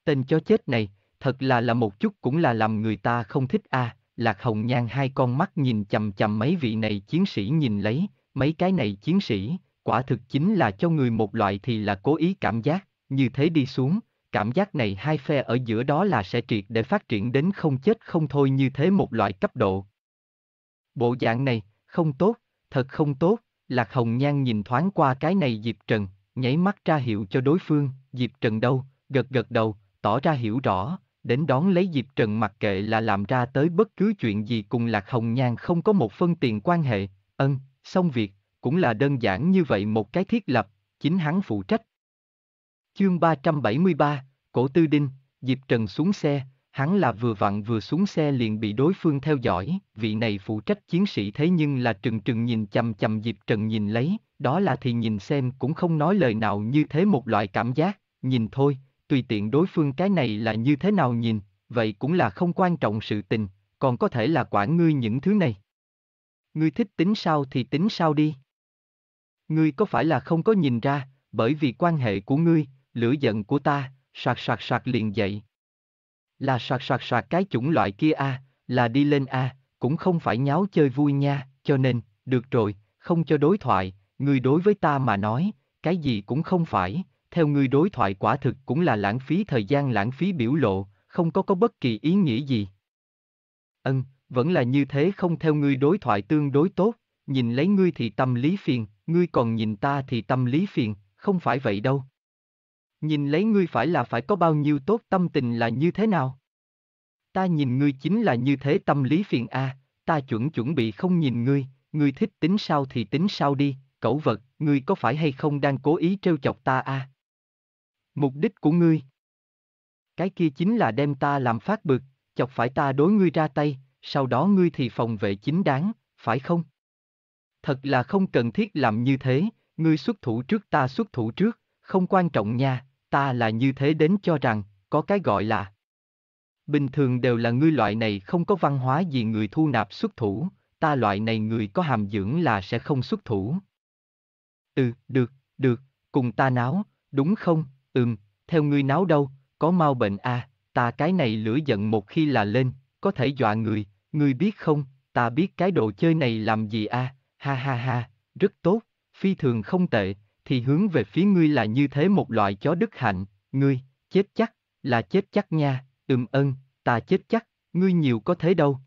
Tên cho chết này, thật là là một chút cũng là làm người ta không thích a. À. Lạc Hồng Nhan hai con mắt nhìn chầm chầm mấy vị này chiến sĩ nhìn lấy, mấy cái này chiến sĩ, quả thực chính là cho người một loại thì là cố ý cảm giác, như thế đi xuống, cảm giác này hai phe ở giữa đó là sẽ triệt để phát triển đến không chết không thôi như thế một loại cấp độ. Bộ dạng này, không tốt, thật không tốt, Lạc Hồng Nhan nhìn thoáng qua cái này Diệp Trần, nháy mắt ra hiệu cho đối phương, Diệp Trần đâu, gật gật đầu, tỏ ra hiểu rõ, đến đón lấy Diệp Trần mặc kệ là làm ra tới bất cứ chuyện gì cùng Lạc Hồng Nhan không có một phân tiền quan hệ, ân, xong việc, cũng là đơn giản như vậy một cái thiết lập, chính hắn phụ trách. Chương 373, Cổ Tư Đinh, Diệp Trần xuống xe, hắn là vừa vặn vừa xuống xe liền bị đối phương theo dõi, vị này phụ trách chiến sĩ thế nhưng là trừng trừng nhìn chầm chầm Diệp Trần nhìn lấy, đó là thì nhìn xem cũng không nói lời nào như thế một loại cảm giác, nhìn thôi, tùy tiện đối phương cái này là như thế nào nhìn, vậy cũng là không quan trọng sự tình, còn có thể là quản ngươi những thứ này. Ngươi thích tính sao thì tính sao đi. Ngươi có phải là không có nhìn ra, bởi vì quan hệ của ngươi, lửa giận của ta, soạt soạt soạt liền dậy. Là soạt soạt soạt cái chủng loại kia a, là đi lên a, cũng không phải nháo chơi vui nha, cho nên, được rồi, không cho đối thoại, ngươi đối với ta mà nói, cái gì cũng không phải, theo ngươi đối thoại quả thực cũng là lãng phí thời gian lãng phí biểu lộ, không có có bất kỳ ý nghĩa gì. Ân, vẫn là như thế không theo ngươi đối thoại tương đối tốt, nhìn lấy ngươi thì tâm lý phiền, ngươi còn nhìn ta thì tâm lý phiền, không phải vậy đâu. Nhìn lấy ngươi phải là phải có bao nhiêu tốt tâm tình là như thế nào? Ta nhìn ngươi chính là như thế tâm lý phiền a, à, ta chuẩn chuẩn bị không nhìn ngươi, ngươi thích tính sao thì tính sao đi, cẩu vật, ngươi có phải hay không đang cố ý trêu chọc ta a? À? Mục đích của ngươi Cái kia chính là đem ta làm phát bực, chọc phải ta đối ngươi ra tay, sau đó ngươi thì phòng vệ chính đáng, phải không? Thật là không cần thiết làm như thế, ngươi xuất thủ trước ta xuất thủ trước, không quan trọng nha, ta là như thế đến cho rằng, có cái gọi là Bình thường đều là ngươi loại này không có văn hóa gì người thu nạp xuất thủ, ta loại này người có hàm dưỡng là sẽ không xuất thủ. Ừ, được, được, cùng ta náo, đúng không, ừm, theo ngươi náo đâu, có mau bệnh à, ta cái này lửa giận một khi là lên, có thể dọa người, Ngươi biết không, ta biết cái đồ chơi này làm gì à, ha ha ha, rất tốt, phi thường không tệ, thì hướng về phía ngươi là như thế một loại chó đức hạnh, ngươi, chết chắc, là chết chắc nha, ừm ân, ta chết chắc, ngươi nhiều có thế đâu.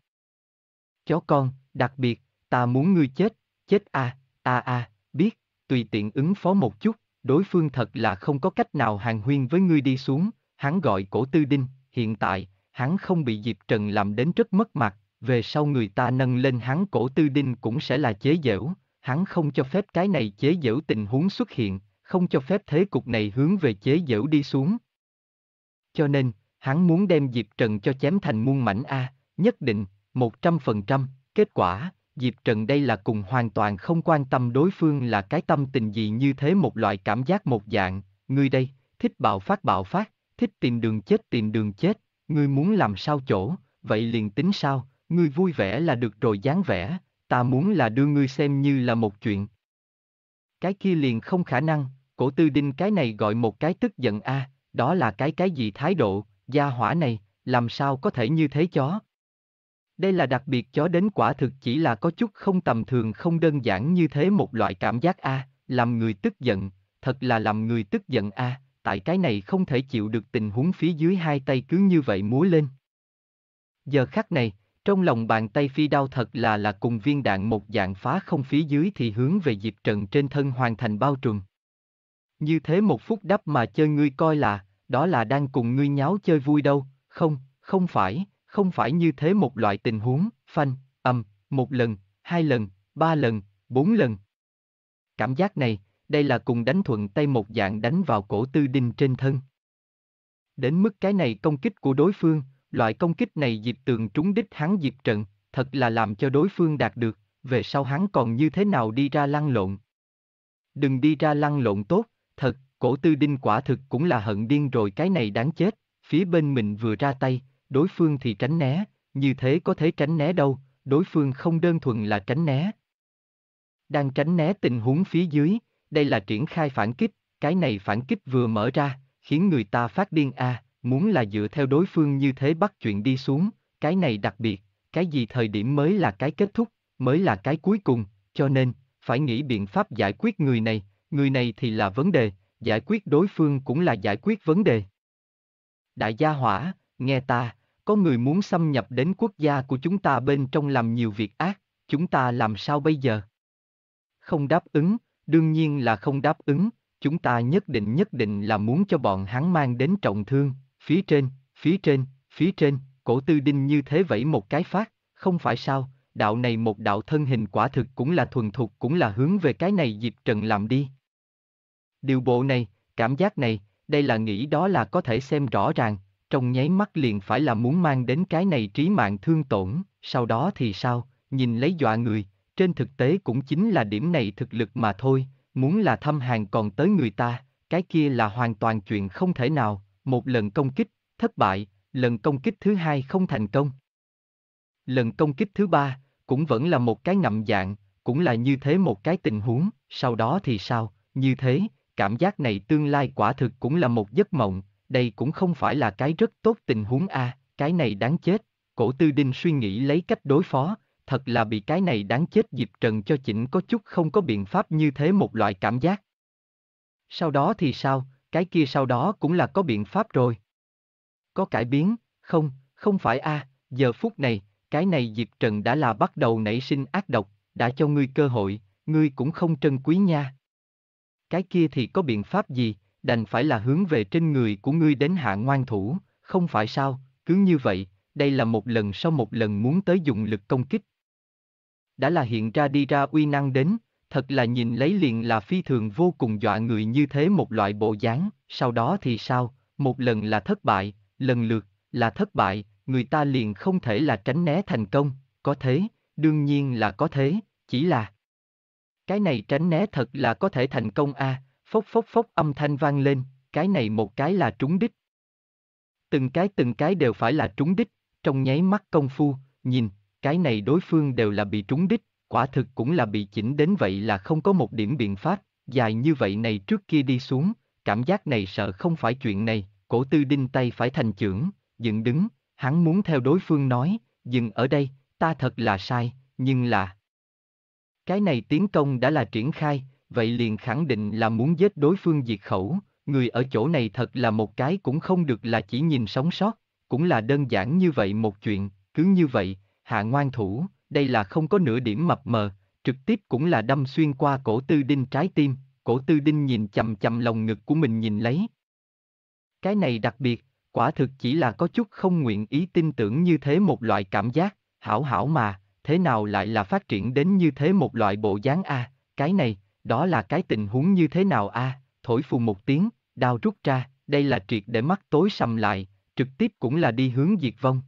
Chó con, đặc biệt, ta muốn ngươi chết, chết à, à à, biết, tùy tiện ứng phó một chút, đối phương thật là không có cách nào hàng huyên với ngươi đi xuống, hắn gọi cổ tư đinh, hiện tại, hắn không bị Diệp Trần làm đến rất mất mặt, về sau người ta nâng lên hắn cổ tư đinh cũng sẽ là chế giễu, hắn không cho phép cái này chế giễu tình huống xuất hiện, không cho phép thế cục này hướng về chế giễu đi xuống. Cho nên, hắn muốn đem Diệp Trần cho chém thành muôn mảnh A, nhất định, 100%, kết quả, Diệp Trần đây là cùng hoàn toàn không quan tâm đối phương là cái tâm tình gì như thế một loại cảm giác một dạng, người đây, thích bạo phát bạo phát, thích tìm đường chết tìm đường chết, người muốn làm sao chỗ, vậy liền tính sao, ngươi vui vẻ là được rồi dáng vẻ, ta muốn là đưa ngươi xem như là một chuyện. Cái kia liền không khả năng, cổ tư đinh cái này gọi một cái tức giận a, à, đó là cái cái gì thái độ, gia hỏa này, làm sao có thể như thế chó. Đây là đặc biệt chó đến quả thực chỉ là có chút không tầm thường không đơn giản như thế một loại cảm giác a, à, làm người tức giận, thật là làm người tức giận a, à, tại cái này không thể chịu được tình huống phía dưới hai tay cứ như vậy múa lên. Giờ khắc này, trong lòng bàn tay phi đao thật là là cùng viên đạn một dạng phá không phía dưới thì hướng về Diệp Trần trên thân hoàn thành bao trùm. Như thế một phút đắp mà chơi ngươi coi là, đó là đang cùng ngươi nháo chơi vui đâu, không, không phải, không phải như thế một loại tình huống, phanh, âm, một lần, hai lần, ba lần, bốn lần. Cảm giác này, đây là cùng đánh thuận tay một dạng đánh vào cổ tư đinh trên thân. Đến mức cái này công kích của đối phương, loại công kích này Diệp Tường trúng đích hắn Diệp Trận, thật là làm cho đối phương đạt được, về sau hắn còn như thế nào đi ra lăn lộn. Đừng đi ra lăn lộn tốt, thật, cổ tư đinh quả thực cũng là hận điên rồi cái này đáng chết, phía bên mình vừa ra tay, đối phương thì tránh né, như thế có thể tránh né đâu, đối phương không đơn thuần là tránh né. Đang tránh né tình huống phía dưới, đây là triển khai phản kích, cái này phản kích vừa mở ra, khiến người ta phát điên a, à, muốn là dựa theo đối phương như thế bắt chuyện đi xuống, cái này đặc biệt, cái gì thời điểm mới là cái kết thúc, mới là cái cuối cùng, cho nên, phải nghĩ biện pháp giải quyết người này, người này thì là vấn đề, giải quyết đối phương cũng là giải quyết vấn đề. Đại gia hỏa, nghe ta, có người muốn xâm nhập đến quốc gia của chúng ta bên trong làm nhiều việc ác, chúng ta làm sao bây giờ? Không đáp ứng, đương nhiên là không đáp ứng, chúng ta nhất định nhất định là muốn cho bọn hắn mang đến trọng thương, phía trên, phía trên, phía trên, cổ tư đinh như thế vẫy một cái phát, không phải sao, đạo này một đạo thân hình quả thực cũng là thuần thục cũng là hướng về cái này dịp Trần làm đi. Điều bộ này, cảm giác này, đây là nghĩ đó là có thể xem rõ ràng, trong nháy mắt liền phải là muốn mang đến cái này trí mạng thương tổn, sau đó thì sao, nhìn lấy dọa người, trên thực tế cũng chính là điểm này thực lực mà thôi, muốn là thăm hàng còn tới người ta, cái kia là hoàn toàn chuyện không thể nào, một lần công kích, thất bại, lần công kích thứ hai không thành công. Lần công kích thứ ba, cũng vẫn là một cái ngậm dạng, cũng là như thế một cái tình huống, sau đó thì sao, như thế, cảm giác này tương lai quả thực cũng là một giấc mộng, đây cũng không phải là cái rất tốt tình huống a, à, cái này đáng chết, cổ tư đinh suy nghĩ lấy cách đối phó, thật là bị cái này đáng chết Diệp Trần cho chỉnh có chút không có biện pháp như thế một loại cảm giác. Sau đó thì sao, cái kia sau đó cũng là có biện pháp rồi. Có cải biến, không, không phải a, à, giờ phút này, cái này Diệp Trần đã là bắt đầu nảy sinh ác độc, đã cho ngươi cơ hội, ngươi cũng không trân quý nha. Cái kia thì có biện pháp gì, đành phải là hướng về trên người của ngươi đến hạ ngoan thủ, không phải sao, cứ như vậy, đây là một lần sau một lần muốn tới dùng lực công kích. Đã là hiện ra đi ra uy năng đến, thật là nhìn lấy liền là phi thường vô cùng dọa người như thế một loại bộ dáng, sau đó thì sao, một lần là thất bại, lần lượt là thất bại, người ta liền không thể là tránh né thành công, có thế, đương nhiên là có thế, chỉ là cái này tránh né thật là có thể thành công a à, phốc phốc phốc âm thanh vang lên, cái này một cái là trúng đích. Từng cái từng cái đều phải là trúng đích, trong nháy mắt công phu, nhìn, cái này đối phương đều là bị trúng đích, quả thực cũng là bị chỉnh đến vậy là không có một điểm biện pháp, dài như vậy này trước kia đi xuống, cảm giác này sợ không phải chuyện này, cổ tư đinh tay phải thành trưởng, dựng đứng, hắn muốn theo đối phương nói, dừng ở đây, ta thật là sai, nhưng là... Cái này tiến công đã là triển khai, vậy liền khẳng định là muốn giết đối phương diệt khẩu, người ở chỗ này thật là một cái cũng không được là chỉ nhìn sống sót, cũng là đơn giản như vậy một chuyện, cứ như vậy, hạ ngoan thủ, đây là không có nửa điểm mập mờ, trực tiếp cũng là đâm xuyên qua cổ tư đinh trái tim, cổ tư đinh nhìn chầm chầm lòng ngực của mình nhìn lấy. Cái này đặc biệt, quả thực chỉ là có chút không nguyện ý tin tưởng như thế một loại cảm giác, hảo hảo mà, thế nào lại là phát triển đến như thế một loại bộ dáng a, cái này, đó là cái tình huống như thế nào a, thổi phù một tiếng, đao rút ra, đây là triệt để mắt tối sầm lại, trực tiếp cũng là đi hướng diệt vong.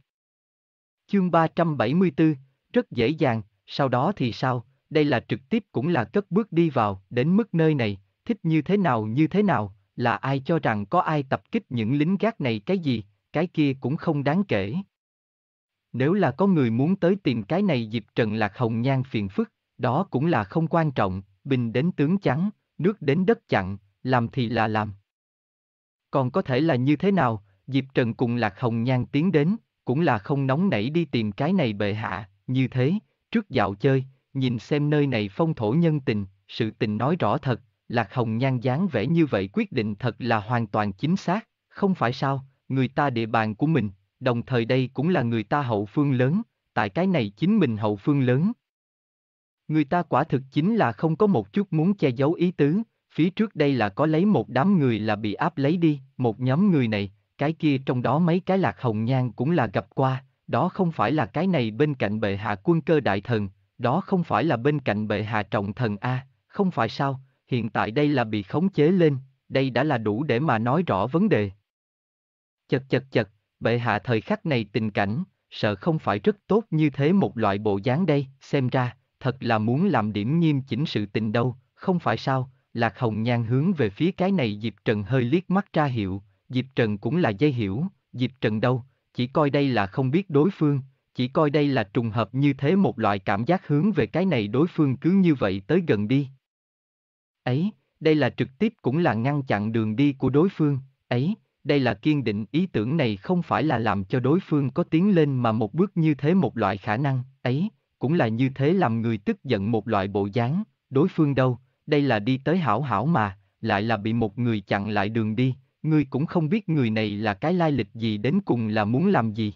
Chương 374, rất dễ dàng, sau đó thì sao, đây là trực tiếp cũng là cất bước đi vào, đến mức nơi này, thích như thế nào như thế nào, là ai cho rằng có ai tập kích những lính gác này cái gì, cái kia cũng không đáng kể. Nếu là có người muốn tới tìm cái này dịp Trần Lạc Hồng Nhan phiền phức, đó cũng là không quan trọng, bình đến tướng trắng, nước đến đất chặn, làm thì là làm. Còn có thể là như thế nào, dịp Trần cùng Lạc Hồng Nhan tiến đến, cũng là không nóng nảy đi tìm cái này bệ hạ, như thế, trước dạo chơi, nhìn xem nơi này phong thổ nhân tình, sự tình nói rõ thật, Lạc Hồng Nhan dáng vẻ như vậy quyết định thật là hoàn toàn chính xác, không phải sao, người ta địa bàn của mình, đồng thời đây cũng là người ta hậu phương lớn, tại cái này chính mình hậu phương lớn. Người ta quả thực chính là không có một chút muốn che giấu ý tứ, phía trước đây là có lấy một đám người là bị áp lấy đi, một nhóm người này, cái kia trong đó mấy cái lạc hồng nhan cũng là gặp qua, đó không phải là cái này bên cạnh bệ hạ quân cơ đại thần, đó không phải là bên cạnh bệ hạ trọng thần A, không phải sao, hiện tại đây là bị khống chế lên, đây đã là đủ để mà nói rõ vấn đề. Chật chật chật, bệ hạ thời khắc này tình cảnh, sợ không phải rất tốt như thế một loại bộ dáng đây, xem ra, thật là muốn làm điểm nghiêm chỉnh sự tình đâu, không phải sao, Lạc Hồng Nhan hướng về phía cái này Diệp Trần hơi liếc mắt ra hiệu, Diệp Trần cũng là dây hiểu, Diệp Trần đâu, chỉ coi đây là không biết đối phương, chỉ coi đây là trùng hợp như thế một loại cảm giác hướng về cái này đối phương cứ như vậy tới gần đi. Ấy, đây là trực tiếp cũng là ngăn chặn đường đi của đối phương, ấy, đây là kiên định ý tưởng này không phải là làm cho đối phương có tiến lên mà một bước như thế một loại khả năng, ấy, cũng là như thế làm người tức giận một loại bộ dáng, đối phương đâu, đây là đi tới hảo hảo mà, lại là bị một người chặn lại đường đi, ngươi cũng không biết người này là cái lai lịch gì đến cùng là muốn làm gì.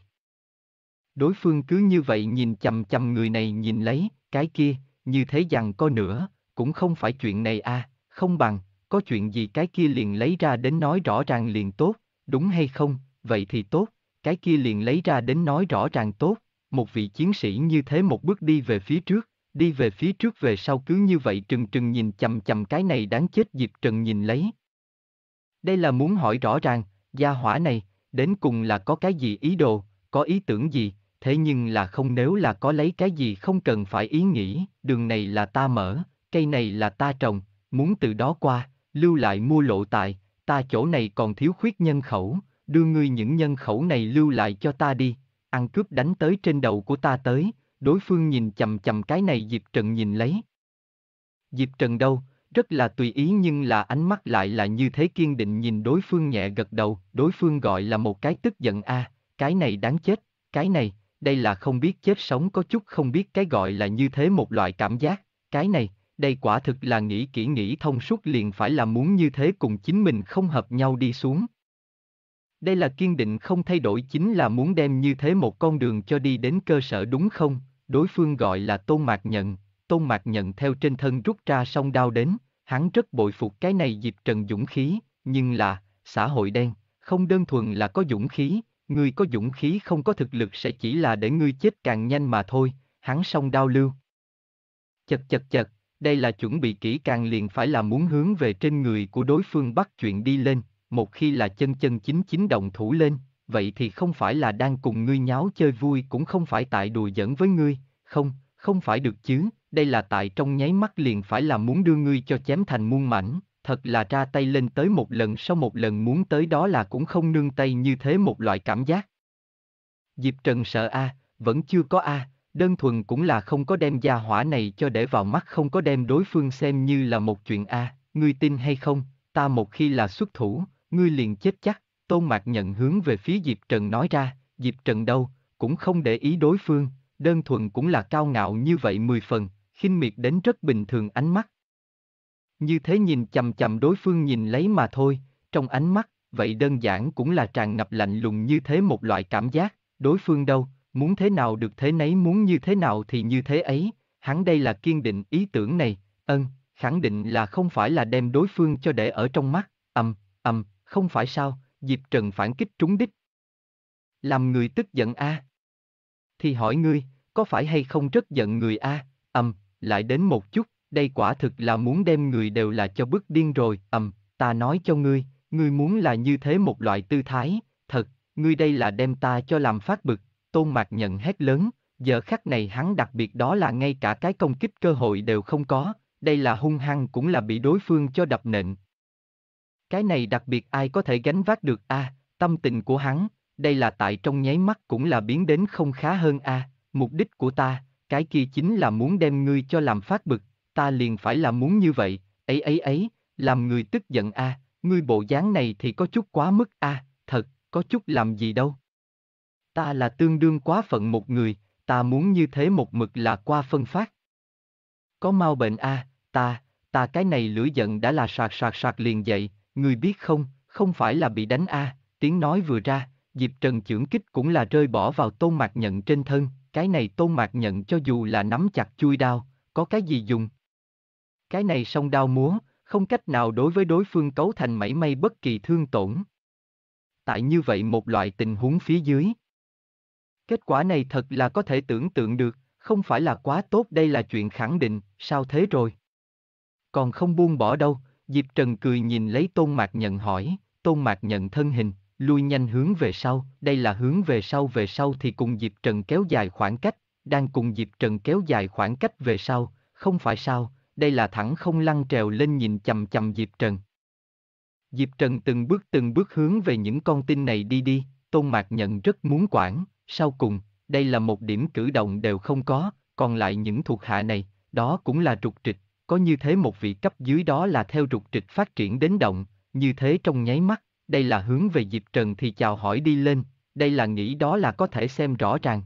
Đối phương cứ như vậy nhìn chầm chầm người này nhìn lấy, cái kia, như thế rằng có nữa, cũng không phải chuyện này à, không bằng, có chuyện gì cái kia liền lấy ra đến nói rõ ràng liền tốt, đúng hay không, vậy thì tốt, cái kia liền lấy ra đến nói rõ ràng tốt, một vị chiến sĩ như thế một bước đi về phía trước, đi về phía trước về sau cứ như vậy trừng trừng nhìn chầm chầm cái này đáng chết Diệp Trần nhìn lấy, đây là muốn hỏi rõ ràng, gia hỏa này, đến cùng là có cái gì ý đồ, có ý tưởng gì, thế nhưng là không nếu là có lấy cái gì không cần phải ý nghĩ, đường này là ta mở, cây này là ta trồng, muốn từ đó qua, lưu lại mua lộ tài, ta chỗ này còn thiếu khuyết nhân khẩu, đưa ngươi những nhân khẩu này lưu lại cho ta đi, ăn cướp đánh tới trên đầu của ta tới, đối phương nhìn chầm chầm cái này Diệp Trần nhìn lấy. Diệp Trần đâu, rất là tùy ý nhưng là ánh mắt lại là như thế kiên định nhìn đối phương nhẹ gật đầu, đối phương gọi là một cái tức giận a, à, cái này đáng chết, cái này, đây là không biết chết sống có chút không biết cái gọi là như thế một loại cảm giác, cái này, đây quả thực là nghĩ kỹ nghĩ thông suốt liền phải là muốn như thế cùng chính mình không hợp nhau đi xuống. Đây là kiên định không thay đổi chính là muốn đem như thế một con đường cho đi đến cơ sở đúng không, đối phương gọi là tôn mạc nhận, Tôn Mạc nhận theo trên thân rút ra song đao đến, hắn rất bội phục cái này dịp Trần dũng khí, nhưng là, xã hội đen, không đơn thuần là có dũng khí, ngươi có dũng khí không có thực lực sẽ chỉ là để ngươi chết càng nhanh mà thôi, hắn song đao lưu. Chật chật chật, đây là chuẩn bị kỹ càng liền phải là muốn hướng về trên người của đối phương bắt chuyện đi lên, một khi là chân chân chính chính động thủ lên, vậy thì không phải là đang cùng ngươi nháo chơi vui cũng không phải tại đùa giỡn với ngươi, không, không phải được chứ, đây là tại trong nháy mắt liền phải là muốn đưa ngươi cho chém thành muôn mảnh, thật là ra tay lên tới một lần sau một lần muốn tới đó là cũng không nương tay như thế một loại cảm giác. Diệp Trần sợ a, vẫn chưa có a, đơn thuần cũng là không có đem gia hỏa này cho để vào mắt không có đem đối phương xem như là một chuyện a, ngươi tin hay không, ta một khi là xuất thủ, ngươi liền chết chắc, Tôn Mạc nhận hướng về phía Diệp Trần nói ra, Diệp Trần đâu, cũng không để ý đối phương, đơn thuần cũng là cao ngạo như vậy mười phần, khinh miệt đến rất bình thường ánh mắt. Như thế nhìn chầm chầm đối phương nhìn lấy mà thôi, trong ánh mắt, vậy đơn giản cũng là tràn ngập lạnh lùng như thế một loại cảm giác, đối phương đâu, muốn thế nào được thế nấy muốn như thế nào thì như thế ấy, hắn đây là kiên định ý tưởng này, ân, khẳng định là không phải là đem đối phương cho để ở trong mắt, ầm, ầm, không phải sao, dịp Trần phản kích trúng đích. Làm người tức giận a à? Thì hỏi ngươi, có phải hay không rất giận người a à? ầm, lại đến một chút, đây quả thực là muốn đem người đều là cho bức điên rồi, ầm, ta nói cho ngươi, ngươi muốn là như thế một loại tư thái, thật, ngươi đây là đem ta cho làm phát bực, tôn mạc nhận hét lớn, giờ khắc này hắn đặc biệt đó là ngay cả cái công kích cơ hội đều không có, đây là hung hăng cũng là bị đối phương cho đập nện. Cái này đặc biệt ai có thể gánh vác được a, à, tâm tình của hắn, đây là tại trong nháy mắt cũng là biến đến không khá hơn a, à, mục đích của ta, cái kia chính là muốn đem ngươi cho làm phát bực, ta liền phải là muốn như vậy, ấy ấy ấy, làm người tức giận a, à, ngươi bộ dáng này thì có chút quá mức a, à, thật, có chút làm gì đâu. Ta là tương đương quá phận một người, ta muốn như thế một mực là qua phân phát. Có mau bệnh a, à, ta, ta cái này lửa giận đã là sạc sạc sạc liền dậy, ngươi biết không, không phải là bị đánh a, tiếng nói vừa ra, Diệp Trần chưởng kích cũng là rơi bỏ vào tôn mặt nhận trên thân, cái này tôn mạc nhận cho dù là nắm chặt chui đao, có cái gì dùng. Cái này song đao múa, không cách nào đối với đối phương cấu thành mảy may bất kỳ thương tổn. Tại như vậy một loại tình huống phía dưới. Kết quả này thật là có thể tưởng tượng được, không phải là quá tốt đây là chuyện khẳng định, sao thế rồi? Còn không buông bỏ đâu, Diệp Trần cười nhìn lấy tôn mạc nhận hỏi, tôn mạc nhận thân hình, lui nhanh hướng về sau, đây là hướng về sau về sau thì cùng Diệp Trần kéo dài khoảng cách, đang cùng Diệp Trần kéo dài khoảng cách về sau, không phải sao, đây là thẳng không lăn trèo lên nhìn chầm chầm Diệp Trần. Diệp Trần từng bước từng bước hướng về những con tin này đi đi, Tôn Mạc nhận rất muốn quản, sau cùng, đây là một điểm cử động đều không có, còn lại những thuộc hạ này, đó cũng là trục trịch, có như thế một vị cấp dưới đó là theo trục trịch phát triển đến động, như thế trong nháy mắt, đây là hướng về Diệp Trần thì chào hỏi đi lên, đây là nghĩ đó là có thể xem rõ ràng.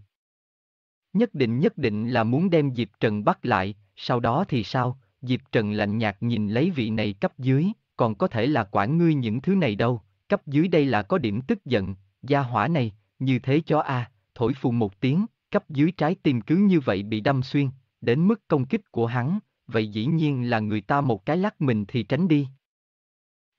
Nhất định nhất định là muốn đem Diệp Trần bắt lại, sau đó thì sao, Diệp Trần lạnh nhạt nhìn lấy vị này cấp dưới, còn có thể là quản ngươi những thứ này đâu, cấp dưới đây là có điểm tức giận, gia hỏa này, như thế cho a, à, thổi phù một tiếng, cấp dưới trái tim cứ như vậy bị đâm xuyên, đến mức công kích của hắn, vậy dĩ nhiên là người ta một cái lắc mình thì tránh đi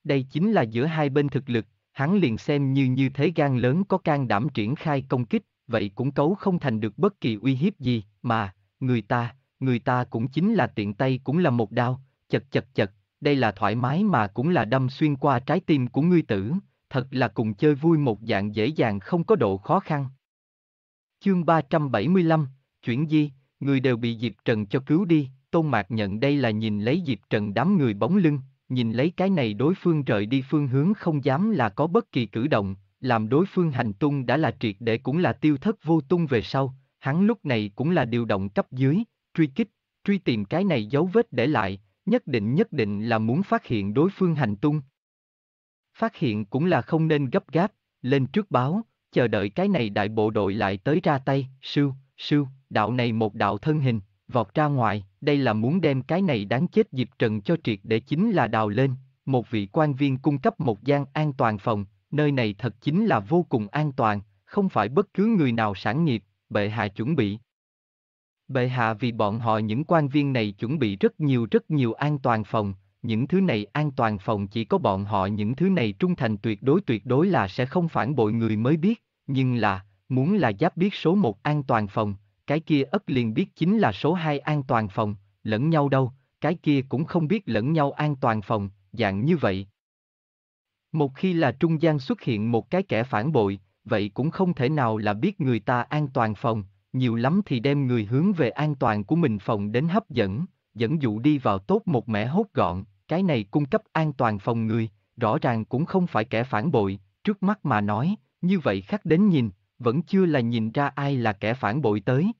đây chính là giữa hai bên thực lực, hắn liền xem như như thế gan lớn có can đảm triển khai công kích, vậy cũng cấu không thành được bất kỳ uy hiếp gì, mà, người ta, người ta cũng chính là tiện tay cũng là một đao, chật chật chật, đây là thoải mái mà cũng là đâm xuyên qua trái tim của ngươi tử, thật là cùng chơi vui một dạng dễ dàng không có độ khó khăn. Chương 375, chuyển di, người đều bị Diệp Trần cho cứu đi, Tôn Mạc nhận đây là nhìn lấy Diệp Trần đám người bóng lưng, nhìn lấy cái này đối phương rời đi phương hướng không dám là có bất kỳ cử động, làm đối phương hành tung đã là triệt để cũng là tiêu thất vô tung về sau, hắn lúc này cũng là điều động cấp dưới, truy kích, truy tìm cái này dấu vết để lại, nhất định nhất định là muốn phát hiện đối phương hành tung. Phát hiện cũng là không nên gấp gáp, lên trước báo, chờ đợi cái này đại bộ đội lại tới ra tay, sưu, sưu, đạo này một đạo thân hình, vọt ra ngoài, đây là muốn đem cái này đáng chết dịp Trần cho triệt để chính là đào lên, một vị quan viên cung cấp một gian an toàn phòng, nơi này thật chính là vô cùng an toàn, không phải bất cứ người nào sản nghiệp, bệ hạ chuẩn bị. Bệ hạ vì bọn họ những quan viên này chuẩn bị rất nhiều rất nhiều an toàn phòng, những thứ này an toàn phòng chỉ có bọn họ những thứ này trung thành tuyệt đối tuyệt đối là sẽ không phản bội người mới biết, nhưng là, muốn là giáp biết số một an toàn phòng, cái kia ất liền biết chính là số 2 an toàn phòng, lẫn nhau đâu, cái kia cũng không biết lẫn nhau an toàn phòng, dạng như vậy. Một khi là trung gian xuất hiện một cái kẻ phản bội, vậy cũng không thể nào là biết người ta an toàn phòng, nhiều lắm thì đem người hướng về an toàn của mình phòng đến hấp dẫn, dẫn dụ đi vào tốt một mẻ hốt gọn, cái này cung cấp an toàn phòng người, rõ ràng cũng không phải kẻ phản bội, trước mắt mà nói, như vậy khắc đến nhìn, vẫn chưa là nhìn ra ai là kẻ phản bội tới.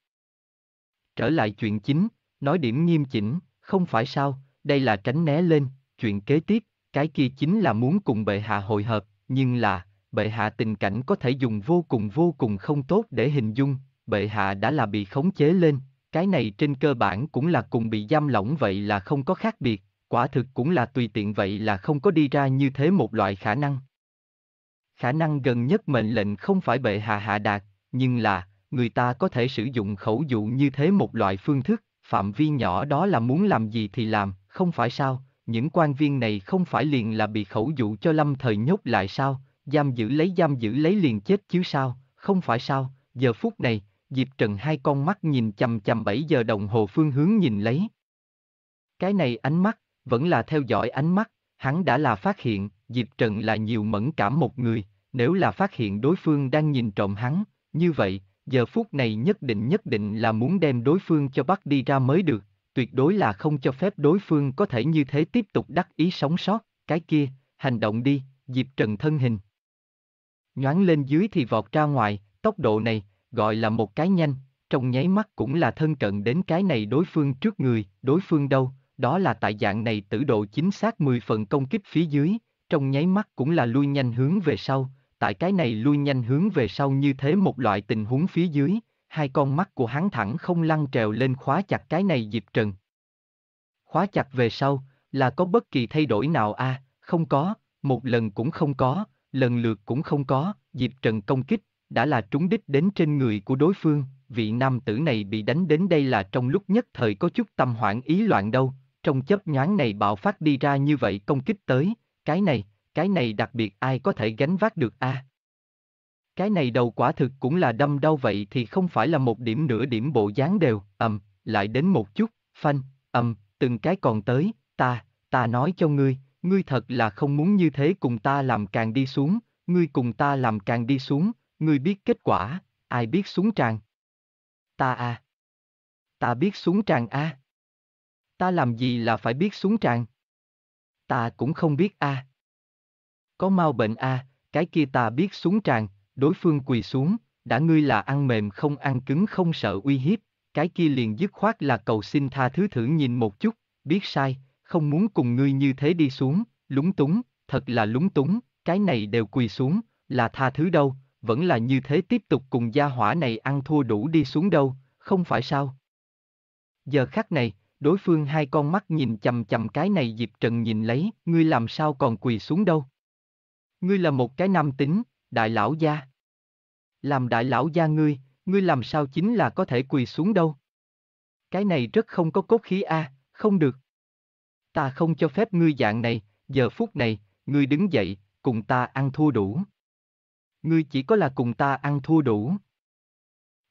Trở lại chuyện chính, nói điểm nghiêm chỉnh, không phải sao, đây là tránh né lên, chuyện kế tiếp, cái kia chính là muốn cùng bệ hạ hồi hợp, nhưng là, bệ hạ tình cảnh có thể dùng vô cùng vô cùng không tốt để hình dung, bệ hạ đã là bị khống chế lên, cái này trên cơ bản cũng là cùng bị giam lỏng vậy là không có khác biệt, quả thực cũng là tùy tiện vậy là không có đi ra như thế một loại khả năng khả năng gần nhất mệnh lệnh không phải bệ hạ hạ đạt, nhưng là, người ta có thể sử dụng khẩu dụ như thế một loại phương thức, phạm vi nhỏ đó là muốn làm gì thì làm, không phải sao, những quan viên này không phải liền là bị khẩu dụ cho lâm thời nhốt lại sao, giam giữ lấy giam giữ lấy liền chết chứ sao, không phải sao, giờ phút này, Diệp Trần hai con mắt nhìn chầm chầm 7 giờ đồng hồ phương hướng nhìn lấy. Cái này ánh mắt, vẫn là theo dõi ánh mắt, hắn đã là phát hiện, Diệp Trần là nhiều mẫn cảm một người, nếu là phát hiện đối phương đang nhìn trộm hắn, như vậy, giờ phút này nhất định nhất định là muốn đem đối phương cho bắt đi ra mới được, tuyệt đối là không cho phép đối phương có thể như thế tiếp tục đắc ý sống sót, cái kia, hành động đi, Diệp Trần thân hình. Nhoáng lên dưới thì vọt ra ngoài, tốc độ này, gọi là một cái nhanh, trong nháy mắt cũng là thân cận đến cái này đối phương trước người, đối phương đâu, đó là tại dạng này tử độ chính xác 10 phần công kích phía dưới, trong nháy mắt cũng là lui nhanh hướng về sau, tại cái này lui nhanh hướng về sau như thế một loại tình huống phía dưới, hai con mắt của hắn thẳng không lăn trèo lên khóa chặt cái này Diệp Trần. Khóa chặt về sau, là có bất kỳ thay đổi nào a à, không có, một lần cũng không có, lần lượt cũng không có, Diệp Trần công kích, đã là trúng đích đến trên người của đối phương, vị nam tử này bị đánh đến đây là trong lúc nhất thời có chút tâm hoảng ý loạn đâu, trong chấp nhoáng này bạo phát đi ra như vậy công kích tới, cái này, cái này đặc biệt ai có thể gánh vác được a? À? Cái này đầu quả thực cũng là đâm đau vậy thì không phải là một điểm nửa điểm bộ dáng đều, ầm, lại đến một chút, phanh, ầm, từng cái còn tới, ta, ta nói cho ngươi, ngươi thật là không muốn như thế cùng ta làm càng đi xuống, ngươi cùng ta làm càng đi xuống, ngươi biết kết quả, ai biết xuống tràn. Ta à. Ta biết xuống tràn a. À. Ta làm gì là phải biết xuống tràn ta cũng không biết a. À. Có mau bệnh a, à, cái kia ta biết xuống tràn, đối phương quỳ xuống, đã ngươi là ăn mềm không ăn cứng không sợ uy hiếp, cái kia liền dứt khoát là cầu xin tha thứ thử nhìn một chút, biết sai, không muốn cùng ngươi như thế đi xuống, lúng túng, thật là lúng túng, cái này đều quỳ xuống, là tha thứ đâu, vẫn là như thế tiếp tục cùng gia hỏa này ăn thua đủ đi xuống đâu, không phải sao? Giờ khắc này, đối phương hai con mắt nhìn chằm chằm cái này Diệp Trần nhìn lấy, ngươi làm sao còn quỳ xuống đâu. Ngươi là một cái nam tính, đại lão gia. Làm đại lão gia ngươi, ngươi làm sao chính là có thể quỳ xuống đâu. Cái này rất không có cốt khí a, à, không được. Ta không cho phép ngươi dạng này, giờ phút này, ngươi đứng dậy, cùng ta ăn thua đủ. Ngươi chỉ có là cùng ta ăn thua đủ.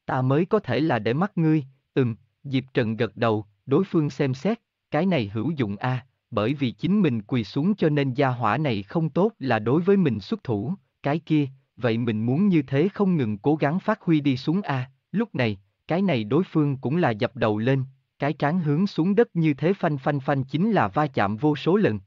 Ta mới có thể là để mắt ngươi, ừm, Diệp Trần gật đầu, đối phương xem xét, cái này hữu dụng a, à, bởi vì chính mình quỳ xuống cho nên gia hỏa này không tốt là đối với mình xuất thủ, cái kia, vậy mình muốn như thế không ngừng cố gắng phát huy đi xuống a, à, lúc này, cái này đối phương cũng là dập đầu lên, cái tráng hướng xuống đất như thế phanh phanh phanh chính là va chạm vô số lần.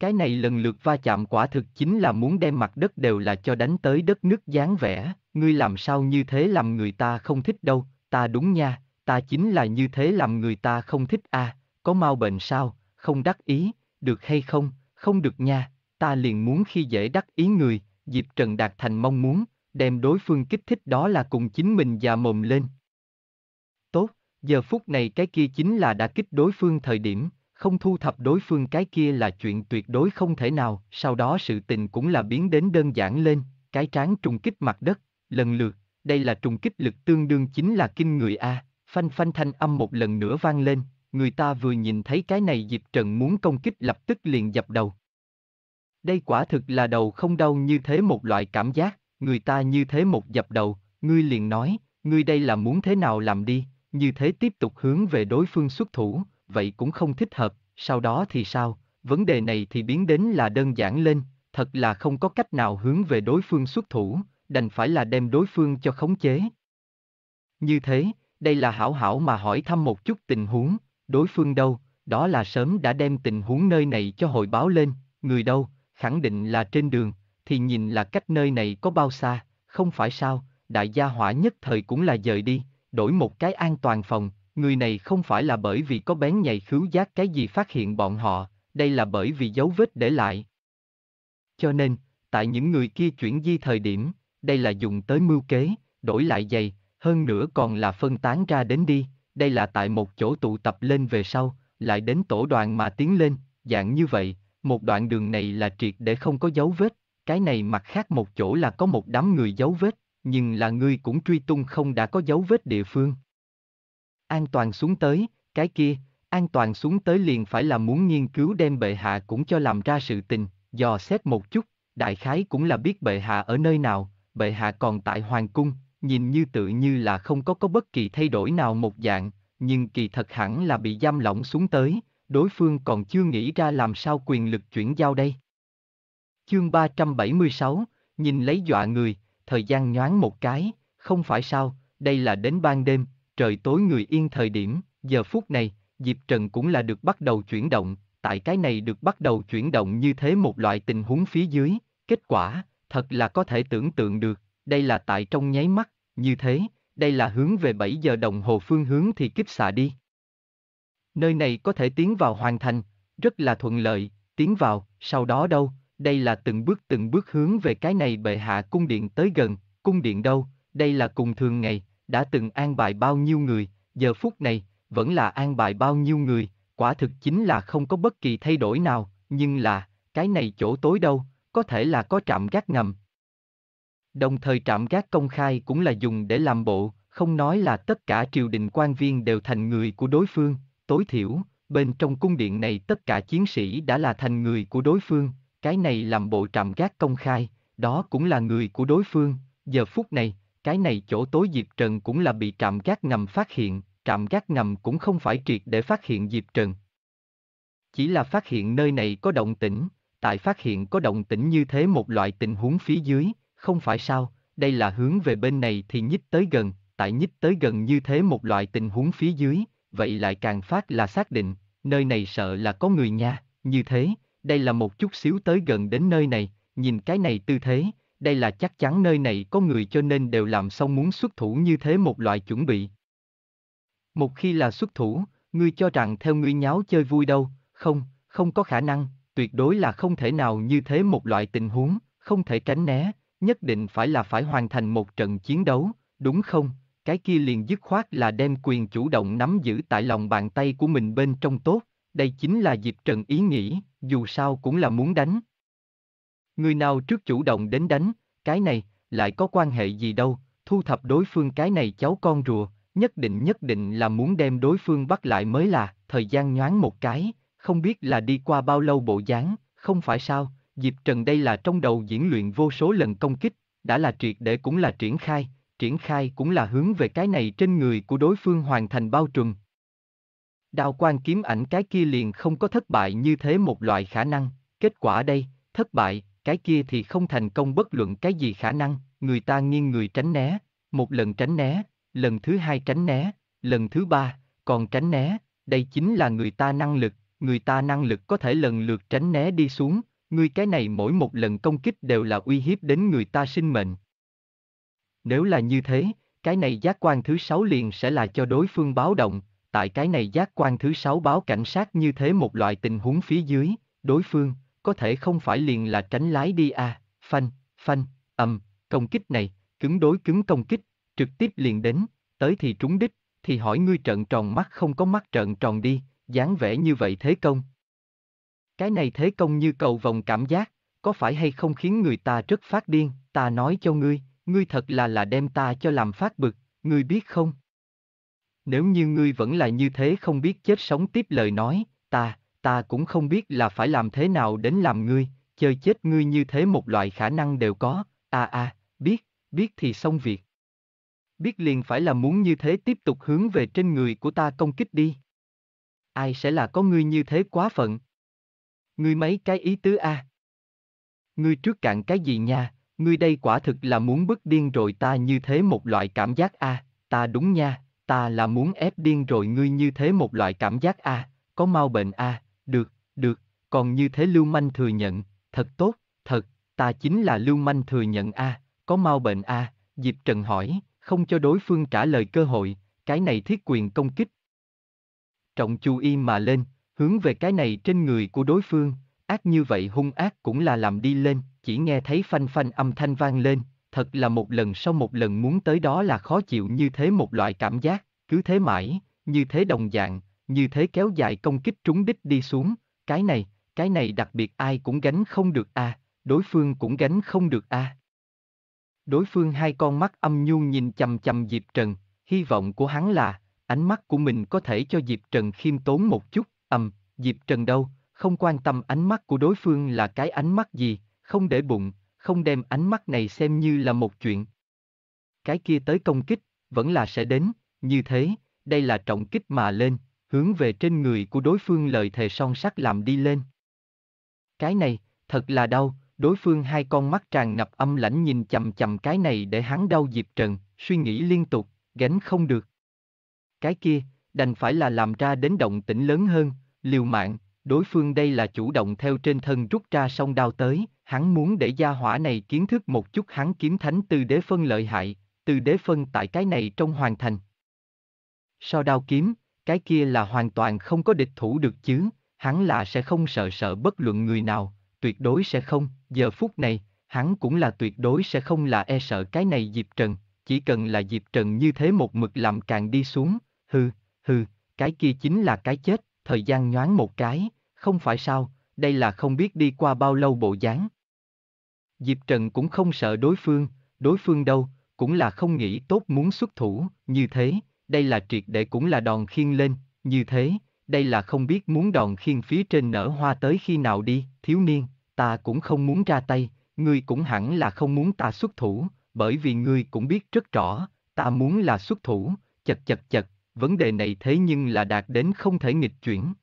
Cái này lần lượt va chạm quả thực chính là muốn đem mặt đất đều là cho đánh tới đất nước dáng vẻ, ngươi làm sao như thế làm người ta không thích đâu, ta đúng nha, ta chính là như thế làm người ta không thích à, có mau bệnh sao, không đắc ý, được hay không, không được nha, ta liền muốn khi dễ đắc ý người, dịp Trần đạt thành mong muốn, đem đối phương kích thích đó là cùng chính mình già mồm lên. Tốt, giờ phút này cái kia chính là đã kích đối phương thời điểm, không thu thập đối phương cái kia là chuyện tuyệt đối không thể nào, sau đó sự tình cũng là biến đến đơn giản lên, cái tráng trùng kích mặt đất, lần lượt, đây là trùng kích lực tương đương chính là kinh người A, Phanh phanh thanh âm một lần nữa vang lên, người ta vừa nhìn thấy cái này dịp Trần muốn công kích lập tức liền dập đầu. Đây quả thực là đầu không đau như thế một loại cảm giác, người ta như thế một dập đầu, ngươi liền nói, ngươi đây là muốn thế nào làm đi, như thế tiếp tục hướng về đối phương xuất thủ, vậy cũng không thích hợp, sau đó thì sao, vấn đề này thì biến đến là đơn giản lên, thật là không có cách nào hướng về đối phương xuất thủ, đành phải là đem đối phương cho khống chế. Như thế, đây là hảo hảo mà hỏi thăm một chút tình huống, đối phương đâu, đó là sớm đã đem tình huống nơi này cho hội báo lên, người đâu, khẳng định là trên đường, thì nhìn là cách nơi này có bao xa, không phải sao, đại gia hỏa nhất thời cũng là dời đi, đổi một cái an toàn phòng, người này không phải là bởi vì có bén nhảy khứu giác cái gì phát hiện bọn họ, đây là bởi vì dấu vết để lại. Cho nên, tại những người kia chuyển di thời điểm, đây là dùng tới mưu kế, đổi lại giày, hơn nữa còn là phân tán ra đến đi, đây là tại một chỗ tụ tập lên về sau, lại đến tổ đoàn mà tiến lên, dạng như vậy, một đoạn đường này là triệt để không có dấu vết, cái này mặt khác một chỗ là có một đám người dấu vết, nhưng là ngươi cũng truy tung không đã có dấu vết địa phương. An toàn xuống tới, cái kia, an toàn xuống tới liền phải là muốn nghiên cứu đem bệ hạ cũng cho làm ra sự tình, dò xét một chút, đại khái cũng là biết bệ hạ ở nơi nào, bệ hạ còn tại hoàng cung, nhìn như tự như là không có có bất kỳ thay đổi nào một dạng, nhưng kỳ thật hẳn là bị giam lỏng xuống tới, đối phương còn chưa nghĩ ra làm sao quyền lực chuyển giao đây. Chương 376, nhìn lấy dọa người, thời gian nhoáng một cái, không phải sao, đây là đến ban đêm, trời tối người yên thời điểm, giờ phút này, Diệp Trần cũng là được bắt đầu chuyển động, tại cái này được bắt đầu chuyển động như thế một loại tình huống phía dưới, kết quả, thật là có thể tưởng tượng được, đây là tại trong nháy mắt, như thế, đây là hướng về 7 giờ đồng hồ phương hướng thì kích xạ đi. Nơi này có thể tiến vào hoàn thành, rất là thuận lợi, tiến vào, sau đó đâu, đây là từng bước từng bước hướng về cái này bệ hạ cung điện tới gần, cung điện đâu, đây là cùng thường ngày, đã từng an bài bao nhiêu người, giờ phút này, vẫn là an bài bao nhiêu người, quả thực chính là không có bất kỳ thay đổi nào, nhưng là, cái này chỗ tối đâu, có thể là có trạm gác ngầm, Đồng thời trạm gác công khai cũng là dùng để làm bộ, không nói là tất cả triều đình quan viên đều thành người của đối phương, tối thiểu, bên trong cung điện này tất cả chiến sĩ đã là thành người của đối phương, cái này làm bộ trạm gác công khai, đó cũng là người của đối phương, giờ phút này, cái này chỗ tối Diệp Trần cũng là bị trạm gác ngầm phát hiện, trạm gác ngầm cũng không phải triệt để phát hiện Diệp Trần. Chỉ là phát hiện nơi này có động tĩnh, tại phát hiện có động tĩnh như thế một loại tình huống phía dưới, không phải sao, đây là hướng về bên này thì nhích tới gần, tại nhích tới gần như thế một loại tình huống phía dưới, vậy lại càng phát là xác định, nơi này sợ là có người nha, như thế, đây là một chút xíu tới gần đến nơi này, nhìn cái này tư thế, đây là chắc chắn nơi này có người cho nên đều làm xong muốn xuất thủ như thế một loại chuẩn bị. Một khi là xuất thủ, ngươi cho rằng theo ngươi nháo chơi vui đâu, không, không có khả năng, tuyệt đối là không thể nào như thế một loại tình huống, không thể tránh né, nhất định phải là phải hoàn thành một trận chiến đấu, đúng không? Cái kia liền dứt khoát là đem quyền chủ động nắm giữ tại lòng bàn tay của mình bên trong tốt, đây chính là dịp trận ý nghĩ, dù sao cũng là muốn đánh. Người nào trước chủ động đến đánh, cái này, lại có quan hệ gì đâu, thu thập đối phương cái này cháu con rùa, nhất định nhất định là muốn đem đối phương bắt lại mới là, thời gian nhoáng một cái, không biết là đi qua bao lâu bộ dáng, không phải sao, Diệp Trần đây là trong đầu diễn luyện vô số lần công kích, đã là triệt để cũng là triển khai, triển khai cũng là hướng về cái này trên người của đối phương hoàn thành bao trùm. Đao quan kiếm ảnh cái kia liền không có thất bại như thế một loại khả năng, kết quả đây, thất bại, cái kia thì không thành công bất luận cái gì khả năng, người ta nghiêng người tránh né, một lần tránh né, lần thứ hai tránh né, lần thứ ba, còn tránh né, đây chính là người ta năng lực, người ta năng lực có thể lần lượt tránh né đi xuống, Ngươi cái này mỗi một lần công kích đều là uy hiếp đến người ta sinh mệnh. Nếu là như thế, cái này giác quan thứ sáu liền sẽ là cho đối phương báo động, tại cái này giác quan thứ sáu báo cảnh sát như thế một loại tình huống phía dưới, đối phương, có thể không phải liền là tránh lái đi à, phanh, phanh, ầm, công kích này, cứng đối cứng công kích, trực tiếp liền đến, tới thì trúng đích, thì hỏi ngươi trận tròn mắt không có mắt trận tròn đi, dáng vẻ như vậy thế công, cái này thế công như cầu vòng cảm giác, có phải hay không khiến người ta rất phát điên, ta nói cho ngươi, ngươi thật là là đem ta cho làm phát bực, ngươi biết không? Nếu như ngươi vẫn là như thế không biết chết sống tiếp lời nói, ta, ta cũng không biết là phải làm thế nào đến làm ngươi, chơi chết ngươi như thế một loại khả năng đều có, à à, biết, biết thì xong việc. Biết liền phải là muốn như thế tiếp tục hướng về trên người của ta công kích đi. Ai sẽ là có ngươi như thế quá phận, ngươi mấy cái ý tứ a? À? Ngươi trước cạn cái gì nha, ngươi đây quả thực là muốn bức điên rồi ta như thế một loại cảm giác a, à? ta đúng nha, ta là muốn ép điên rồi ngươi như thế một loại cảm giác a, à? có mau bệnh a, được, được, còn như thế lưu manh thừa nhận, thật tốt, thật, ta chính là lưu manh thừa nhận a, có mau bệnh a, Diệp Trần hỏi, không cho đối phương trả lời cơ hội, cái này thiết quyền công kích. Trọng chú y mà lên, hướng về cái này trên người của đối phương, ác như vậy hung ác cũng là làm đi lên, chỉ nghe thấy phanh phanh âm thanh vang lên, thật là một lần sau một lần muốn tới đó là khó chịu như thế một loại cảm giác, cứ thế mãi, như thế đồng dạng, như thế kéo dài công kích trúng đích đi xuống, cái này, cái này đặc biệt ai cũng gánh không được a, à, đối phương cũng gánh không được a. À. Đối phương hai con mắt âm nhu nhìn chầm chầm Diệp Trần, hy vọng của hắn là, ánh mắt của mình có thể cho Diệp Trần khiêm tốn một chút, ầm, Diệp Trần đâu, không quan tâm ánh mắt của đối phương là cái ánh mắt gì, không để bụng, không đem ánh mắt này xem như là một chuyện. Cái kia tới công kích, vẫn là sẽ đến, như thế, đây là trọng kích mà lên, hướng về trên người của đối phương lời thề son sắt làm đi lên. Cái này, thật là đau, đối phương hai con mắt tràn ngập âm lãnh nhìn chầm chầm cái này để hắn đau Diệp Trần, suy nghĩ liên tục, gánh không được. Cái kia, đành phải là làm ra đến động tĩnh lớn hơn, liều mạng, đối phương đây là chủ động theo trên thân rút ra song đao tới, hắn muốn để gia hỏa này kiến thức một chút hắn kiếm thánh từ đế phân lợi hại, từ đế phân tại cái này trong hoàn thành. So đao kiếm, cái kia là hoàn toàn không có địch thủ được chứ, hắn là sẽ không sợ sợ bất luận người nào, tuyệt đối sẽ không, giờ phút này, hắn cũng là tuyệt đối sẽ không là e sợ cái này Diệp Trần, chỉ cần là Diệp Trần như thế một mực làm càng đi xuống, hư hư cái kia chính là cái chết thời gian nhoáng một cái, không phải sao, đây là không biết đi qua bao lâu bộ dáng. Diệp Trần cũng không sợ đối phương, đối phương đâu, cũng là không nghĩ tốt muốn xuất thủ, như thế, đây là triệt để cũng là đòn khiên lên, như thế, đây là không biết muốn đòn khiên phía trên nở hoa tới khi nào đi, thiếu niên, ta cũng không muốn ra tay, ngươi cũng hẳn là không muốn ta xuất thủ, bởi vì ngươi cũng biết rất rõ, ta muốn là xuất thủ, chật chật chật, vấn đề này thế nhưng là đạt đến không thể nghịch chuyển.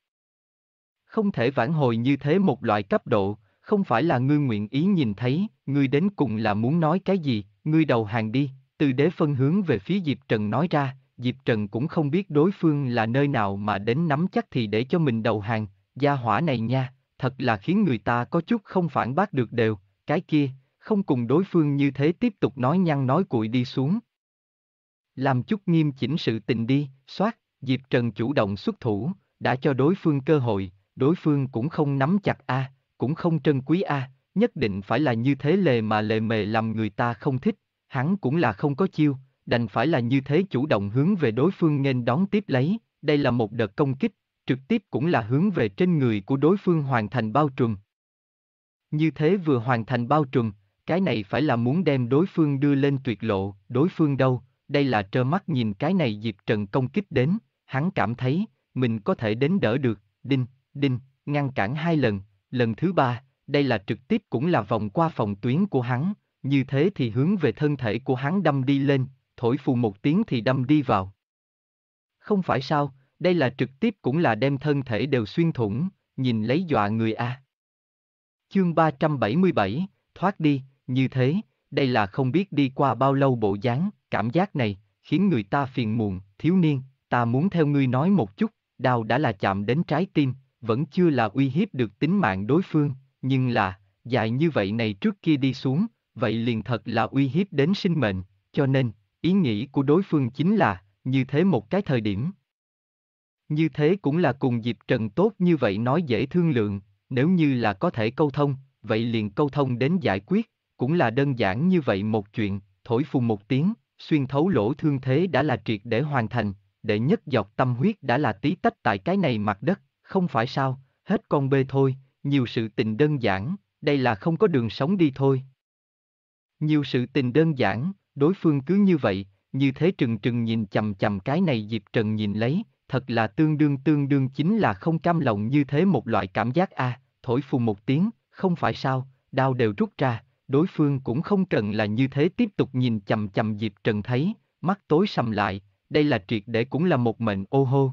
Không thể vãn hồi như thế một loại cấp độ, không phải là ngươi nguyện ý nhìn thấy, ngươi đến cùng là muốn nói cái gì, ngươi đầu hàng đi, từ đế phân hướng về phía Diệp Trần nói ra, Diệp Trần cũng không biết đối phương là nơi nào mà đến nắm chắc thì để cho mình đầu hàng, gia hỏa này nha, thật là khiến người ta có chút không phản bác được đều, cái kia, không cùng đối phương như thế tiếp tục nói nhăn nói cuội đi xuống, làm chút nghiêm chỉnh sự tình đi, soát, Diệp Trần chủ động xuất thủ, đã cho đối phương cơ hội, đối phương cũng không nắm chặt a, à, cũng không trân quý a, à, nhất định phải là như thế lề mà lề mề làm người ta không thích, hắn cũng là không có chiêu, đành phải là như thế chủ động hướng về đối phương nên đón tiếp lấy, đây là một đợt công kích, trực tiếp cũng là hướng về trên người của đối phương hoàn thành bao trùm. Như thế vừa hoàn thành bao trùm, cái này phải là muốn đem đối phương đưa lên tuyệt lộ, đối phương đâu, đây là trơ mắt nhìn cái này diệt Trần công kích đến, hắn cảm thấy, mình có thể đến đỡ được, đinh, đinh, ngăn cản hai lần, lần thứ ba, đây là trực tiếp cũng là vòng qua phòng tuyến của hắn, như thế thì hướng về thân thể của hắn đâm đi lên, thổi phù một tiếng thì đâm đi vào. Không phải sao, đây là trực tiếp cũng là đem thân thể đều xuyên thủng, nhìn lấy dọa người a. À. Chương 377, thoát đi, như thế, đây là không biết đi qua bao lâu bộ dáng, cảm giác này khiến người ta phiền muộn, thiếu niên, ta muốn theo ngươi nói một chút, đau đã là chạm đến trái tim, vẫn chưa là uy hiếp được tính mạng đối phương, nhưng là, dài như vậy này trước kia đi xuống, vậy liền thật là uy hiếp đến sinh mệnh, cho nên, ý nghĩ của đối phương chính là, như thế một cái thời điểm. Như thế cũng là cùng dịp trần tốt như vậy nói dễ thương lượng, nếu như là có thể câu thông, vậy liền câu thông đến giải quyết, cũng là đơn giản như vậy một chuyện, thổi phù một tiếng, xuyên thấu lỗ thương thế đã là triệt để hoàn thành, đệ nhất dọc tâm huyết đã là tí tách tại cái này mặt đất, không phải sao, hết con bê thôi, nhiều sự tình đơn giản, đây là không có đường sống đi thôi. Nhiều sự tình đơn giản, đối phương cứ như vậy, như thế trừng trừng nhìn chầm chầm cái này Diệp Trần nhìn lấy, thật là tương đương tương đương chính là không cam lòng như thế một loại cảm giác a à, thổi phù một tiếng, không phải sao, đau đều rút ra, đối phương cũng không cần là như thế tiếp tục nhìn chầm chầm Diệp Trần thấy, mắt tối sầm lại, đây là triệt để cũng là một mệnh ô hô.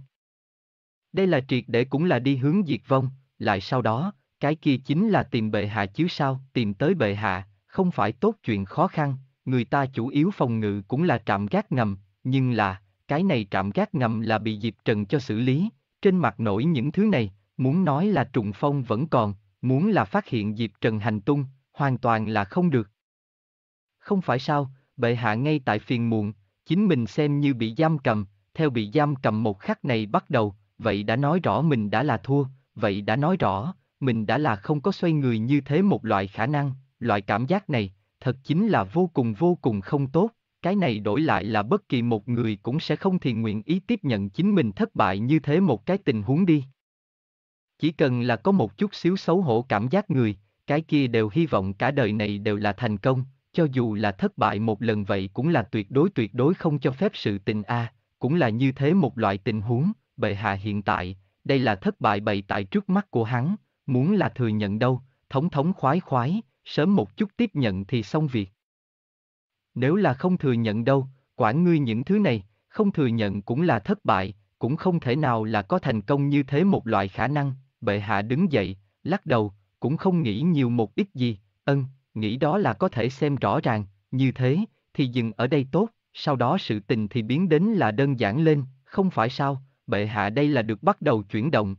Đây là triệt để cũng là đi hướng diệt vong, lại sau đó, cái kia chính là tìm bệ hạ chứ sao, tìm tới bệ hạ, không phải tốt chuyện khó khăn, người ta chủ yếu phòng ngự cũng là trạm gác ngầm, nhưng là, cái này trạm gác ngầm là bị Diệp Trần cho xử lý, trên mặt nổi những thứ này, muốn nói là trùng phong vẫn còn, muốn là phát hiện Diệp Trần hành tung, hoàn toàn là không được. Không phải sao, bệ hạ ngay tại phiền muộn, chính mình xem như bị giam cầm, theo bị giam cầm một khắc này bắt đầu, vậy đã nói rõ mình đã là thua, vậy đã nói rõ, mình đã là không có xoay người như thế một loại khả năng, loại cảm giác này, thật chính là vô cùng vô cùng không tốt, cái này đổi lại là bất kỳ một người cũng sẽ không thì nguyện ý tiếp nhận chính mình thất bại như thế một cái tình huống đi. Chỉ cần là có một chút xíu xấu hổ cảm giác người, cái kia đều hy vọng cả đời này đều là thành công, cho dù là thất bại một lần vậy cũng là tuyệt đối tuyệt đối không cho phép sự tình a, cũng là như thế một loại tình huống, bệ hạ hiện tại, đây là thất bại bày tại trước mắt của hắn, muốn là thừa nhận đâu, thống thống khoái khoái, sớm một chút tiếp nhận thì xong việc. Nếu là không thừa nhận đâu, quản ngươi những thứ này, không thừa nhận cũng là thất bại, cũng không thể nào là có thành công như thế một loại khả năng, bệ hạ đứng dậy, lắc đầu, cũng không nghĩ nhiều một ít gì, ân, nghĩ đó là có thể xem rõ ràng, như thế, thì dừng ở đây tốt, sau đó sự tình thì biến đến là đơn giản lên, không phải sao, bệ hạ đây là được bắt đầu chuyển động.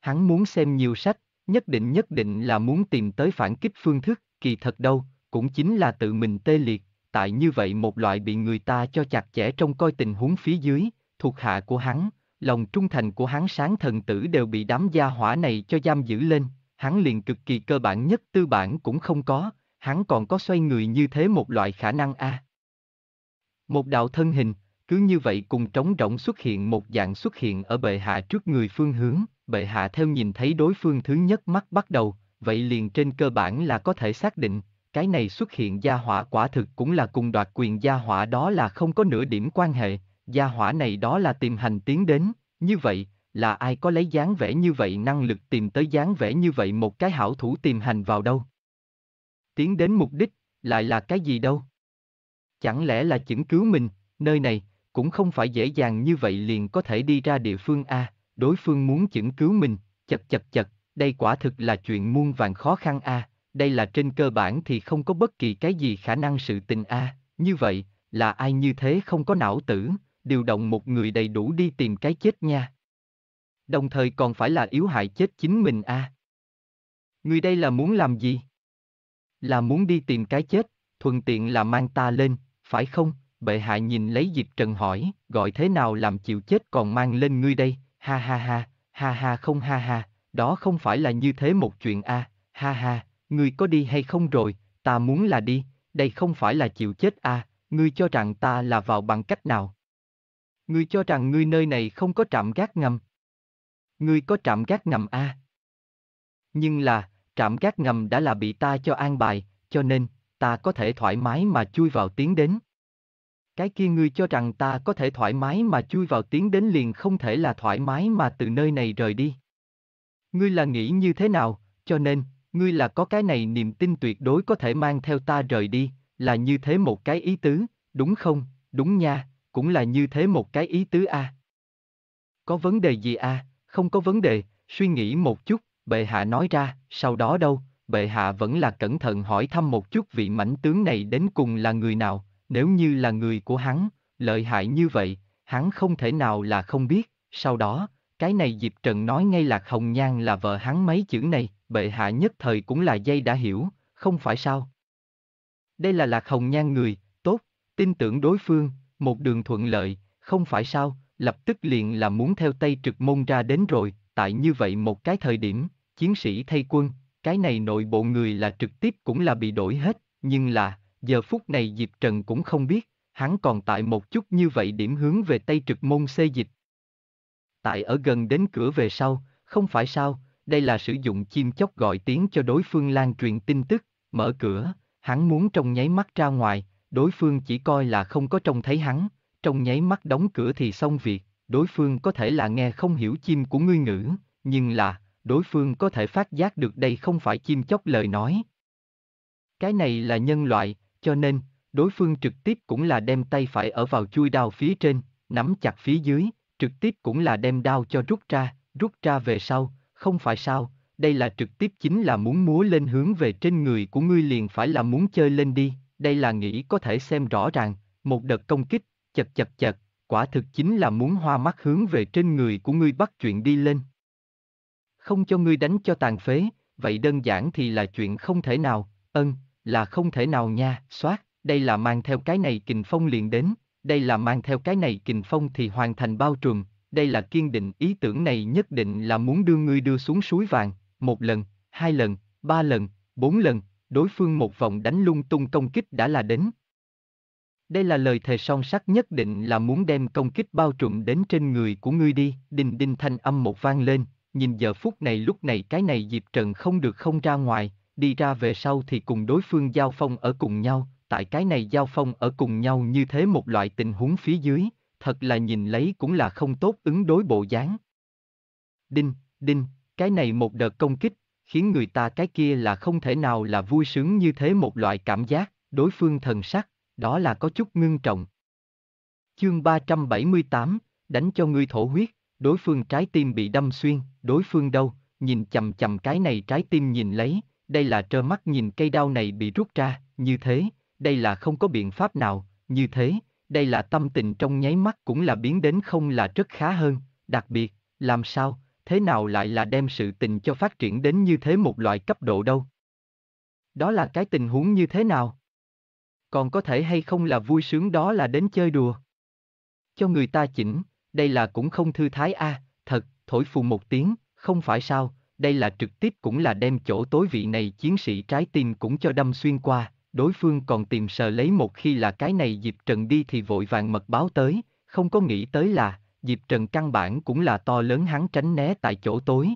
Hắn muốn xem nhiều sách, nhất định nhất định là muốn tìm tới phản kích phương thức, kỳ thật đâu, cũng chính là tự mình tê liệt, tại như vậy một loại bị người ta cho chặt chẽ trong coi tình huống phía dưới, thuộc hạ của hắn, lòng trung thành của hắn sáng thần tử đều bị đám gia hỏa này cho giam giữ lên, hắn liền cực kỳ cơ bản nhất tư bản cũng không có, hắn còn có xoay người như thế một loại khả năng a. Một đạo thân hình, cứ như vậy cùng trống rỗng xuất hiện một dạng xuất hiện ở bệ hạ trước người phương hướng, bệ hạ theo nhìn thấy đối phương thứ nhất mắt bắt đầu, vậy liền trên cơ bản là có thể xác định, cái này xuất hiện gia hỏa quả thực cũng là cùng đoạt quyền gia hỏa đó là không có nửa điểm quan hệ, gia hỏa này đó là tìm hành tiến đến, như vậy, là ai có lấy dáng vẻ như vậy năng lực tìm tới dáng vẻ như vậy một cái hảo thủ tìm hành vào đâu. Tiến đến mục đích, lại là cái gì đâu. Chẳng lẽ là chứng cứu mình, nơi này, cũng không phải dễ dàng như vậy liền có thể đi ra địa phương A, đối phương muốn chứng cứu mình, chật chật chật, đây quả thực là chuyện muôn vàng khó khăn A, đây là trên cơ bản thì không có bất kỳ cái gì khả năng sự tình A, như vậy, là ai như thế không có não tử, điều động một người đầy đủ đi tìm cái chết nha. Đồng thời còn phải là yếu hại chết chính mình a. À. Người đây là muốn làm gì? Là muốn đi tìm cái chết, thuận tiện là mang ta lên, phải không? Bệ hạ nhìn lấy Diệp Trần hỏi, gọi thế nào làm chịu chết còn mang lên ngươi đây, ha ha ha, ha ha không ha ha, đó không phải là như thế một chuyện a, à. ha ha, ngươi có đi hay không rồi, ta muốn là đi, đây không phải là chịu chết a, à. ngươi cho rằng ta là vào bằng cách nào? Ngươi cho rằng ngươi nơi này không có trạm gác ngầm, ngươi có trạm gác ngầm a. À? Nhưng là, trạm gác ngầm đã là bị ta cho an bài, cho nên, ta có thể thoải mái mà chui vào tiến đến. Cái kia ngươi cho rằng ta có thể thoải mái mà chui vào tiến đến liền không thể là thoải mái mà từ nơi này rời đi. Ngươi là nghĩ như thế nào, cho nên, ngươi là có cái này niềm tin tuyệt đối có thể mang theo ta rời đi, là như thế một cái ý tứ, đúng không, đúng nha, cũng là như thế một cái ý tứ a. À. Có vấn đề gì a? À? không có vấn đề, suy nghĩ một chút, bệ hạ nói ra, sau đó đâu, bệ hạ vẫn là cẩn thận hỏi thăm một chút vị mãnh tướng này đến cùng là người nào, nếu như là người của hắn, lợi hại như vậy, hắn không thể nào là không biết, sau đó, cái này Diệp Trần nói ngay là Hồng Nhan là vợ hắn mấy chữ này, bệ hạ nhất thời cũng là dây đã hiểu, không phải sao. Đây là Lạc Hồng Nhan người, tốt, tin tưởng đối phương, một đường thuận lợi, không phải sao, lập tức liền là muốn theo Tây Trực Môn ra đến rồi, tại như vậy một cái thời điểm, chiến sĩ thay quân, cái này nội bộ người là trực tiếp cũng là bị đổi hết, nhưng là, giờ phút này Diệp Trần cũng không biết, hắn còn tại một chút như vậy điểm hướng về Tây Trực Môn xê dịch. Tại ở gần đến cửa về sau, không phải sao, đây là sử dụng chim chóc gọi tiếng cho đối phương lan truyền tin tức, mở cửa, hắn muốn trong nháy mắt ra ngoài, đối phương chỉ coi là không có trông thấy hắn, trong nháy mắt đóng cửa thì xong việc, đối phương có thể là nghe không hiểu chim của ngươi ngữ, nhưng là, đối phương có thể phát giác được đây không phải chim chóc lời nói. Cái này là nhân loại, cho nên, đối phương trực tiếp cũng là đem tay phải ở vào chui đao phía trên, nắm chặt phía dưới, trực tiếp cũng là đem đao cho rút ra, rút ra về sau, không phải sao, đây là trực tiếp chính là muốn múa lên hướng về trên người của ngươi liền phải là muốn chơi lên đi, đây là nghĩ có thể xem rõ ràng, một đợt công kích, chật chật chật, quả thực chính là muốn hoa mắt hướng về trên người của ngươi bắt chuyện đi lên. Không cho ngươi đánh cho tàn phế, vậy đơn giản thì là chuyện không thể nào, ân, là không thể nào nha, xoát, đây là mang theo cái này kình phong liền đến, đây là mang theo cái này kình phong thì hoàn thành bao trùm, đây là kiên định ý tưởng này nhất định là muốn đưa ngươi đưa xuống suối vàng, một lần, hai lần, ba lần, bốn lần, đối phương một vòng đánh lung tung công kích đã là đến, đây là lời thề son sắc nhất định là muốn đem công kích bao trùm đến trên người của ngươi đi, đinh đinh thanh âm một vang lên, nhìn giờ phút này lúc này cái này dịp Trần không được không ra ngoài, đi ra về sau thì cùng đối phương giao phong ở cùng nhau, tại cái này giao phong ở cùng nhau như thế một loại tình huống phía dưới, thật là nhìn lấy cũng là không tốt ứng đối bộ dáng. Đinh, đinh, cái này một đợt công kích, khiến người ta cái kia là không thể nào là vui sướng như thế một loại cảm giác, đối phương thần sắc, đó là có chút ngưng trọng. Chương 378, đánh cho ngươi thổ huyết, đối phương trái tim bị đâm xuyên, đối phương đâu, nhìn chầm chầm cái này trái tim nhìn lấy, đây là trơ mắt nhìn cây đao này bị rút ra, như thế, đây là không có biện pháp nào, như thế, đây là tâm tình trong nháy mắt cũng là biến đến không là rất khá hơn, đặc biệt, làm sao, thế nào lại là đem sự tình cho phát triển đến như thế một loại cấp độ đâu. Đó là cái tình huống như thế nào? còn có thể hay không là vui sướng đó là đến chơi đùa. Cho người ta chỉnh, đây là cũng không thư thái a, à, thật, thổi phù một tiếng, không phải sao, đây là trực tiếp cũng là đem chỗ tối vị này chiến sĩ trái tim cũng cho đâm xuyên qua, đối phương còn tìm sờ lấy một khi là cái này dịp Trần đi thì vội vàng mật báo tới, không có nghĩ tới là, dịp Trần căn bản cũng là to lớn hắn tránh né tại chỗ tối.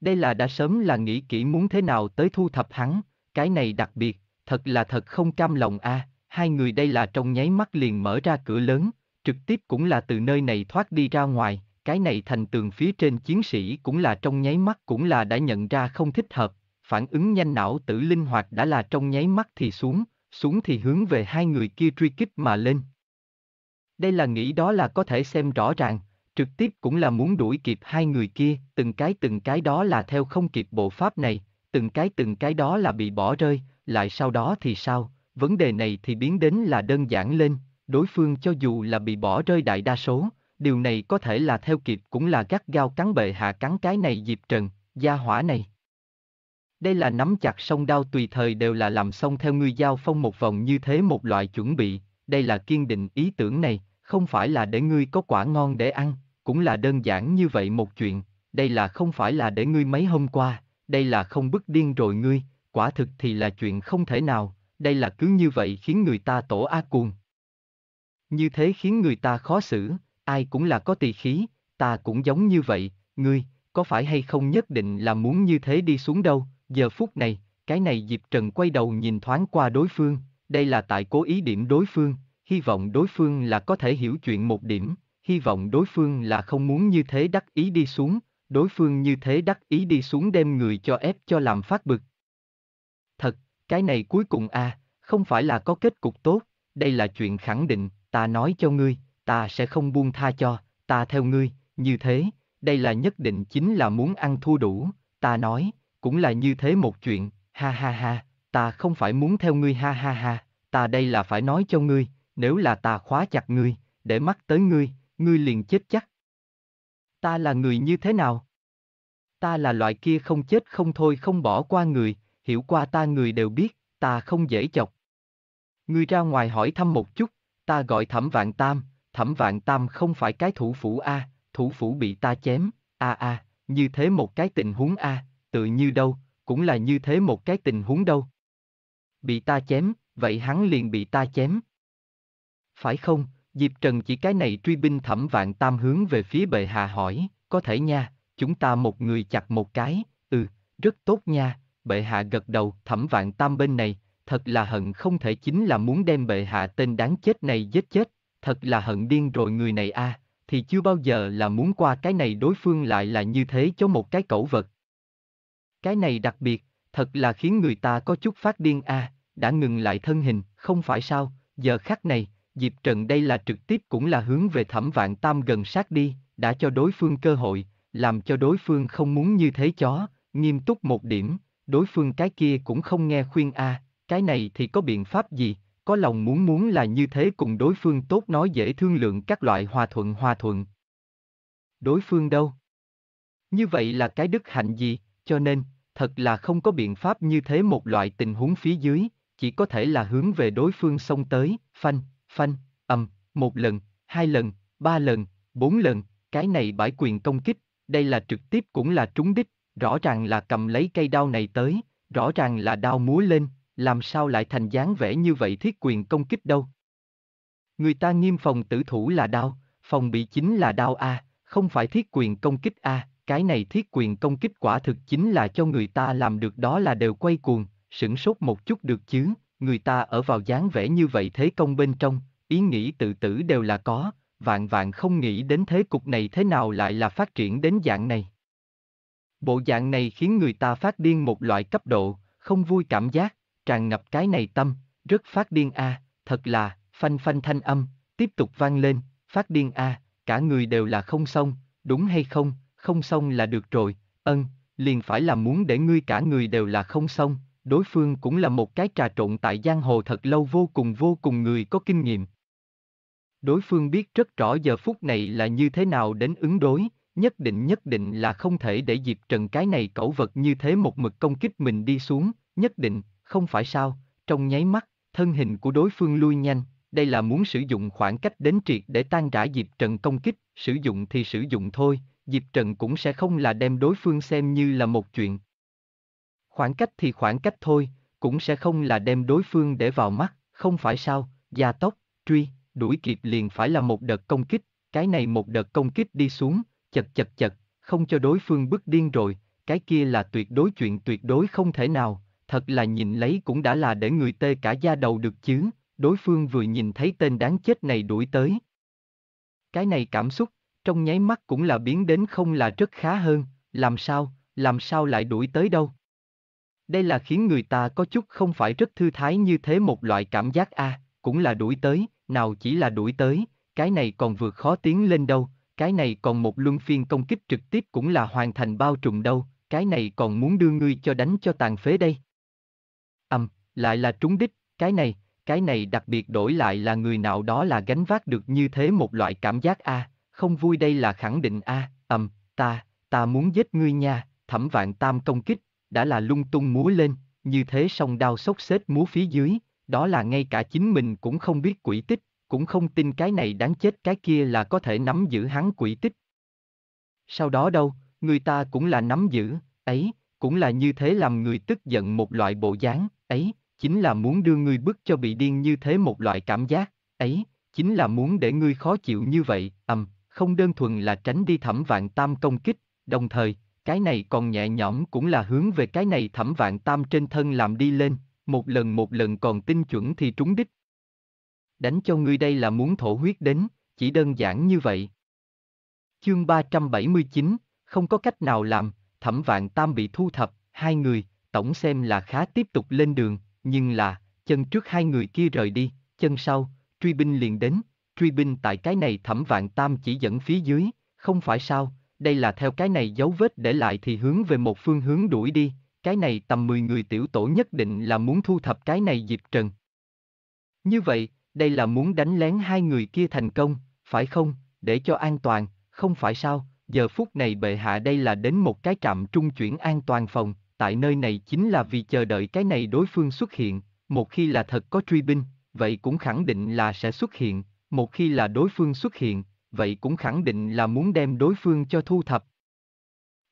Đây là đã sớm là nghĩ kỹ muốn thế nào tới thu thập hắn, cái này đặc biệt, thật là thật không cam lòng a, à, hai người đây là trong nháy mắt liền mở ra cửa lớn, trực tiếp cũng là từ nơi này thoát đi ra ngoài, cái này thành tường phía trên chiến sĩ cũng là trong nháy mắt cũng là đã nhận ra không thích hợp, phản ứng nhanh não tử linh hoạt đã là trong nháy mắt thì xuống, xuống thì hướng về hai người kia truy kích mà lên. Đây là nghĩ đó là có thể xem rõ ràng, trực tiếp cũng là muốn đuổi kịp hai người kia, từng cái từng cái đó là theo không kịp bộ pháp này, từng cái từng cái đó là bị bỏ rơi, lại sau đó thì sao, vấn đề này thì biến đến là đơn giản lên, đối phương cho dù là bị bỏ rơi đại đa số, điều này có thể là theo kịp cũng là gắt gao cắn bệ hạ cắn cái này Diệp Trần, gia hỏa này. Đây là nắm chặt song đao tùy thời đều là làm xong theo ngươi giao phong một vòng như thế một loại chuẩn bị, đây là kiên định ý tưởng này, không phải là để ngươi có quả ngon để ăn, cũng là đơn giản như vậy một chuyện, đây là không phải là để ngươi mấy hôm qua, đây là không bức điên rồi ngươi, quả thực thì là chuyện không thể nào, đây là cứ như vậy khiến người ta tổ a cuồng. Như thế khiến người ta khó xử, ai cũng là có tỳ khí, ta cũng giống như vậy, ngươi, có phải hay không nhất định là muốn như thế đi xuống đâu, giờ phút này, cái này Diệp Trần quay đầu nhìn thoáng qua đối phương, đây là tại cố ý điểm đối phương, hy vọng đối phương là có thể hiểu chuyện một điểm, hy vọng đối phương là không muốn như thế đắc ý đi xuống, đối phương như thế đắc ý đi xuống đem người cho ép cho làm phát bực, cái này cuối cùng à, không phải là có kết cục tốt, đây là chuyện khẳng định, ta nói cho ngươi, ta sẽ không buông tha cho, ta theo ngươi, như thế, đây là nhất định chính là muốn ăn thua đủ, ta nói, cũng là như thế một chuyện, ha ha ha, ta không phải muốn theo ngươi ha ha ha, ta đây là phải nói cho ngươi, nếu là ta khóa chặt ngươi, để mắt tới ngươi, ngươi liền chết chắc. Ta là người như thế nào? Ta là loại kia không chết không thôi không bỏ qua người, hiểu qua ta người đều biết, ta không dễ chọc. Người ra ngoài hỏi thăm một chút, ta gọi thẩm vạn tam, thẩm vạn tam không phải cái thủ phủ A, thủ phủ bị ta chém, a a, như thế một cái tình huống A, tự như đâu, cũng là như thế một cái tình huống đâu. Bị ta chém, vậy hắn liền bị ta chém. Phải không, Diệp Trần chỉ cái này truy binh thẩm vạn tam hướng về phía bệ hạ hỏi, có thể nha, chúng ta một người chặt một cái, ừ, rất tốt nha, bệ hạ gật đầu, thẩm vạn tam bên này, thật là hận không thể chính là muốn đem bệ hạ tên đáng chết này giết chết, thật là hận điên rồi người này a, à, thì chưa bao giờ là muốn qua cái này đối phương lại là như thế cho một cái cẩu vật. Cái này đặc biệt, thật là khiến người ta có chút phát điên a, à, đã ngừng lại thân hình, không phải sao, giờ khắc này, Diệp Trần đây là trực tiếp cũng là hướng về thẩm vạn tam gần sát đi, đã cho đối phương cơ hội, làm cho đối phương không muốn như thế chó, nghiêm túc một điểm, đối phương cái kia cũng không nghe khuyên a, à, cái này thì có biện pháp gì, có lòng muốn muốn là như thế cùng đối phương tốt nói dễ thương lượng các loại hòa thuận hòa thuận. Đối phương đâu? Như vậy là cái đức hạnh gì, cho nên, thật là không có biện pháp như thế một loại tình huống phía dưới, chỉ có thể là hướng về đối phương xông tới, phanh, phanh, ầm, một lần, hai lần, ba lần, bốn lần, cái này bãi quyền công kích, đây là trực tiếp cũng là trúng đích, rõ ràng là cầm lấy cây đao này tới, rõ ràng là đao múa lên, làm sao lại thành dáng vẻ như vậy thiết quyền công kích đâu. Người ta nghiêm phòng tử thủ là đao, phòng bị chính là đao A, không phải thiết quyền công kích A, cái này thiết quyền công kích quả thực chính là cho người ta làm được đó là đều quay cuồng, sửng sốt một chút được chứ, người ta ở vào dáng vẻ như vậy thế công bên trong, ý nghĩ tự tử đều là có, vạn vạn không nghĩ đến thế cục này thế nào lại là phát triển đến dạng này. Bộ dạng này khiến người ta phát điên một loại cấp độ, không vui cảm giác, tràn ngập cái này tâm, rất phát điên a, à, thật là, phanh phanh thanh âm, tiếp tục vang lên, phát điên a, à, cả người đều là không xong, đúng hay không, không xong là được rồi, ân, liền phải là muốn để ngươi cả người đều là không xong, đối phương cũng là một cái trà trộn tại giang hồ thật lâu vô cùng vô cùng người có kinh nghiệm. Đối phương biết rất rõ giờ phút này là như thế nào đến ứng đối, nhất định nhất định là không thể để Diệp Trần cái này cẩu vật như thế một mực công kích mình đi xuống, nhất định, không phải sao, trong nháy mắt, thân hình của đối phương lui nhanh, đây là muốn sử dụng khoảng cách đến triệt để tan rã Diệp Trần công kích, sử dụng thì sử dụng thôi, Diệp Trần cũng sẽ không là đem đối phương xem như là một chuyện. Khoảng cách thì khoảng cách thôi, cũng sẽ không là đem đối phương để vào mắt, không phải sao, gia tốc, truy, đuổi kịp liền phải là một đợt công kích, cái này một đợt công kích đi xuống, chật chật chật, không cho đối phương bước điên rồi, cái kia là tuyệt đối chuyện tuyệt đối không thể nào, thật là nhìn lấy cũng đã là để người tê cả da đầu được chứ, đối phương vừa nhìn thấy tên đáng chết này đuổi tới. Cái này cảm xúc, trong nháy mắt cũng là biến đến không là rất khá hơn, làm sao, làm sao lại đuổi tới đâu. Đây là khiến người ta có chút không phải rất thư thái như thế một loại cảm giác a, à, cũng là đuổi tới, nào chỉ là đuổi tới, cái này còn vượt khó tiến lên đâu, cái này còn một luân phiên công kích trực tiếp cũng là hoàn thành bao trùm đâu, cái này còn muốn đưa ngươi cho đánh cho tàn phế đây. Ầm, um, lại là trúng đích, cái này, cái này đặc biệt đổi lại là người nào đó là gánh vác được như thế một loại cảm giác a, à, không vui đây là khẳng định a, à, ầm, um, ta, ta muốn giết ngươi nha, thẩm vạn tam công kích, đã là lung tung múa lên, như thế song đao sốc xếp múa phía dưới, đó là ngay cả chính mình cũng không biết quỷ tích, cũng không tin cái này đáng chết cái kia là có thể nắm giữ hắn quỷ tích. Sau đó đâu, người ta cũng là nắm giữ, ấy, cũng là như thế làm người tức giận một loại bộ dáng, ấy, chính là muốn đưa người bức cho bị điên như thế một loại cảm giác, ấy, chính là muốn để ngươi khó chịu như vậy, ầm, không đơn thuần là tránh đi thẩm vạn tam công kích, đồng thời, cái này còn nhẹ nhõm cũng là hướng về cái này thẩm vạn tam trên thân làm đi lên, một lần một lần còn tinh chuẩn thì trúng đích, đánh cho ngươi đây là muốn thổ huyết đến, chỉ đơn giản như vậy. Chương 379, không có cách nào làm, thẩm vạn tam bị thu thập, hai người, tổng xem là khá tiếp tục lên đường, nhưng là, chân trước hai người kia rời đi, chân sau, truy binh liền đến, truy binh tại cái này thẩm vạn tam chỉ dẫn phía dưới, không phải sao, đây là theo cái này dấu vết để lại thì hướng về một phương hướng đuổi đi, cái này tầm 10 người tiểu tổ nhất định là muốn thu thập cái này Diệp Trần. Như vậy, đây là muốn đánh lén hai người kia thành công, phải không, để cho an toàn, không phải sao, giờ phút này bệ hạ đây là đến một cái trạm trung chuyển an toàn phòng, tại nơi này chính là vì chờ đợi cái này đối phương xuất hiện, một khi là thật có truy binh, vậy cũng khẳng định là sẽ xuất hiện, một khi là đối phương xuất hiện, vậy cũng khẳng định là muốn đem đối phương cho thu thập.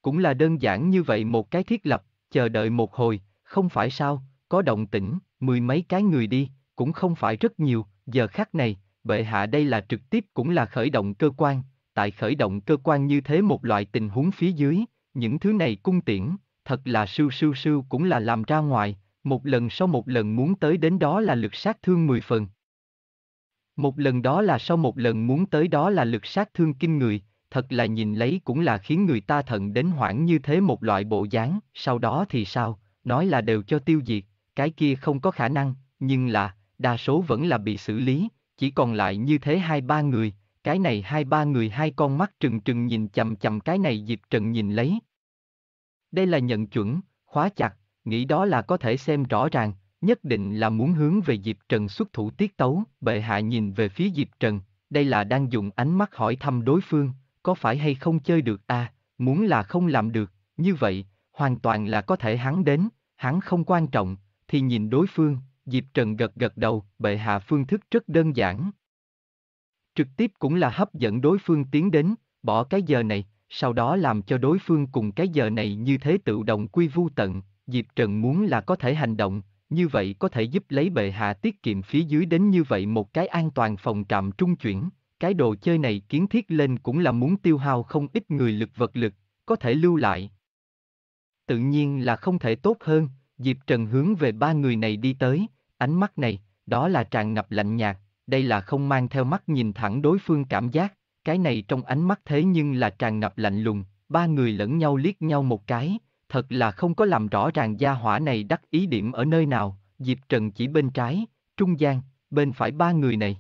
Cũng là đơn giản như vậy một cái thiết lập, chờ đợi một hồi, không phải sao, có động tĩnh, mười mấy cái người đi, cũng không phải rất nhiều, giờ khác này, bệ hạ đây là trực tiếp cũng là khởi động cơ quan, tại khởi động cơ quan như thế một loại tình huống phía dưới, những thứ này cung tiễn, thật là sưu sưu sưu cũng là làm ra ngoài, một lần sau một lần muốn tới đến đó là lực sát thương mười phần. Một lần đó là sau một lần muốn tới đó là lực sát thương kinh người, thật là nhìn lấy cũng là khiến người ta thận đến hoảng như thế một loại bộ dáng, sau đó thì sao, nói là đều cho tiêu diệt, cái kia không có khả năng, nhưng là, đa số vẫn là bị xử lý, chỉ còn lại như thế hai ba người, cái này hai ba người hai con mắt trừng trừng nhìn chầm chầm cái này Diệp Trần nhìn lấy. Đây là nhận chuẩn, khóa chặt, nghĩ đó là có thể xem rõ ràng, nhất định là muốn hướng về Diệp Trần xuất thủ tiết tấu, bệ hạ nhìn về phía Diệp Trần, đây là đang dùng ánh mắt hỏi thăm đối phương, có phải hay không chơi được à, muốn là không làm được, như vậy, hoàn toàn là có thể hắn đến, hắn không quan trọng, thì nhìn đối phương, Diệp Trần gật gật đầu, bệ hạ phương thức rất đơn giản. Trực tiếp cũng là hấp dẫn đối phương tiến đến, bỏ cái giờ này, sau đó làm cho đối phương cùng cái giờ này như thế tự động quy vu tận, Diệp Trần muốn là có thể hành động, như vậy có thể giúp lấy bệ hạ tiết kiệm phía dưới đến như vậy một cái an toàn phòng trạm trung chuyển, cái đồ chơi này kiến thiết lên cũng là muốn tiêu hao không ít người lực vật lực, có thể lưu lại. Tự nhiên là không thể tốt hơn, Diệp Trần hướng về ba người này đi tới, ánh mắt này, đó là tràn ngập lạnh nhạt, đây là không mang theo mắt nhìn thẳng đối phương cảm giác, cái này trong ánh mắt thế nhưng là tràn ngập lạnh lùng, ba người lẫn nhau liếc nhau một cái, thật là không có làm rõ ràng gia hỏa này đắc ý điểm ở nơi nào, Diệp Trần chỉ bên trái, trung gian, bên phải ba người này.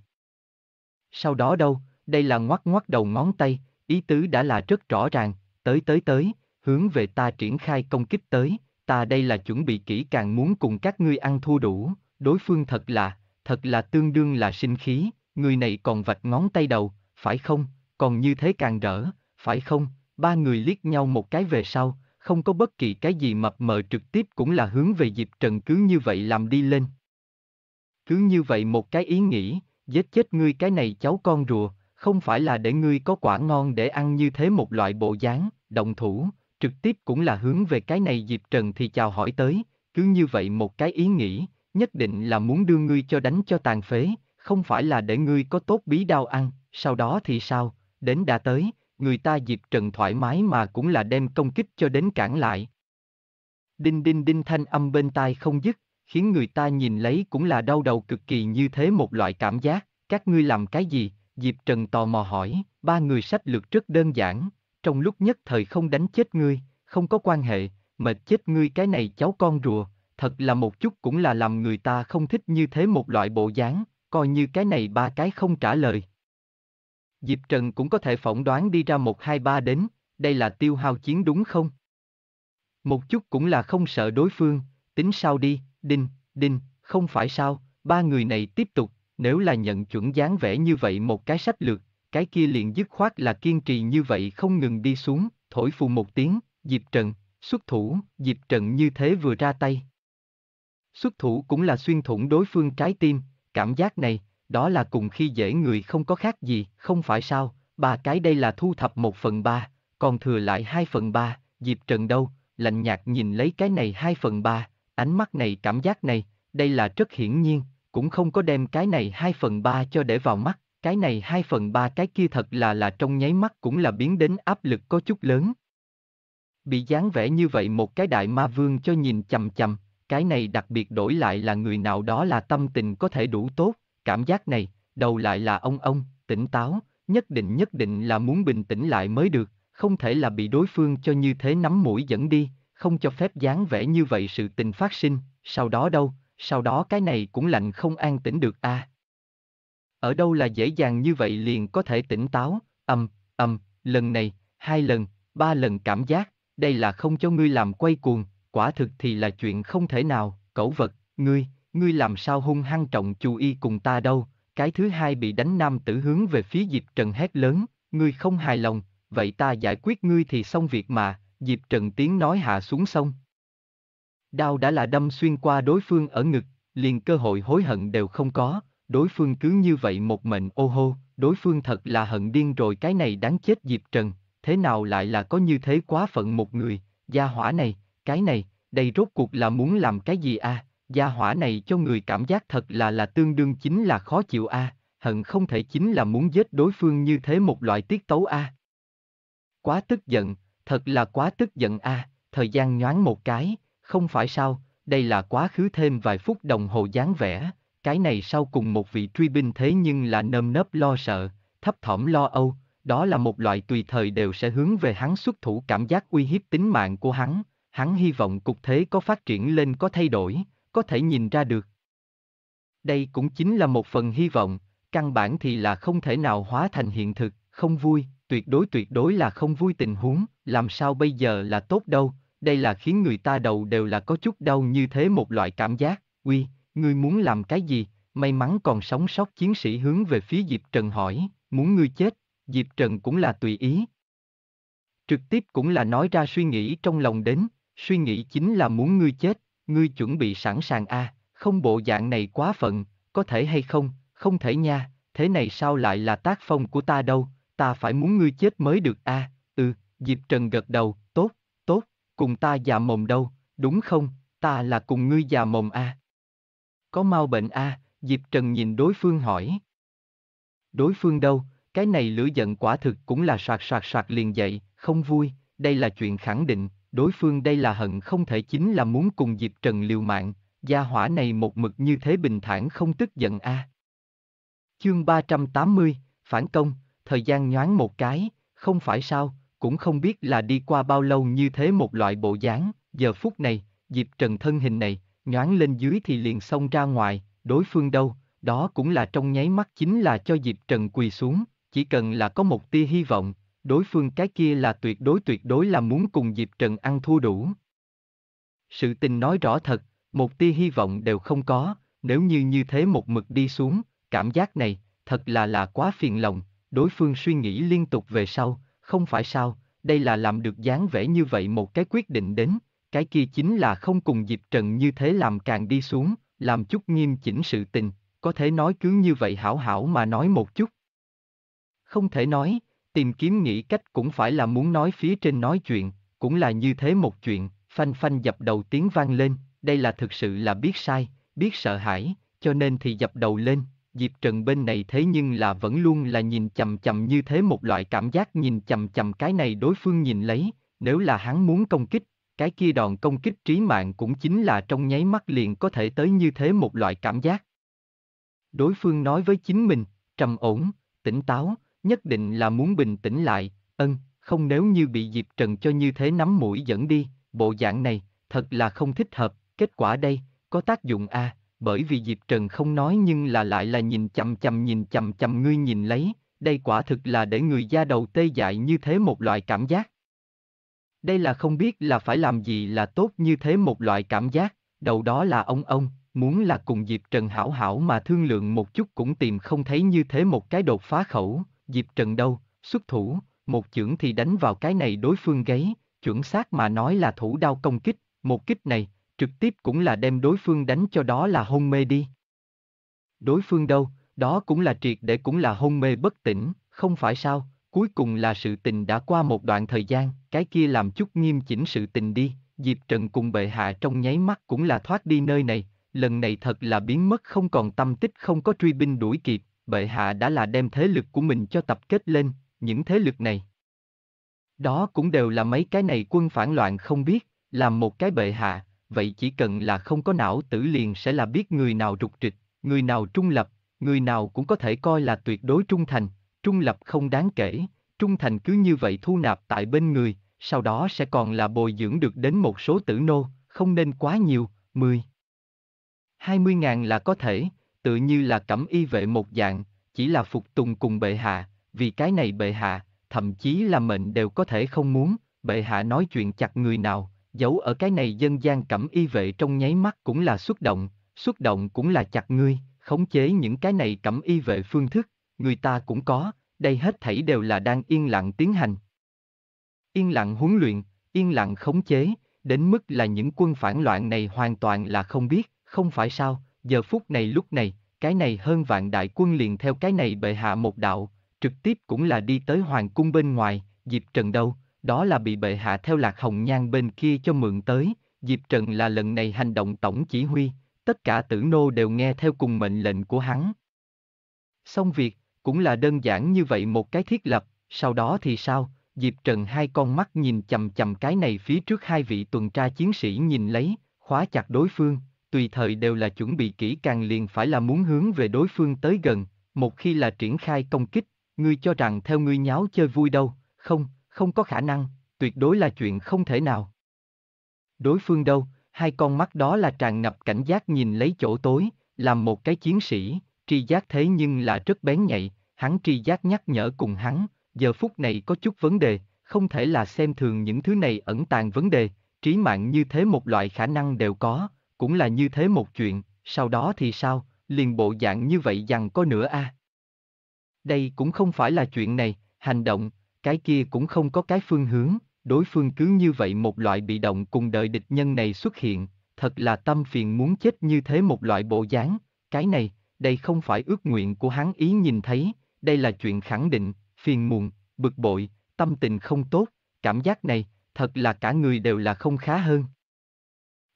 Sau đó đâu, đây là ngoắc ngoắc đầu ngón tay, ý tứ đã là rất rõ ràng, tới tới tới, hướng về ta triển khai công kích tới, ta đây là chuẩn bị kỹ càng muốn cùng các ngươi ăn thua đủ, đối phương thật là, thật là tương đương là sinh khí, người này còn vạch ngón tay đầu, phải không, còn như thế càng rỡ, phải không, ba người liếc nhau một cái về sau, không có bất kỳ cái gì mập mờ trực tiếp cũng là hướng về dịp Trần cứ như vậy làm đi lên. Cứ như vậy một cái ý nghĩ, giết chết ngươi cái này cháu con rùa, không phải là để ngươi có quả ngon để ăn như thế một loại bộ dáng, động thủ, trực tiếp cũng là hướng về cái này Diệp Trần thì chào hỏi tới, cứ như vậy một cái ý nghĩ, nhất định là muốn đưa ngươi cho đánh cho tàn phế, không phải là để ngươi có tốt bí đao ăn, sau đó thì sao, đến đã tới, người ta Diệp Trần thoải mái mà cũng là đem công kích cho đến cản lại. Đinh đinh đinh thanh âm bên tai không dứt, khiến người ta nhìn lấy cũng là đau đầu cực kỳ như thế một loại cảm giác, các ngươi làm cái gì, Diệp Trần tò mò hỏi, ba người sách lược rất đơn giản, trong lúc nhất thời không đánh chết ngươi, không có quan hệ, mệt chết ngươi cái này cháu con rùa, thật là một chút cũng là làm người ta không thích như thế một loại bộ dáng, coi như cái này ba cái không trả lời. Diệp Trần cũng có thể phỏng đoán đi ra một hai ba đến, đây là tiêu hao chiến đúng không? Một chút cũng là không sợ đối phương, tính sao đi, đinh, đinh, không phải sao, ba người này tiếp tục, nếu là nhận chuẩn dáng vẻ như vậy một cái sách lược cái kia liền dứt khoát là kiên trì như vậy không ngừng đi xuống, thổi phù một tiếng, dịp trận xuất thủ, dịp trận như thế vừa ra tay. Xuất thủ cũng là xuyên thủng đối phương trái tim, cảm giác này, đó là cùng khi dễ người không có khác gì, không phải sao, ba cái đây là thu thập một phần ba, còn thừa lại hai phần ba, dịp trận đâu, lạnh nhạt nhìn lấy cái này hai phần ba, ánh mắt này cảm giác này, đây là rất hiển nhiên, cũng không có đem cái này hai phần ba cho để vào mắt, cái này hai phần ba cái kia thật là là trong nháy mắt cũng là biến đến áp lực có chút lớn. Bị dáng vẻ như vậy một cái đại ma vương cho nhìn chầm chầm, cái này đặc biệt đổi lại là người nào đó là tâm tình có thể đủ tốt, cảm giác này, đầu lại là ông ông, tỉnh táo, nhất định nhất định là muốn bình tĩnh lại mới được, không thể là bị đối phương cho như thế nắm mũi dẫn đi, không cho phép dáng vẻ như vậy sự tình phát sinh, sau đó đâu, sau đó cái này cũng lạnh không an tĩnh được a. À ở đâu là dễ dàng như vậy liền có thể tỉnh táo, ầm, ầm, lần này, hai lần, ba lần cảm giác, đây là không cho ngươi làm quay cuồng, quả thực thì là chuyện không thể nào, cẩu vật, ngươi, ngươi làm sao hung hăng trọng chú y cùng ta đâu, cái thứ hai bị đánh nam tử hướng về phía Diệp Trần hét lớn, ngươi không hài lòng, vậy ta giải quyết ngươi thì xong việc mà, Diệp Trần tiếng nói hạ xuống sông. Đao đã là đâm xuyên qua đối phương ở ngực, liền cơ hội hối hận đều không có, đối phương cứ như vậy một mệnh ô hô, đối phương thật là hận điên rồi cái này đáng chết Diệp Trần, thế nào lại là có như thế quá phận một người, gia hỏa này, cái này, đây rốt cuộc là muốn làm cái gì a? À? gia hỏa này cho người cảm giác thật là là tương đương chính là khó chịu a, à? hận không thể chính là muốn giết đối phương như thế một loại tiết tấu a. À? Quá tức giận, thật là quá tức giận a, thời gian nhoáng một cái, không phải sao, đây là quá khứ thêm vài phút đồng hồ dáng vẻ, cái này sau cùng một vị truy binh thế nhưng là nơm nớp lo sợ, thấp thỏm lo âu, đó là một loại tùy thời đều sẽ hướng về hắn xuất thủ cảm giác uy hiếp tính mạng của hắn, hắn hy vọng cục thế có phát triển lên có thay đổi, có thể nhìn ra được. Đây cũng chính là một phần hy vọng, căn bản thì là không thể nào hóa thành hiện thực, không vui, tuyệt đối tuyệt đối là không vui tình huống, làm sao bây giờ là tốt đâu, đây là khiến người ta đầu đều là có chút đau như thế một loại cảm giác, uy, ngươi muốn làm cái gì? May mắn còn sống sót chiến sĩ hướng về phía Diệp Trần hỏi, muốn ngươi chết, Diệp Trần cũng là tùy ý. Trực tiếp cũng là nói ra suy nghĩ trong lòng đến, suy nghĩ chính là muốn ngươi chết, ngươi chuẩn bị sẵn sàng a, à, không bộ dạng này quá phận, có thể hay không, không thể nha, thế này sao lại là tác phong của ta đâu, ta phải muốn ngươi chết mới được a. À, ừ, Diệp Trần gật đầu, tốt, tốt, cùng ta già mồm đâu, đúng không, ta là cùng ngươi già mồm a. À có mau bệnh a à? Diệp Trần nhìn đối phương hỏi. Đối phương đâu, cái này lửa giận quả thực cũng là soạt soạt soạt liền dậy, không vui, đây là chuyện khẳng định, đối phương đây là hận không thể chính là muốn cùng Diệp Trần liều mạng, gia hỏa này một mực như thế bình thản không tức giận a. À. Chương 380, phản công, thời gian nhoáng một cái, không phải sao, cũng không biết là đi qua bao lâu như thế một loại bộ dáng, giờ phút này, Diệp Trần thân hình này, nhoáng lên dưới thì liền xông ra ngoài, đối phương đâu, đó cũng là trong nháy mắt chính là cho Diệp Trần quỳ xuống, chỉ cần là có một tia hy vọng, đối phương cái kia là tuyệt đối tuyệt đối là muốn cùng Diệp Trần ăn thua đủ. Sự tình nói rõ thật, một tia hy vọng đều không có, nếu như như thế một mực đi xuống, cảm giác này, thật là là quá phiền lòng, đối phương suy nghĩ liên tục về sau, không phải sao, đây là làm được dáng vẻ như vậy một cái quyết định đến, cái kia chính là không cùng dịp Trần như thế làm càng đi xuống, làm chút nghiêm chỉnh sự tình, có thể nói cứ như vậy hảo hảo mà nói một chút. Không thể nói, tìm kiếm nghĩ cách cũng phải là muốn nói phía trên nói chuyện, cũng là như thế một chuyện, phanh phanh dập đầu tiếng vang lên, đây là thực sự là biết sai, biết sợ hãi, cho nên thì dập đầu lên, Diệp Trần bên này thế nhưng là vẫn luôn là nhìn chầm chầm như thế một loại cảm giác nhìn chầm chầm cái này đối phương nhìn lấy, nếu là hắn muốn công kích, cái kia đòn công kích trí mạng cũng chính là trong nháy mắt liền có thể tới như thế một loại cảm giác. Đối phương nói với chính mình, trầm ổn, tỉnh táo, nhất định là muốn bình tĩnh lại, ân, không nếu như bị Diệp Trần cho như thế nắm mũi dẫn đi, bộ dạng này, thật là không thích hợp, kết quả đây, có tác dụng a à, bởi vì Diệp Trần không nói nhưng là lại là nhìn chầm chầm nhìn chầm chầm ngươi nhìn lấy, đây quả thực là để người da đầu tê dại như thế một loại cảm giác. Đây là không biết là phải làm gì là tốt như thế một loại cảm giác, đầu đó là ông ông, muốn là cùng Diệp Trần hảo hảo mà thương lượng một chút cũng tìm không thấy như thế một cái đột phá khẩu, Diệp Trần đâu, xuất thủ, một chưởng thì đánh vào cái này đối phương gáy, chuẩn xác mà nói là thủ đao công kích, một kích này, trực tiếp cũng là đem đối phương đánh cho đó là hôn mê đi. Đối phương đâu, đó cũng là triệt để cũng là hôn mê bất tỉnh, không phải sao, cuối cùng là sự tình đã qua một đoạn thời gian, cái kia làm chút nghiêm chỉnh sự tình đi, Diệp Trần cùng bệ hạ trong nháy mắt cũng là thoát đi nơi này, lần này thật là biến mất không còn tâm tích không có truy binh đuổi kịp, bệ hạ đã là đem thế lực của mình cho tập kết lên, những thế lực này. Đó cũng đều là mấy cái này quân phản loạn không biết, làm một cái bệ hạ, vậy chỉ cần là không có não tử liền sẽ là biết người nào rục trịch, người nào trung lập, người nào cũng có thể coi là tuyệt đối trung thành, trung lập không đáng kể, trung thành cứ như vậy thu nạp tại bên người, sau đó sẽ còn là bồi dưỡng được đến một số tử nô, không nên quá nhiều, 10. 20 ngàn là có thể, tự như là cẩm y vệ một dạng, chỉ là phục tùng cùng bệ hạ, vì cái này bệ hạ, thậm chí là mệnh đều có thể không muốn, bệ hạ nói chuyện chặt người nào, giấu ở cái này dân gian cẩm y vệ trong nháy mắt cũng là xuất động, xuất động cũng là chặt ngươi, khống chế những cái này cẩm y vệ phương thức, người ta cũng có, đây hết thảy đều là đang yên lặng tiến hành. Yên lặng huấn luyện, yên lặng khống chế, đến mức là những quân phản loạn này hoàn toàn là không biết, không phải sao, giờ phút này lúc này, cái này hơn vạn đại quân liền theo cái này bệ hạ một đạo, trực tiếp cũng là đi tới hoàng cung bên ngoài, dịp Trần đâu, đó là bị bệ hạ theo lạc hồng nhan bên kia cho mượn tới, dịp Trần là lần này hành động tổng chỉ huy, tất cả tử nô đều nghe theo cùng mệnh lệnh của hắn. Xong việc, cũng là đơn giản như vậy một cái thiết lập, sau đó thì sao, Diệp Trần hai con mắt nhìn chầm chầm cái này phía trước hai vị tuần tra chiến sĩ nhìn lấy, khóa chặt đối phương, tùy thời đều là chuẩn bị kỹ càng liền phải là muốn hướng về đối phương tới gần, một khi là triển khai công kích, ngươi cho rằng theo ngươi nháo chơi vui đâu, không, không có khả năng, tuyệt đối là chuyện không thể nào. Đối phương đâu, hai con mắt đó là tràn ngập cảnh giác nhìn lấy chỗ tối, làm một cái chiến sĩ, tri giác thế nhưng là rất bén nhạy, hắn tri giác nhắc nhở cùng hắn, giờ phút này có chút vấn đề, không thể là xem thường những thứ này ẩn tàng vấn đề, trí mạng như thế một loại khả năng đều có, cũng là như thế một chuyện, sau đó thì sao, liền bộ dạng như vậy rằng có nữa a. À. Đây cũng không phải là chuyện này, hành động, cái kia cũng không có cái phương hướng, đối phương cứ như vậy một loại bị động cùng đợi địch nhân này xuất hiện, thật là tâm phiền muốn chết như thế một loại bộ dáng, cái này, đây không phải ước nguyện của hắn ý nhìn thấy, đây là chuyện khẳng định, phiền muộn, bực bội, tâm tình không tốt, cảm giác này, thật là cả người đều là không khá hơn.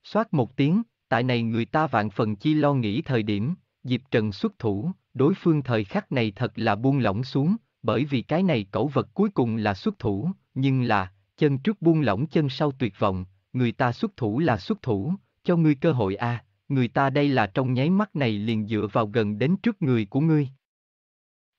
Xoát một tiếng, tại này người ta vạn phần chi lo nghĩ thời điểm, dịp Trần xuất thủ, đối phương thời khắc này thật là buông lỏng xuống, bởi vì cái này cẩu vật cuối cùng là xuất thủ, nhưng là, chân trước buông lỏng chân sau tuyệt vọng, người ta xuất thủ là xuất thủ, cho ngươi cơ hội a à, người ta đây là trong nháy mắt này liền dựa vào gần đến trước người của ngươi.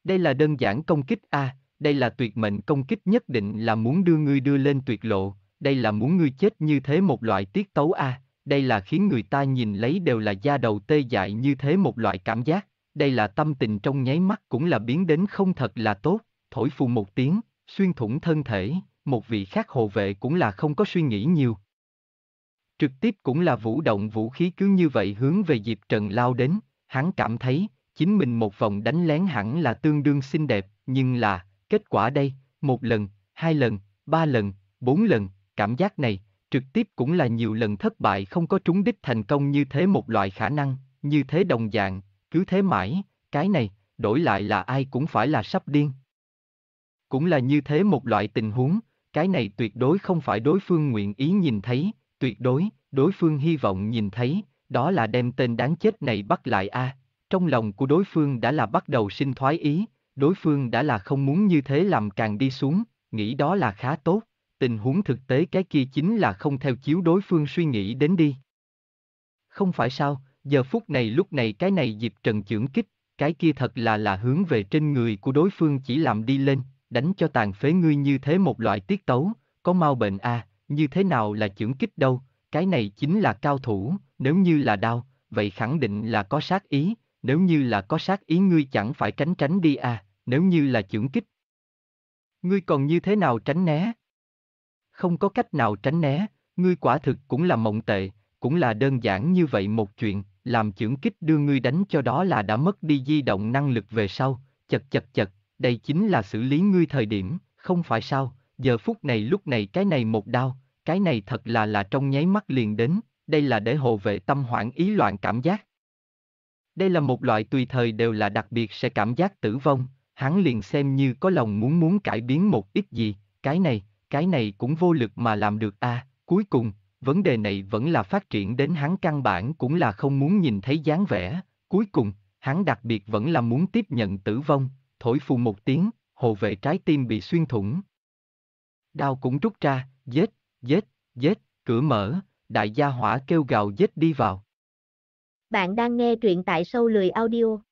Đây là đơn giản công kích a, à, đây là tuyệt mệnh công kích nhất định là muốn đưa ngươi đưa lên tuyệt lộ, đây là muốn ngươi chết như thế một loại tiết tấu a, à, đây là khiến người ta nhìn lấy đều là da đầu tê dại như thế một loại cảm giác, đây là tâm tình trong nháy mắt cũng là biến đến không thật là tốt, thổi phù một tiếng, xuyên thủng thân thể, một vị khác hộ vệ cũng là không có suy nghĩ nhiều, trực tiếp cũng là vũ động vũ khí cứ như vậy hướng về Diệp Trần lao đến, hắn cảm thấy, chính mình một vòng đánh lén hẳn là tương đương xinh đẹp, nhưng là, kết quả đây, một lần, hai lần, ba lần, bốn lần, cảm giác này, trực tiếp cũng là nhiều lần thất bại không có trúng đích thành công như thế một loại khả năng, như thế đồng dạng, cứ thế mãi, cái này, đổi lại là ai cũng phải là sắp điên. Cũng là như thế một loại tình huống, cái này tuyệt đối không phải đối phương nguyện ý nhìn thấy, Tuyệt đối, đối phương hy vọng nhìn thấy, đó là đem tên đáng chết này bắt lại a. À, trong lòng của đối phương đã là bắt đầu sinh thoái ý, đối phương đã là không muốn như thế làm càng đi xuống, nghĩ đó là khá tốt, tình huống thực tế cái kia chính là không theo chiếu đối phương suy nghĩ đến đi. Không phải sao, giờ phút này lúc này cái này dịp trần chưởng kích, cái kia thật là là hướng về trên người của đối phương chỉ làm đi lên, đánh cho tàn phế ngươi như thế một loại tiết tấu, có mau bệnh a, à, như thế nào là chưởng kích đâu, cái này chính là cao thủ, nếu như là đau, vậy khẳng định là có sát ý, nếu như là có sát ý ngươi chẳng phải tránh tránh đi à, nếu như là chưởng kích. Ngươi còn như thế nào tránh né? Không có cách nào tránh né, ngươi quả thực cũng là mộng tệ, cũng là đơn giản như vậy một chuyện, làm chưởng kích đưa ngươi đánh cho đó là đã mất đi di động năng lực về sau, chật chật chật, đây chính là xử lý ngươi thời điểm, không phải sao, giờ phút này lúc này cái này một đau, cái này thật là là trong nháy mắt liền đến, đây là để hộ vệ tâm hoảng ý loạn cảm giác. Đây là một loại tùy thời đều là đặc biệt sẽ cảm giác tử vong, hắn liền xem như có lòng muốn muốn cải biến một ít gì, cái này, cái này cũng vô lực mà làm được a à, cuối cùng, vấn đề này vẫn là phát triển đến hắn căn bản cũng là không muốn nhìn thấy dáng vẻ, cuối cùng, hắn đặc biệt vẫn là muốn tiếp nhận tử vong, thổi phù một tiếng, hồ vệ trái tim bị xuyên thủng, đao cũng rút ra, giết, giết, giết, cửa mở, đại gia hỏa kêu gào giết đi vào. Bạn đang nghe truyện tại sâu lười audio.